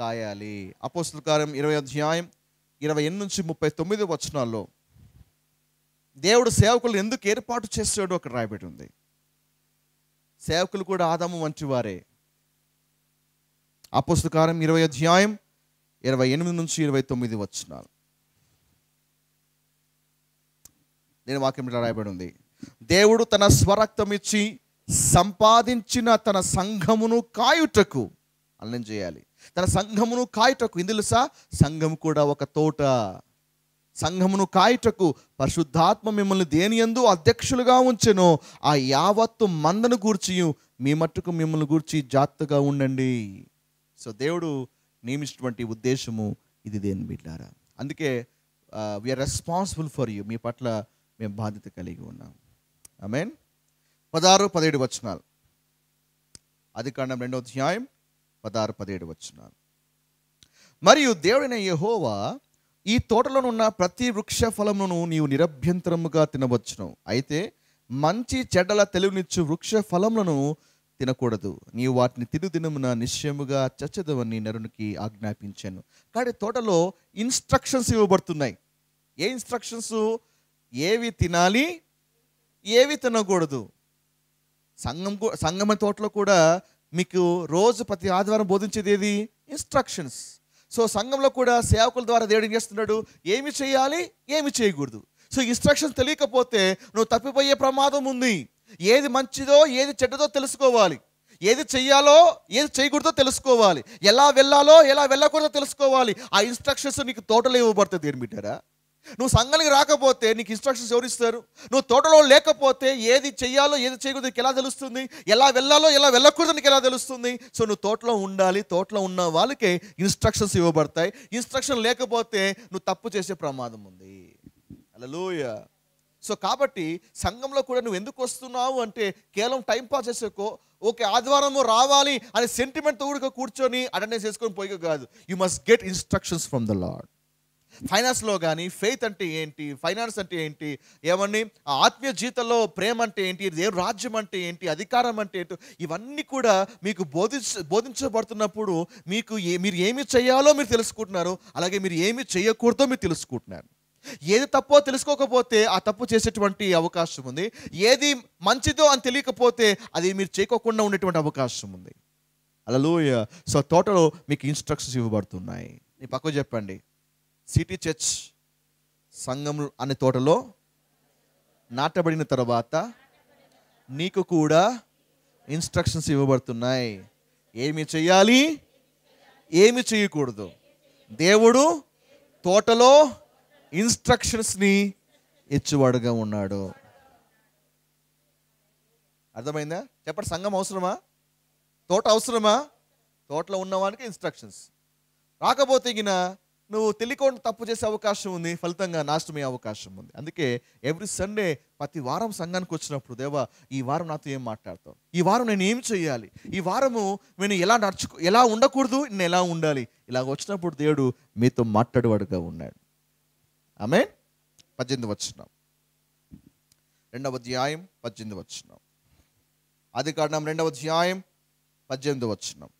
కాయాలి అపోస్తుల కార్యం ఇరవై అధ్యాయం ఇరవై ఎనిమిది నుంచి ముప్పై తొమ్మిది వచనాల్లో దేవుడు సేవకులు ఎందుకు ఏర్పాటు చేస్తాడో అక్కడ రాయబెట్టి ఉంది సేవకులు కూడా ఆదాము వంటివారే అపుస్తకారం ఇరవై అధ్యాయం ఇరవై ఎనిమిది నుంచి ఇరవై తొమ్మిది వచనాలు నేను వాక్యం రాయబడి ఉంది దేవుడు తన స్వరక్తం ఇచ్చి సంపాదించిన తన సంఘమును కాయుటకు అన్నం చేయాలి తన సంఘమును కాయుటకు ఇందులుసా సంఘం కూడా ఒక తోట సంఘమును కాయుటకు పరిశుద్ధాత్మ మిమ్మల్ని దేని ఎందు అధ్యక్షులుగా ఉంచెనో ఆ యావత్తు మందను కూర్చి మీ మట్టుకు మిమ్మల్ని గూర్చి జాగ్రత్తగా ఉండండి సో దేవుడు నియమించినటువంటి ఉద్దేశము ఇది దేని బిడ్డారా అందుకే వీఆర్ రెస్పాన్సిబుల్ ఫర్ యూ మీ పట్ల మేము బాధ్యత కలిగి ఉన్నాం ఐ మీన్ పదహారు పదిహేడు అది కాండం రెండవ అధ్యాయం పదహారు పదిహేడు వచ్చినాలు మరియు దేవుడైన యహోవా ఈ తోటలోనున్న ప్రతి వృక్ష ఫలమును నీవు నిరభ్యంతరముగా తినవచ్చును అయితే మంచి చెడ్డల తెలివినిచ్చు వృక్ష ఫలములను తినకూడదు నీవు వాటిని దినమున నిశ్చయముగా చచ్చదవని నరునికి ఆజ్ఞాపించాను కానీ తోటలో ఇన్స్ట్రక్షన్స్ ఇవ్వబడుతున్నాయి ఏ ఇన్స్ట్రక్షన్స్ ఏవి తినాలి ఏవి తినకూడదు సంఘం సంగమ తోటలో కూడా మీకు రోజు ప్రతి ఆదివారం బోధించేది ఏది ఇన్స్ట్రక్షన్స్ సో సంఘంలో కూడా సేవకుల ద్వారా దేవుడు చేస్తున్నాడు ఏమి చేయాలి ఏమి చేయకూడదు సో ఇన్స్ట్రక్షన్స్ తెలియకపోతే నువ్వు తప్పిపోయే ప్రమాదం ఉంది ఏది మంచిదో ఏది చెడ్డదో తెలుసుకోవాలి ఏది చెయ్యాలో ఏది చేయకూడదో తెలుసుకోవాలి ఎలా వెళ్ళాలో ఎలా వెళ్ళకూడదో తెలుసుకోవాలి ఆ ఇన్స్ట్రక్షన్స్ నీకు తోటలో ఇవ్వబడుతుంది ఏమిటారా నువ్వు సంఘానికి రాకపోతే నీకు ఇన్స్ట్రక్షన్స్ ఎవరు ఇస్తారు నువ్వు తోటలో లేకపోతే ఏది చేయాలో ఏది చేయకూడదు నీకు ఎలా తెలుస్తుంది ఎలా వెళ్ళాలో ఎలా వెళ్ళకూడదు నీకు ఎలా తెలుస్తుంది సో నువ్వు తోటలో ఉండాలి తోటలో ఉన్న వాళ్ళకే ఇన్స్ట్రక్షన్స్ ఇవ్వబడతాయి ఇన్స్ట్రక్షన్ లేకపోతే నువ్వు తప్పు చేసే ప్రమాదం ఉంది అలలోయ సో కాబట్టి సంఘంలో కూడా నువ్వు ఎందుకు వస్తున్నావు అంటే కేవలం టైం పాస్ చేసేకో ఓకే ఆదివారము రావాలి అనే సెంటిమెంట్ తోడుగా కూర్చొని అటెండెన్స్ చేసుకొని పోయి కాదు you must get instructions from the Lord ఫైనాన్స్లో కానీ ఫెయిత్ అంటే ఏంటి ఫైనాన్స్ అంటే ఏంటి ఏమని ఆత్మీయ జీవితంలో ప్రేమ అంటే ఏంటి ఏ రాజ్యం అంటే ఏంటి అధికారం అంటే ఏంటి ఇవన్నీ కూడా మీకు బోధించ బోధించబడుతున్నప్పుడు మీకు ఏ మీరు ఏమి చేయాలో మీరు తెలుసుకుంటున్నారు అలాగే మీరు ఏమి చేయకూడదో మీరు తెలుసుకుంటున్నారు ఏది తప్పో తెలుసుకోకపోతే ఆ తప్పు చేసేటువంటి అవకాశం ఉంది ఏది మంచిదో అని తెలియకపోతే అది మీరు చేయకోకుండా ఉండేటువంటి అవకాశం ఉంది అలా సో తోటలో మీకు ఇన్స్ట్రక్షన్స్ ఇవ్వబడుతున్నాయి నీ పక్కకు చెప్పండి సిటీ చర్చ్ సంఘం అనే తోటలో నాటబడిన తర్వాత నీకు కూడా ఇన్స్ట్రక్షన్స్ ఇవ్వబడుతున్నాయి ఏమి చేయాలి ఏమి చేయకూడదు దేవుడు తోటలో ఇన్స్ట్రక్షన్స్ని ఇచ్చేవాడుగా ఉన్నాడు అర్థమైందా చెప్పండి సంఘం అవసరమా తోట అవసరమా తోటలో ఉన్నవానికి ఇన్స్ట్రక్షన్స్ రాకపోతే గిన నువ్వు తెలియకుండా తప్పు చేసే అవకాశం ఉంది ఫలితంగా నాశనమయ్యే అవకాశం ఉంది అందుకే ఎవ్రీ సండే ప్రతి వారం సంఘానికి వచ్చినప్పుడు దేవా ఈ వారం నాతో ఏం మాట్లాడతావు ఈ వారం నేను ఏం చేయాలి ఈ వారము నేను ఎలా నడుచుకో ఎలా ఉండకూడదు నేను ఎలా ఉండాలి ఇలా వచ్చినప్పుడు దేవుడు మీతో మాట్లాడేవాడుగా ఉన్నాడు ఆమె పద్దెనిమిది వచ్చిన రెండవ ధ్యాయం పద్దెనిమిది వచ్చినాం అది కారణం రెండవ ధ్యాయం పద్దెనిమిది వచ్చినాం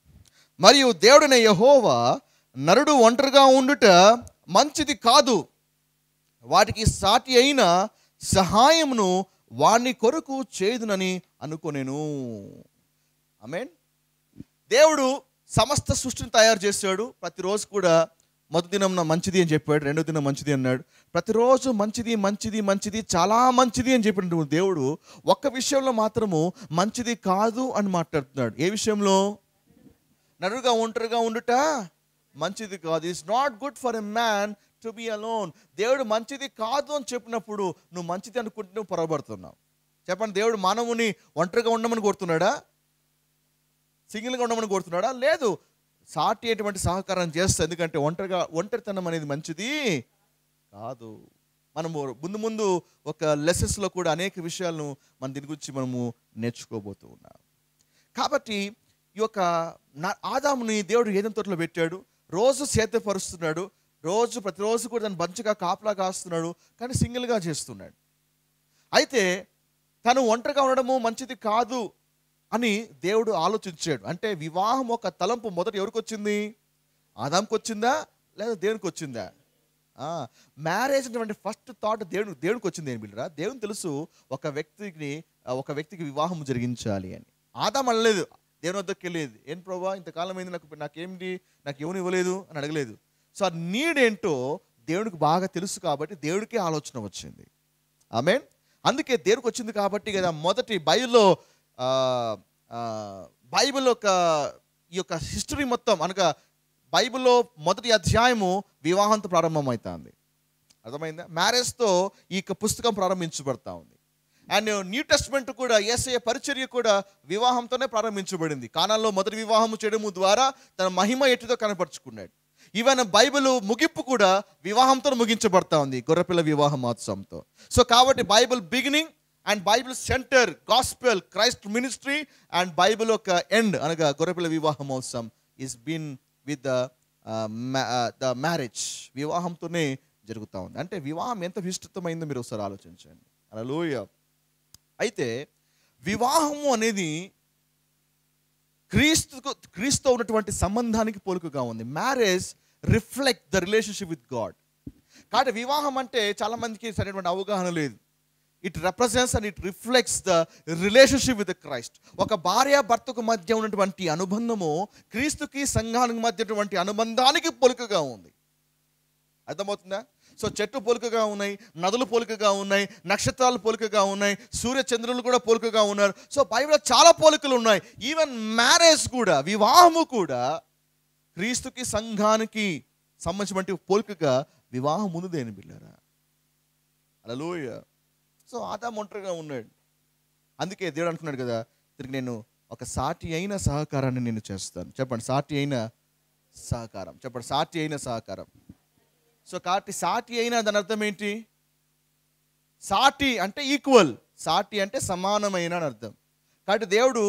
మరియు దేవుడైన యహోవా నరుడు ఒంటరిగా ఉండుట మంచిది కాదు వాటికి సాటి అయిన సహాయమును వాణ్ణి కొరకు చేయదునని అనుకోనేను మీన్ దేవుడు సమస్త సృష్టిని తయారు చేశాడు ప్రతిరోజు కూడా మొదటి దినం మంచిది అని చెప్పాడు రెండో దినం మంచిది అన్నాడు ప్రతిరోజు మంచిది మంచిది మంచిది చాలా మంచిది అని చెప్పినటువంటి దేవుడు ఒక్క విషయంలో మాత్రము మంచిది కాదు అని మాట్లాడుతున్నాడు ఏ విషయంలో నరుగా ఒంటరిగా ఉండుట మంచిది కాదు it's not good for a man to be alone దేవుడు మంచిది కాదు అని చెప్పినప్పుడు నువ్వు మంచిది అనుకుంటే నువ్వు పొరబడుతున్నావు చెప్పండి దేవుడు మానవుని ఒంటరిగా ఉండమని కోరుతున్నాడా సింగిల్గా ఉండమని కోరుతున్నాడా లేదు సాటి అటువంటి సహకారం చేస్తే ఎందుకంటే ఒంటరిగా ఒంటరితనం అనేది మంచిది కాదు మనము ముందు ముందు ఒక లెసెస్లో కూడా అనేక విషయాలను మన దీని గురించి మనము నేర్చుకోబోతున్నాం కాబట్టి ఈ యొక్క ఆదాముని దేవుడు ఏదైన తోటలో పెట్టాడు రోజు సేద్యపరుస్తున్నాడు రోజు ప్రతిరోజు కూడా తను మంచిగా కాపలా కాస్తున్నాడు కానీ సింగిల్గా చేస్తున్నాడు అయితే తను ఒంటరిగా ఉండడము మంచిది కాదు అని దేవుడు ఆలోచించాడు అంటే వివాహం ఒక తలంపు మొదట ఎవరికి వచ్చింది ఆదాంకి వచ్చిందా లేదా దేవునికి వచ్చిందా మ్యారేజ్ అనేటువంటి ఫస్ట్ థాట్ దేవుడు దేవునికి వచ్చింది ఏం పిల్లరా దేవుని తెలుసు ఒక వ్యక్తికి ఒక వ్యక్తికి వివాహం జరిగించాలి అని ఆదాం అనలేదు దేవుని వద్దకు వెళ్ళేది ఏం ప్రభావ ఇంతకాలం అయింది నాకు నాకేమిటి నాకు ఏమని ఇవ్వలేదు అని అడగలేదు సో ఆ నీడ్ ఏంటో దేవునికి బాగా తెలుసు కాబట్టి దేవుడికే ఆలోచన వచ్చింది ఆమె అందుకే దేవుడికి వచ్చింది కాబట్టి కదా మొదటి బైబిల్లో బైబిల్ యొక్క ఈ యొక్క హిస్టరీ మొత్తం అనగా బైబిల్లో మొదటి అధ్యాయము వివాహంతో ప్రారంభమవుతుంది అర్థమైందా మ్యారేజ్తో ఈ యొక్క పుస్తకం ప్రారంభించబడతా ఉంది అండ్ న్యూ టెస్ట్మెంట్ కూడా ఏసఐ పరిచర్య కూడా వివాహంతోనే ప్రారంభించబడింది కానాల్లో మొదటి వివాహం చేయడము ద్వారా తన మహిమ ఎటుతో కనపరుచుకున్నాడు ఈవెన్ బైబిల్ ముగింపు కూడా వివాహంతో ముగించబడతా ఉంది గొర్రెపిల్ల వివాహ మహోత్సవంతో సో కాబట్టి Bible beginning and Bible centre gospel Christ ministry and Bible ఒక ఎండ్ అనగా గొర్రెపిల్ల వివాహ మహోత్సవం is been with the marriage వివాహంతోనే జరుగుతూ ఉంది అంటే వివాహం ఎంత విస్తృతమైందో మీరు ఒకసారి ఆలోచించండి అలా అయితే వివాహము అనేది క్రీస్తుకు క్రీస్తు ఉన్నటువంటి సంబంధానికి పోలుకగా ఉంది marriage reflect the relationship with God కాబట్టి వివాహం అంటే చాలామందికి సరైనటువంటి అవగాహన లేదు it represents and it reflects the relationship with Christ ఒక భార్య భర్తకు మధ్య ఉన్నటువంటి అనుబంధము క్రీస్తుకి సంఘానికి మధ్య అనుబంధానికి పొలుకగా ఉంది అర్థమవుతుందా సో చెట్టు పోలికగా ఉన్నాయి నదులు పోలికగా ఉన్నాయి నక్షత్రాలు పోలికగా ఉన్నాయి సూర్యచంద్రులు కూడా పోలికగా ఉన్నారు సో బైబిల్ చాలా పోలికలు ఉన్నాయి ఈవెన్ మ్యారేజ్ కూడా వివాహము కూడా క్రీస్తుకి సంఘానికి సంబంధించిన పోలికగా వివాహం ముందు దేని బిల్లరా అలలోయ సో ఆదా ఒంటరిగా ఉన్నాడు అందుకే దేవుడు అనుకున్నాడు కదా తిరిగి నేను ఒక సాటి అయిన సహకారాన్ని నేను చేస్తాను చెప్పండి సాటి అయిన సహకారం చెప్పండి సాటి అయిన సహకారం సో కాబట్టి సాటి అయినా దాని అర్థం ఏంటి సాటి అంటే ఈక్వల్ సాటి అంటే సమానమైన అని అర్థం కాబట్టి దేవుడు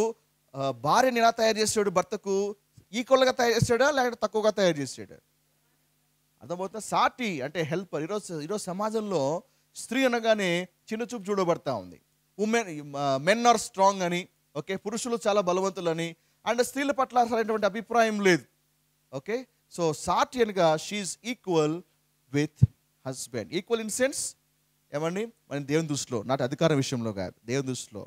భార్యని ఎలా తయారు చేసాడు భర్తకు ఈక్వల్గా తయారు చేస్తాడా లేకపోతే తక్కువగా తయారు చేసాడా అర్థమవుతుంది సాటి అంటే హెల్పర్ ఈరోజు ఈరోజు సమాజంలో స్త్రీ అనగానే చిన్న చూపు చూడబడతా ఉంది ఉమెన్ మెన్ ఆర్ స్ట్రాంగ్ అని ఓకే పురుషులు చాలా బలవంతులు అని అండ్ స్త్రీల పట్ల అసలు అభిప్రాయం లేదు ఓకే సో సాటి అనగా she equal with husband equal in sense ఏమండి మన దేవుని దృష్టిలో నాటి అధికారం విషయంలో కాదు దేవుని దృష్టిలో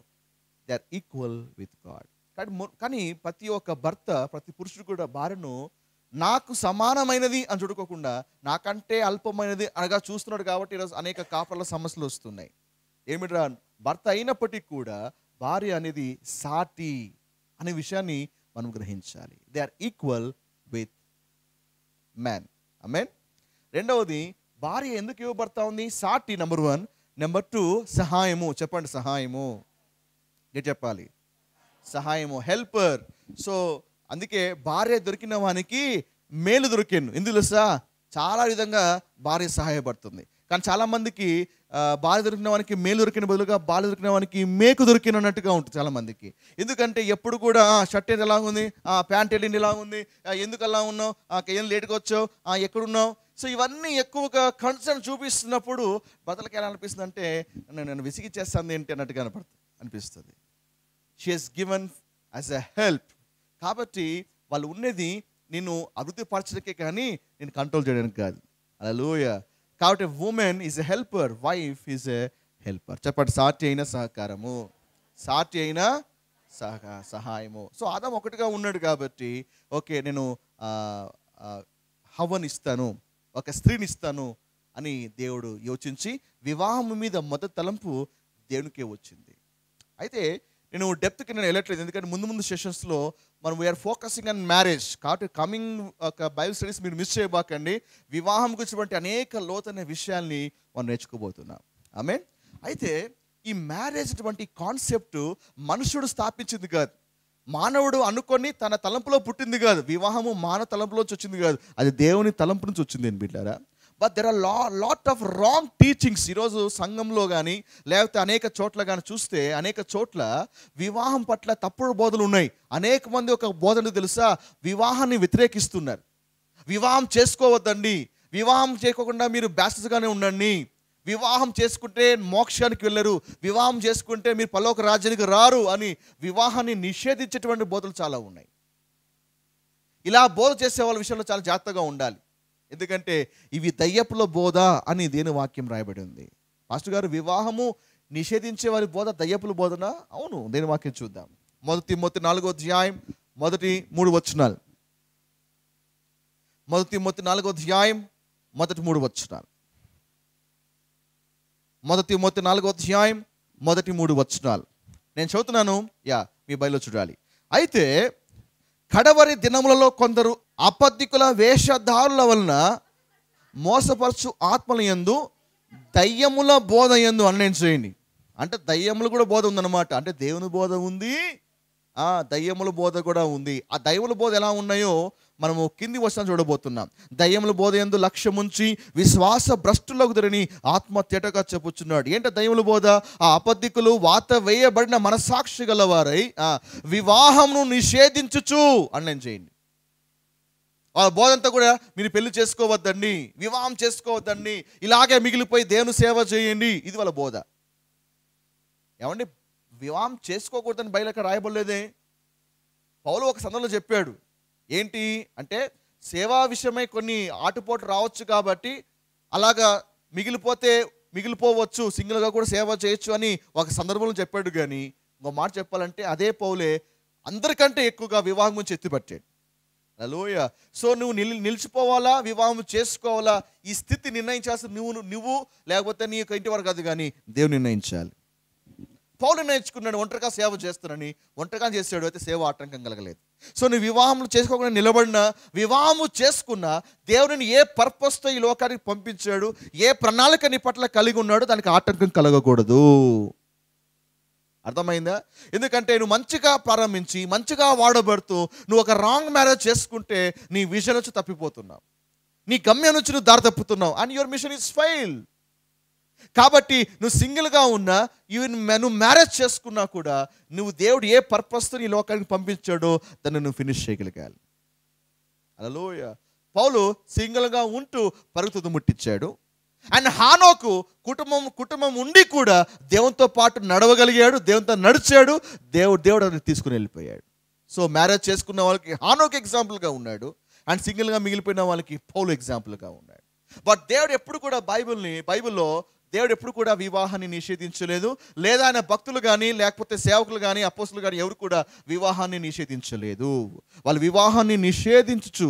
they are equal with God కానీ కానీ ప్రతి ఒక్క భర్త ప్రతి పురుషుడు కూడా భార్యను నాకు సమానమైనది అని చూడుకోకుండా నాకంటే అల్పమైనది అనగా చూస్తున్నాడు కాబట్టి ఈరోజు అనేక కాపర్ల సమస్యలు వస్తున్నాయి ఏమిట్రా భర్త అయినప్పటికీ కూడా భార్య అనేది సాటి అనే విషయాన్ని మనం గ్రహించాలి they are equal with man I mean రెండవది భార్య ఎందుకు ఇవ్వబడతా ఉంది సాటి నెంబర్ వన్ నెంబర్ టూ సహాయము చెప్పండి సహాయము ఏ చెప్పాలి సహాయము హెల్పర్ సో అందుకే భార్య దొరికిన వానికి మేలు దొరికిండు ఇందులో సా చాలా విధంగా భార్య సహాయపడుతుంది కానీ చాలామందికి భార్య దొరికిన వానికి మేలు దొరికిన బదులుగా బాల దొరికిన వానికి మేకు దొరికిన అన్నట్టుగా ఉంటుంది చాలామందికి ఎందుకంటే ఎప్పుడు కూడా షర్ట్ ఏంటి ఎలా ఉంది ప్యాంట్ ఏంటి ఎలా ఉంది ఎందుకు అలా ఉన్నావు ఏం లేట్గా వచ్చావు ఎక్కడున్నావు సో ఇవన్నీ ఎక్కువగా కన్సర్న్ చూపిస్తున్నప్పుడు బతలకి ఎలా అనిపిస్తుంది అంటే నేను విసిగి చేస్తాను ఏంటి అన్నట్టు కనపడుతుంది అనిపిస్తుంది she has given as a help కాబట్టి వాళ్ళు ఉన్నది నేను అభివృద్ధి అభివృద్ధిపరచడానికే కానీ నేను కంట్రోల్ చేయడానికి కాదు అలా లూయ కాబట్టి women is a helper wife is a helper చెప్పండి సాటి అయిన సహకారము సాటి అయిన సహ సహాయము సో ఆదాం ఒకటిగా ఉన్నాడు కాబట్టి ఓకే నేను హవన్ ఇస్తాను ఒక స్త్రీనిస్తాను అని దేవుడు యోచించి వివాహం మీద మొదటి తలంపు దేవునికే వచ్చింది అయితే నేను డెప్త్కి నేను వెళ్ళట్లేదు ఎందుకంటే ముందు ముందు సెషన్స్లో మనం వీఆర్ ఫోకసింగ్ ఆన్ మ్యారేజ్ కాబట్టి కమింగ్ ఒక బైబిల్ స్టడీస్ మీరు మిస్ చేయబాకండి వివాహం గురించినటువంటి అనేక లోతైన విషయాల్ని మనం నేర్చుకోబోతున్నాం ఆమె అయితే ఈ మ్యారేజ్ అటువంటి కాన్సెప్ట్ మనుషుడు స్థాపించింది కాదు మానవుడు అనుకొని తన తలంపులో పుట్టింది కాదు వివాహము మానవ తలంపులోంచి వచ్చింది కాదు అది దేవుని తలంపు నుంచి వచ్చింది అని బిడ్డారా బట్ దెర్ ఆర్ లా లాట్ ఆఫ్ రాంగ్ టీచింగ్స్ ఈరోజు సంఘంలో కానీ లేకపోతే అనేక చోట్ల కానీ చూస్తే అనేక చోట్ల వివాహం పట్ల తప్పుడు బోధలు ఉన్నాయి అనేక మంది ఒక బోధను తెలుసా వివాహాన్ని వ్యతిరేకిస్తున్నారు వివాహం చేసుకోవద్దండి వివాహం చేయకుండా మీరు బ్యాసెస్గానే ఉండండి వివాహం చేసుకుంటే మోక్షానికి వెళ్ళరు వివాహం చేసుకుంటే మీరు పలోక రాజ్యానికి రారు అని వివాహాన్ని నిషేధించేటువంటి బోధలు చాలా ఉన్నాయి ఇలా బోధ చేసే వాళ్ళ విషయంలో చాలా జాగ్రత్తగా ఉండాలి ఎందుకంటే ఇవి దయ్యపుల బోధ అని దేని వాక్యం రాయబడి ఉంది మాస్టర్ గారు వివాహము నిషేధించే వారి బోధ దయ్యపుల బోధన అవును దేని వాక్యం చూద్దాం మొదటి మొదటి నాలుగో అధ్యాయం మొదటి మూడు వచనాలు మొదటి మొదటి నాలుగో అధ్యాయం మొదటి మూడు వచ్చినాలు మొదటి మొదటి నాలుగో అధ్యాయం మొదటి మూడు వచనాలు నేను చదువుతున్నాను యా మీ బయలు చూడాలి అయితే కడవరి దినములలో కొందరు అపద్ధికుల వేషధారుల వలన మోసపరచు ఆత్మల ఎందు దయ్యముల బోధ ఎందు నేను చేయండి అంటే దయ్యములు కూడా బోధ ఉందన్నమాట అంటే దేవుని బోధ ఉంది ఆ దయ్యముల బోధ కూడా ఉంది ఆ దయ్యముల బోధ ఎలా ఉన్నాయో మనము కింది వచ్చిన చూడబోతున్నాం దయ్యములు బోధ ఎందు ఉంచి విశ్వాస భ్రష్టులకు తిరిగి ఆత్మ తేటగా చెప్పుచున్నాడు ఏంట దయ్యములు బోధ ఆ అపధికులు వాత వేయబడిన మనసాక్షి గలవారై వివాహమును నిషేధించుచు అన్నం చేయండి వాళ్ళ బోధంతా కూడా మీరు పెళ్లి చేసుకోవద్దండి వివాహం చేసుకోవద్దండి ఇలాగే మిగిలిపోయి దేవుని సేవ చేయండి ఇది వాళ్ళ బోధ ఏమండి వివాహం చేసుకోకూడదని బయలు అక్కడ రాయబడలేదే పౌలు ఒక సందర్భంలో చెప్పాడు ఏంటి అంటే సేవా విషయమై కొన్ని ఆటుపోటు రావచ్చు కాబట్టి అలాగా మిగిలిపోతే మిగిలిపోవచ్చు సింగిల్గా కూడా సేవ చేయొచ్చు అని ఒక సందర్భంలో చెప్పాడు కానీ ఇంకో మాట చెప్పాలంటే అదే పౌలే అందరికంటే ఎక్కువగా వివాహం గురించి ఎత్తిపట్టాడు లోయ సో నువ్వు నిల్ నిలిచిపోవాలా వివాహం చేసుకోవాలా ఈ స్థితి నిర్ణయించాల్సి నువ్వు నువ్వు లేకపోతే నీ యొక్క ఇంటి వరకు కాదు కానీ దేవుడు నిర్ణయించాలి పౌలు నేర్చుకున్నాడు ఒంటరిగా సేవ చేస్తానని ఒంటరిగా చేసాడు అయితే సేవ ఆటంకం కలగలేదు సో నువ్వు వివాహములు చేసుకోకుండా నిలబడిన వివాహము చేసుకున్న దేవుడిని ఏ పర్పస్తో ఈ లోకానికి పంపించాడు ఏ ప్రణాళిక నీ పట్ల కలిగి ఉన్నాడో దానికి ఆటంకం కలగకూడదు అర్థమైందా ఎందుకంటే నువ్వు మంచిగా ప్రారంభించి మంచిగా వాడబడుతూ నువ్వు ఒక రాంగ్ మ్యారేజ్ చేసుకుంటే నీ విజన్ వచ్చి తప్పిపోతున్నావు నీ గమ్యం నుంచి నువ్వు దారి తప్పుతున్నావు and your mission is fail కాబట్టి నువ్వు సింగిల్గా ఉన్నా ఈవెన్ నువ్వు మ్యారేజ్ చేసుకున్నా కూడా నువ్వు దేవుడు ఏ పర్పస్తో ఈ లోకానికి పంపించాడో దాన్ని నువ్వు ఫినిష్ చేయగలిగాలి అలలోయ పౌలు సింగిల్గా ఉంటూ పరుగుతు ముట్టించాడు అండ్ హానోకు కుటుంబం కుటుంబం ఉండి కూడా దేవునితో పాటు నడవగలిగాడు దేవునితో నడిచాడు దేవుడు దేవుడు అతను తీసుకుని వెళ్ళిపోయాడు సో మ్యారేజ్ చేసుకున్న వాళ్ళకి హానోకి ఎగ్జాంపుల్గా ఉన్నాడు అండ్ సింగిల్గా మిగిలిపోయిన వాళ్ళకి పౌలు ఎగ్జాంపుల్గా ఉన్నాడు బట్ దేవుడు ఎప్పుడు కూడా బైబిల్ని బైబిల్లో దేవుడు ఎప్పుడు కూడా వివాహాన్ని నిషేధించలేదు లేదా ఆయన భక్తులు కానీ లేకపోతే సేవకులు కానీ అపోసులు కానీ ఎవరు కూడా వివాహాన్ని నిషేధించలేదు వాళ్ళు వివాహాన్ని నిషేధించు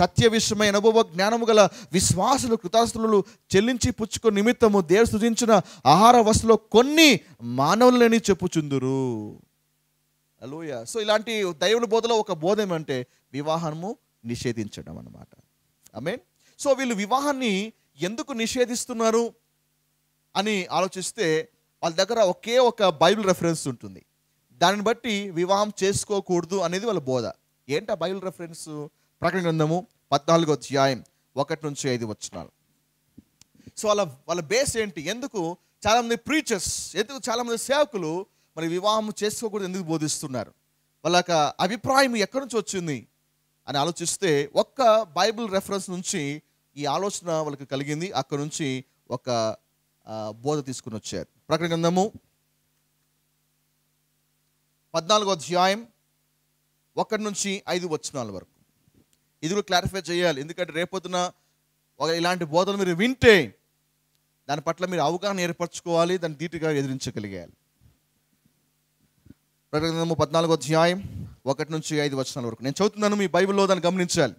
సత్య విషయమై అనుభవ జ్ఞానము గల విశ్వాసులు కృతాస్తులు చెల్లించి పుచ్చుకున్న నిమిత్తము దేవుడు సృజించిన ఆహార వస్తులో కొన్ని మానవులని చెప్పుచుందురు అలోయ సో ఇలాంటి దైవుల బోధలో ఒక బోధ ఏమంటే వివాహము నిషేధించడం అనమాట ఐ మీన్ సో వీళ్ళు వివాహాన్ని ఎందుకు నిషేధిస్తున్నారు అని ఆలోచిస్తే వాళ్ళ దగ్గర ఒకే ఒక బైబిల్ రెఫరెన్స్ ఉంటుంది దాన్ని బట్టి వివాహం చేసుకోకూడదు అనేది వాళ్ళ బోధ ఏంట బైబిల్ రెఫరెన్స్ ప్రకటన గ్రంథము పద్నాలుగో అధ్యాయం ఒకటి నుంచి ఐదు వచ్చినాలు సో వాళ్ళ వాళ్ళ బేస్ ఏంటి ఎందుకు చాలామంది ప్రీచర్స్ ఎందుకు చాలామంది సేవకులు మరి వివాహం చేసుకోకూడదు ఎందుకు బోధిస్తున్నారు వాళ్ళ అభిప్రాయం ఎక్కడి నుంచి వచ్చింది అని ఆలోచిస్తే ఒక్క బైబిల్ రెఫరెన్స్ నుంచి ఈ ఆలోచన వాళ్ళకి కలిగింది అక్కడ నుంచి ఒక బోధ తీసుకుని వచ్చారు ప్రకటన గ్రంథము పద్నాలుగో అధ్యాయం ఒకటి నుంచి ఐదు వచనాల వరకు ఇది కూడా క్లారిఫై చేయాలి ఎందుకంటే రేపొద్దున ఒక ఇలాంటి బోధలు మీరు వింటే దాని పట్ల మీరు అవగాహన ఏర్పరచుకోవాలి దాన్ని ధీటుగా ఎదిరించగలిగాలి ప్రకటనము పద్నాలుగో అధ్యాయం ఒకటి నుంచి ఐదు వచనాల వరకు నేను చదువుతున్నాను మీ బైబిల్లో దాన్ని గమనించాలి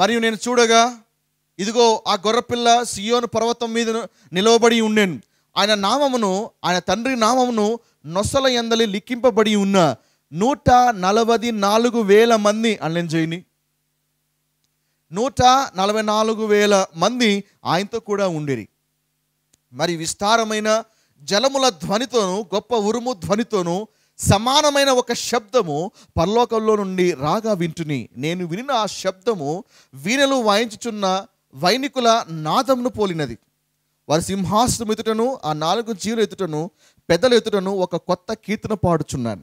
మరియు నేను చూడగా ఇదిగో ఆ గొర్రపిల్ల సియోను పర్వతం మీద నిలవబడి ఉండేను ఆయన నామమును ఆయన తండ్రి నామమును నొసల ఎందలి లిఖింపబడి ఉన్న నూట నలభై నాలుగు వేల మంది అనలేం చేయని నూట నలభై నాలుగు వేల మంది ఆయనతో కూడా ఉండేది మరి విస్తారమైన జలముల ధ్వనితోను గొప్ప ఉరుము ధ్వనితోను సమానమైన ఒక శబ్దము పరలోకంలో నుండి రాగా వింటుని నేను వినిన ఆ శబ్దము వీణలు వాయించుచున్న వైనికుల నాదమును పోలినది వారి సింహాసనం ఎదుటను ఆ నాలుగు జీవుల ఎదుటను పెద్దల ఎదుటను ఒక కొత్త కీర్తన పాడుచున్నాను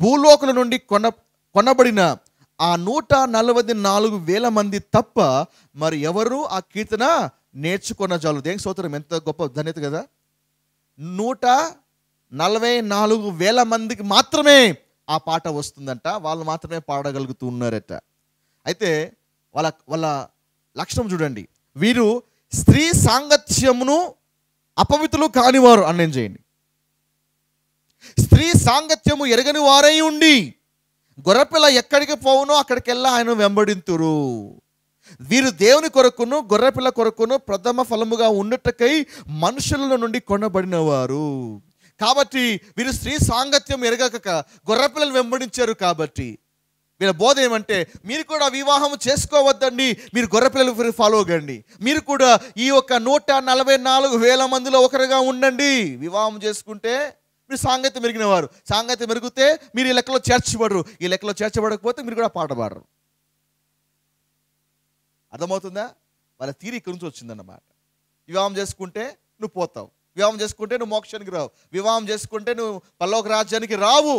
భూలోకుల నుండి కొన కొనబడిన ఆ నూట నలభై నాలుగు వేల మంది తప్ప మరి ఎవరు ఆ కీర్తన నేర్చుకున్న చాలు దేనికి సోదరం ఎంత గొప్ప ధన్యత కదా నూట నలభై నాలుగు వేల మందికి మాత్రమే ఆ పాట వస్తుందంట వాళ్ళు మాత్రమే పాడగలుగుతూ ఉన్నారట అయితే వాళ్ళ వాళ్ళ లక్షణం చూడండి వీరు స్త్రీ సాంగత్యమును అపవిత్రులు కానివారు అన్నం చేయండి స్త్రీ సాంగత్యము ఎరగని వారై ఉండి గొర్రెపిల్ల ఎక్కడికి పోవునో అక్కడికి వెళ్ళా ఆయన వెంబడింతురు వీరు దేవుని కొరకును గొర్రెపిల్ల కొరకును ప్రథమ ఫలముగా ఉన్నట్టుకై మనుషుల నుండి కొనబడినవారు కాబట్టి వీరు స్త్రీ సాంగత్యం ఎరగక గొర్రెపిల్లలు వెంబడించారు కాబట్టి వీళ్ళ బోధ ఏమంటే మీరు కూడా వివాహం చేసుకోవద్దండి మీరు గొర్రెపిల్లలు ఫాలో అవ్వండి మీరు కూడా ఈ యొక్క నూట నలభై నాలుగు వేల మందిలో ఒకరిగా ఉండండి వివాహం చేసుకుంటే మీరు మెరిగిన మెరిగినవారు సాంగత్యం మెరిగితే మీరు ఈ లెక్కలో చేర్చబడరు ఈ లెక్కలో చేర్చబడకపోతే మీరు కూడా పాట పాడరు అర్థమవుతుందా వాళ్ళ తీరు ఇక్కడి నుంచి వచ్చిందన్నమాట వివాహం చేసుకుంటే నువ్వు పోతావు వివాహం చేసుకుంటే నువ్వు మోక్షానికి రావు వివాహం చేసుకుంటే నువ్వు పల్లోక రాజ్యానికి రావు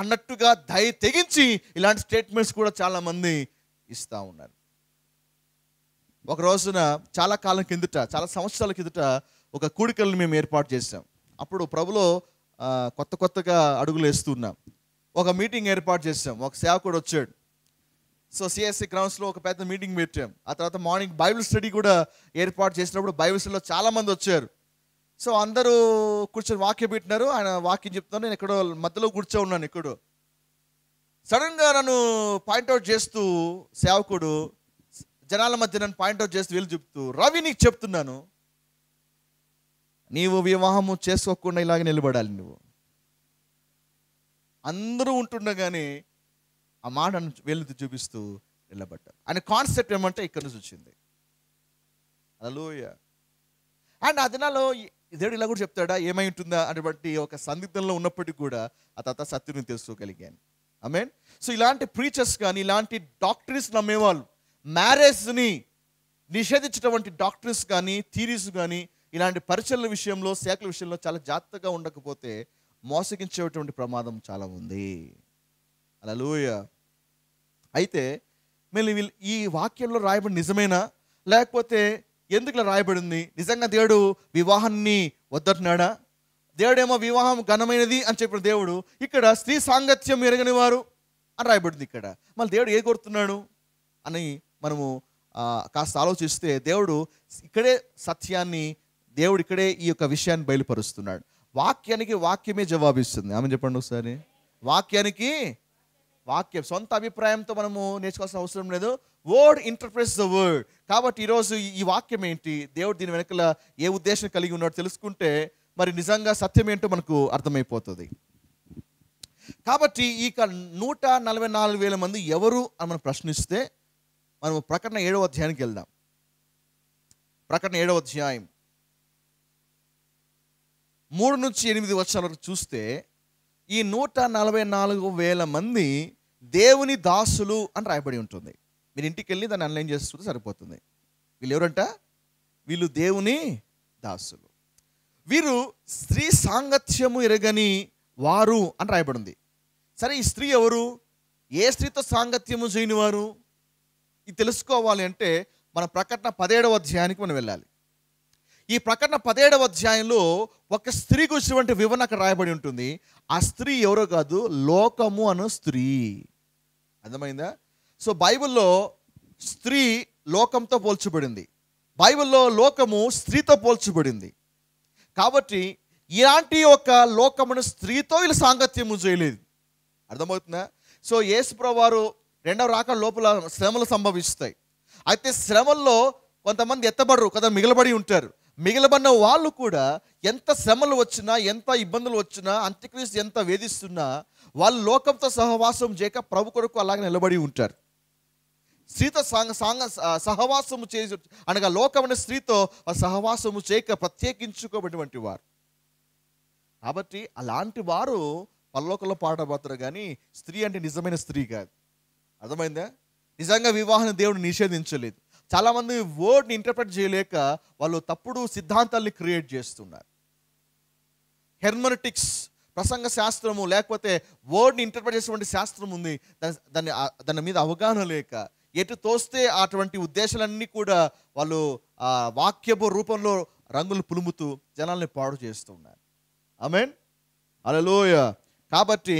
అన్నట్టుగా దయ తెగించి ఇలాంటి స్టేట్మెంట్స్ కూడా చాలామంది ఇస్తూ ఉన్నారు ఒక రోజున చాలా కాలం కిందట చాలా సంవత్సరాల కిందట ఒక కూడికలను మేము ఏర్పాటు చేసాం అప్పుడు ప్రభులో కొత్త కొత్తగా అడుగులు వేస్తున్నాం ఒక మీటింగ్ ఏర్పాటు చేసాం ఒక సేవకుడు వచ్చాడు సో సిఎస్సి గ్రౌండ్స్లో ఒక పెద్ద మీటింగ్ పెట్టాం ఆ తర్వాత మార్నింగ్ బైబిల్ స్టడీ కూడా ఏర్పాటు చేసినప్పుడు బైబిల్ స్టడీలో చాలామంది వచ్చారు సో అందరూ కూర్చొని వాక్యం పెట్టినారు ఆయన వాక్యం చెప్తున్నారు నేను ఎక్కడో మధ్యలో కూర్చో ఉన్నాను ఇక్కడ సడన్గా నన్ను పాయింట్అవుట్ చేస్తూ సేవకుడు జనాల మధ్య నన్ను పాయింట్అవుట్ చేస్తూ వీళ్ళు చెప్తూ రవి నీకు చెప్తున్నాను నీవు వివాహము చేసుకోకుండా ఇలాగ నిలబడాలి నువ్వు అందరూ ఉంటుండగానే ఆ మాట వెళ్ళి చూపిస్తూ నిలబడ్డారు ఆయన కాన్సెప్ట్ ఏమంటే ఇక్కడ నుంచి వచ్చింది అలోయ అండ్ ఆ దేవుడు ఇలా కూడా చెప్తాడా ఏమై ఉంటుందా అని బట్టి ఒక సందిగ్ధంలో ఉన్నప్పటికీ కూడా ఆ తాత సత్యుని తెలుసుకోగలిగాను మీన్ సో ఇలాంటి ప్రీచర్స్ కానీ ఇలాంటి డాక్టర్స్ నమ్మేవాళ్ళు మ్యారేజ్ని నిషేధించినటువంటి డాక్టర్స్ కానీ థీరీస్ కానీ ఇలాంటి పరిచయల విషయంలో శాఖల విషయంలో చాలా జాగ్రత్తగా ఉండకపోతే మోసగించేటువంటి ప్రమాదం చాలా ఉంది అలా లూయ అయితే మళ్ళీ ఈ వాక్యంలో రాయబడి నిజమేనా లేకపోతే ఎందుకులా రాయబడింది నిజంగా దేవుడు వివాహాన్ని వద్దంటున్నాడా దేవుడేమో వివాహం ఘనమైనది అని చెప్పిన దేవుడు ఇక్కడ స్త్రీ సాంగత్యం ఎరగని వారు అని రాయబడింది ఇక్కడ మళ్ళీ దేవుడు ఏ కోరుతున్నాడు అని మనము కాస్త ఆలోచిస్తే దేవుడు ఇక్కడే సత్యాన్ని దేవుడు ఇక్కడే ఈ యొక్క విషయాన్ని బయలుపరుస్తున్నాడు వాక్యానికి వాక్యమే జవాబిస్తుంది ఆమె చెప్పండి ఒకసారి వాక్యానికి వాక్యం సొంత అభిప్రాయంతో మనము నేర్చుకోవాల్సిన అవసరం లేదు వర్డ్ ఇంటర్ప్రెస్ ద వర్డ్ కాబట్టి ఈరోజు ఈ వాక్యం ఏంటి దేవుడు దీని వెనకల ఏ ఉద్దేశం కలిగి ఉన్నాడో తెలుసుకుంటే మరి నిజంగా సత్యం ఏంటో మనకు అర్థమైపోతుంది కాబట్టి ఇక నూట నలభై నాలుగు వేల మంది ఎవరు అని మనం ప్రశ్నిస్తే మనం ప్రకటన ఏడవ అధ్యాయానికి వెళ్దాం ప్రకటన ఏడవ అధ్యాయం మూడు నుంచి ఎనిమిది వర్షాల వరకు చూస్తే ఈ నూట నలభై నాలుగు వేల మంది దేవుని దాసులు అని రాయబడి ఉంటుంది మీరు ఇంటికి వెళ్ళి దాన్ని అన్లైన్ చేసుకుంటే సరిపోతుంది వీళ్ళు ఎవరంట వీళ్ళు దేవుని దాసులు వీరు స్త్రీ సాంగత్యము ఎరగని వారు అని రాయబడింది సరే ఈ స్త్రీ ఎవరు ఏ స్త్రీతో సాంగత్యము చేయని వారు ఇది తెలుసుకోవాలి అంటే మన ప్రకటన పదిహేడవ అధ్యాయానికి మనం వెళ్ళాలి ఈ ప్రకటన పదిహేడవ అధ్యాయంలో ఒక స్త్రీ గురించినటువంటి వివరణ అక్కడ రాయబడి ఉంటుంది ఆ స్త్రీ ఎవరో కాదు లోకము అను స్త్రీ అర్థమైందా సో బైబిల్లో స్త్రీ లోకంతో పోల్చబడింది బైబిల్లో లోకము స్త్రీతో పోల్చబడింది కాబట్టి ఇలాంటి ఒక లోకమును స్త్రీతో వీళ్ళు సాంగత్యము చేయలేదు అర్థమవుతుందా సో వారు రెండవ రాక లోపల శ్రమలు సంభవిస్తాయి అయితే శ్రమల్లో కొంతమంది ఎత్తబడరు కదా మిగిలబడి ఉంటారు మిగిలబడిన వాళ్ళు కూడా ఎంత శ్రమలు వచ్చినా ఎంత ఇబ్బందులు వచ్చినా అంత్యక్రీస్తు ఎంత వేధిస్తున్నా వాళ్ళు లోకంతో సహవాసం చేయక ప్రభు కొరకు అలాగే నిలబడి ఉంటారు స్త్రీతో సాంగ సాంగ సహవాసము చే అనగా లోకమైన స్త్రీతో సహవాసము చేయక ప్రత్యేకించుకోబడినటువంటి వారు కాబట్టి అలాంటి వారు పల్లోకంలో పాడబోతారు కానీ స్త్రీ అంటే నిజమైన స్త్రీ కాదు అర్థమైందా నిజంగా వివాహం దేవుడు నిషేధించలేదు చాలామంది వర్డ్ని ఇంటర్ప్రెట్ చేయలేక వాళ్ళు తప్పుడు సిద్ధాంతాల్ని క్రియేట్ చేస్తున్నారు హెర్మనటిక్స్ ప్రసంగ శాస్త్రము లేకపోతే వర్డ్ని ఇంటర్ప్రెట్ చేసేటువంటి శాస్త్రం ఉంది దాని దాని మీద అవగాహన లేక ఎటు తోస్తే అటువంటి ఉద్దేశాలన్నీ కూడా వాళ్ళు వాక్యపు రూపంలో రంగులు పులుముతూ జనాల్ని పాడు చేస్తున్నారు ఐ మీన్ అలలోయ కాబట్టి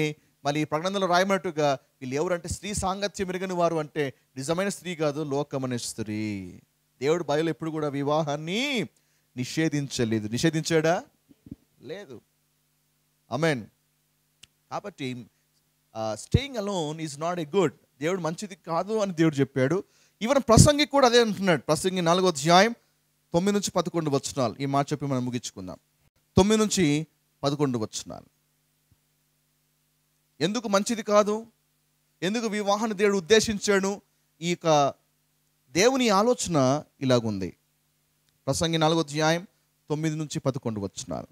మళ్ళీ ఈ ప్రకటనలో రాయమన్నట్టుగా వీళ్ళు ఎవరంటే స్త్రీ సాంగత్యం మెరుగని వారు అంటే నిజమైన స్త్రీ కాదు లోకమని స్త్రీ దేవుడు బయలు ఎప్పుడు కూడా వివాహాన్ని నిషేధించలేదు నిషేధించాడా లేదు అమెన్ కాబట్టి staying alone is not a good దేవుడు మంచిది కాదు అని దేవుడు చెప్పాడు ఈవెన్ ప్రసంగి కూడా అదే అంటున్నాడు ప్రసంగి నాలుగో అధ్యాయం తొమ్మిది నుంచి పదకొండు వచ్చినాలు ఈ మాట చెప్పి మనం ముగించుకుందాం తొమ్మిది నుంచి పదకొండు వచ్చినాలు ఎందుకు మంచిది కాదు ఎందుకు వివాహాన్ని దేవుడు ఉద్దేశించాడు ఈ యొక్క దేవుని ఆలోచన ఇలాగుంది ప్రసంగి నాలుగో అధ్యాయం తొమ్మిది నుంచి పదకొండు వచ్చినారు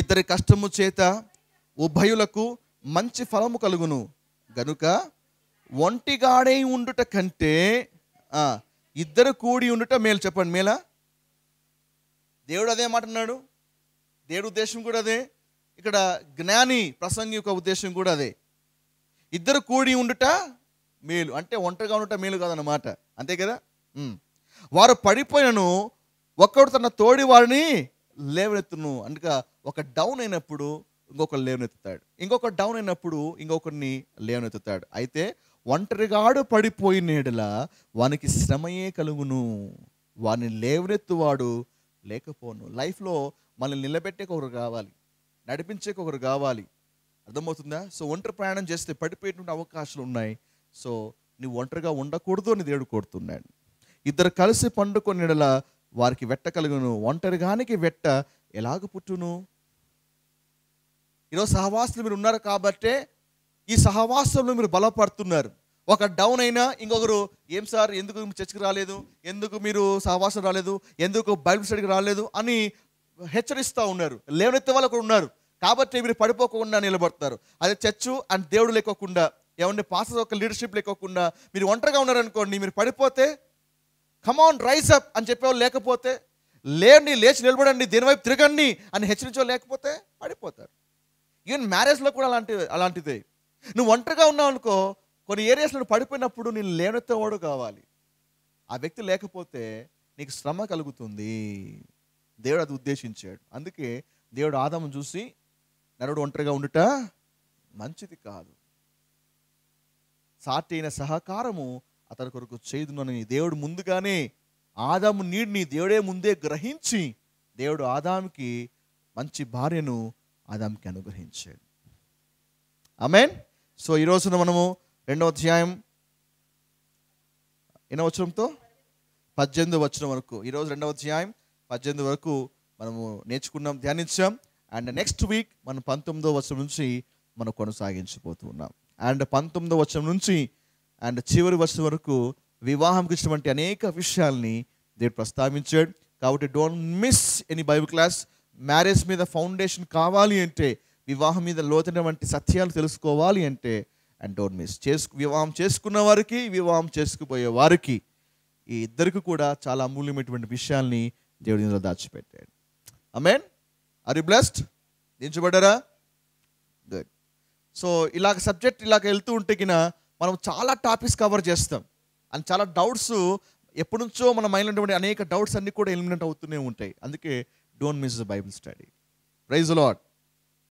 ఇద్దరి కష్టము చేత ఉభయులకు మంచి ఫలము కలుగును గనుక ఒంటిగాడే ఉండుట కంటే ఇద్దరు కూడి ఉండుట మేలు చెప్పండి మేలా దేవుడు అదే మాట అన్నాడు దేవుడు ఉద్దేశం కూడా అదే ఇక్కడ జ్ఞాని ప్రసంగి యొక్క ఉద్దేశం కూడా అదే ఇద్దరు కూడి ఉండుట మేలు అంటే ఒంటరిగా ఉండుట మేలు కాదన్నమాట అంతే కదా వారు పడిపోయినను ఒక్కడు తన తోడి వారిని లేవనెత్తును అందుక ఒక డౌన్ అయినప్పుడు ఇంకొకరు లేవనెత్తుతాడు ఇంకొక డౌన్ అయినప్పుడు ఇంకొకరిని లేవనెత్తుతాడు అయితే ఒంటరిగాడు పడిపోయినేడలా వానికి శ్రమయే కలుగును వాని లేవనెత్తువాడు లేకపోను లైఫ్లో మనల్ని నిలబెట్టే ఒకరు కావాలి నడిపించే ఒకరు కావాలి అర్థమవుతుందా సో ఒంటరి ప్రయాణం చేస్తే పడిపోయేటువంటి అవకాశాలు ఉన్నాయి సో నువ్వు ఒంటరిగా ఉండకూడదు అని దేవుడు కోరుతున్నాడు ఇద్దరు కలిసి పండుకొని వారికి వెట్ట కలుగును ఒంటరిగానికి వెట్ట ఎలాగ పుట్టును ఈరోజు సహవాసులు మీరు ఉన్నారు కాబట్టే ఈ సహవాసంలో మీరు బలపడుతున్నారు ఒక డౌన్ అయినా ఇంకొకరు ఏం సార్ ఎందుకు చర్చికి రాలేదు ఎందుకు మీరు సహవాసం రాలేదు ఎందుకు బైబిల్ స్టడీకి రాలేదు అని హెచ్చరిస్తూ ఉన్నారు లేవనెత్తే వాళ్ళు కూడా ఉన్నారు కాబట్టి వీరు పడిపోకుండా నిలబడతారు అదే చచ్చు అండ్ దేవుడు లేకోకుండా ఏమన్నా పాస్టర్స్ ఒక లీడర్షిప్ లేకోకుండా మీరు ఒంటరిగా ఉన్నారనుకోండి మీరు పడిపోతే కమాన్ రైజ్ అప్ అని చెప్పేవాళ్ళు లేకపోతే లేండి లేచి నిలబడండి దీనివైపు తిరగండి అని హెచ్చరించో లేకపోతే పడిపోతారు ఈవెన్ మ్యారేజ్లో కూడా అలాంటి అలాంటిదే నువ్వు ఒంటరిగా ఉన్నావు అనుకో కొన్ని ఏరియాస్లో పడిపోయినప్పుడు నేను లేనెత్తేవాడు కావాలి ఆ వ్యక్తి లేకపోతే నీకు శ్రమ కలుగుతుంది దేవుడు అది ఉద్దేశించాడు అందుకే దేవుడు ఆదాము చూసి నరుడు ఒంటరిగా ఉండుట మంచిది కాదు సాటి అయిన సహకారము అతని కొరకు చేదునని దేవుడు ముందుగానే ఆదాము నీడిని దేవుడే ముందే గ్రహించి దేవుడు ఆదాముకి మంచి భార్యను ఆదాముకి అనుగ్రహించాడు ఆమెన్ సో ఈ రోజున మనము రెండవ అధ్యాయం ఎన్నో వచనంతో పద్దెనిమిది వచ్చిన వరకు ఈరోజు రెండవ అధ్యాయం పద్దెనిమిది వరకు మనము నేర్చుకున్నాం ధ్యానించాం అండ్ నెక్స్ట్ వీక్ మనం పంతొమ్మిదో వర్షం నుంచి మనం కొనసాగించిపోతూ ఉన్నాం అండ్ పంతొమ్మిదో వర్షం నుంచి అండ్ చివరి వర్షం వరకు వివాహంకి ఇచ్చినటువంటి అనేక విషయాల్ని దేవుడు ప్రస్తావించాడు కాబట్టి don't miss any Bible class marriage మీద ఫౌండేషన్ కావాలి అంటే వివాహం మీద లోతైనటువంటి సత్యాలు తెలుసుకోవాలి అంటే అండ్ డోంట్ మిస్ చేసుకు వివాహం చేసుకున్న వారికి వివాహం చేసుకుపోయే వారికి ఈ ఇద్దరికి కూడా చాలా అమూల్యమైనటువంటి విషయాల్ని దేవుడు ఇందులో దాచిపెట్టాడు అమేన్ ఆర్ యు బ్లెస్డ్ దించబడ్డారా గుడ్ సో ఇలాగ సబ్జెక్ట్ ఇలాగ వెళ్తూ ఉంటే మనం చాలా టాపిక్స్ కవర్ చేస్తాం అండ్ చాలా డౌట్స్ ఎప్పటి నుంచో మన మైండ్లో ఉండే అనేక డౌట్స్ అన్నీ కూడా ఎలిమినేట్ అవుతూనే ఉంటాయి అందుకే don't miss the Bible study praise lot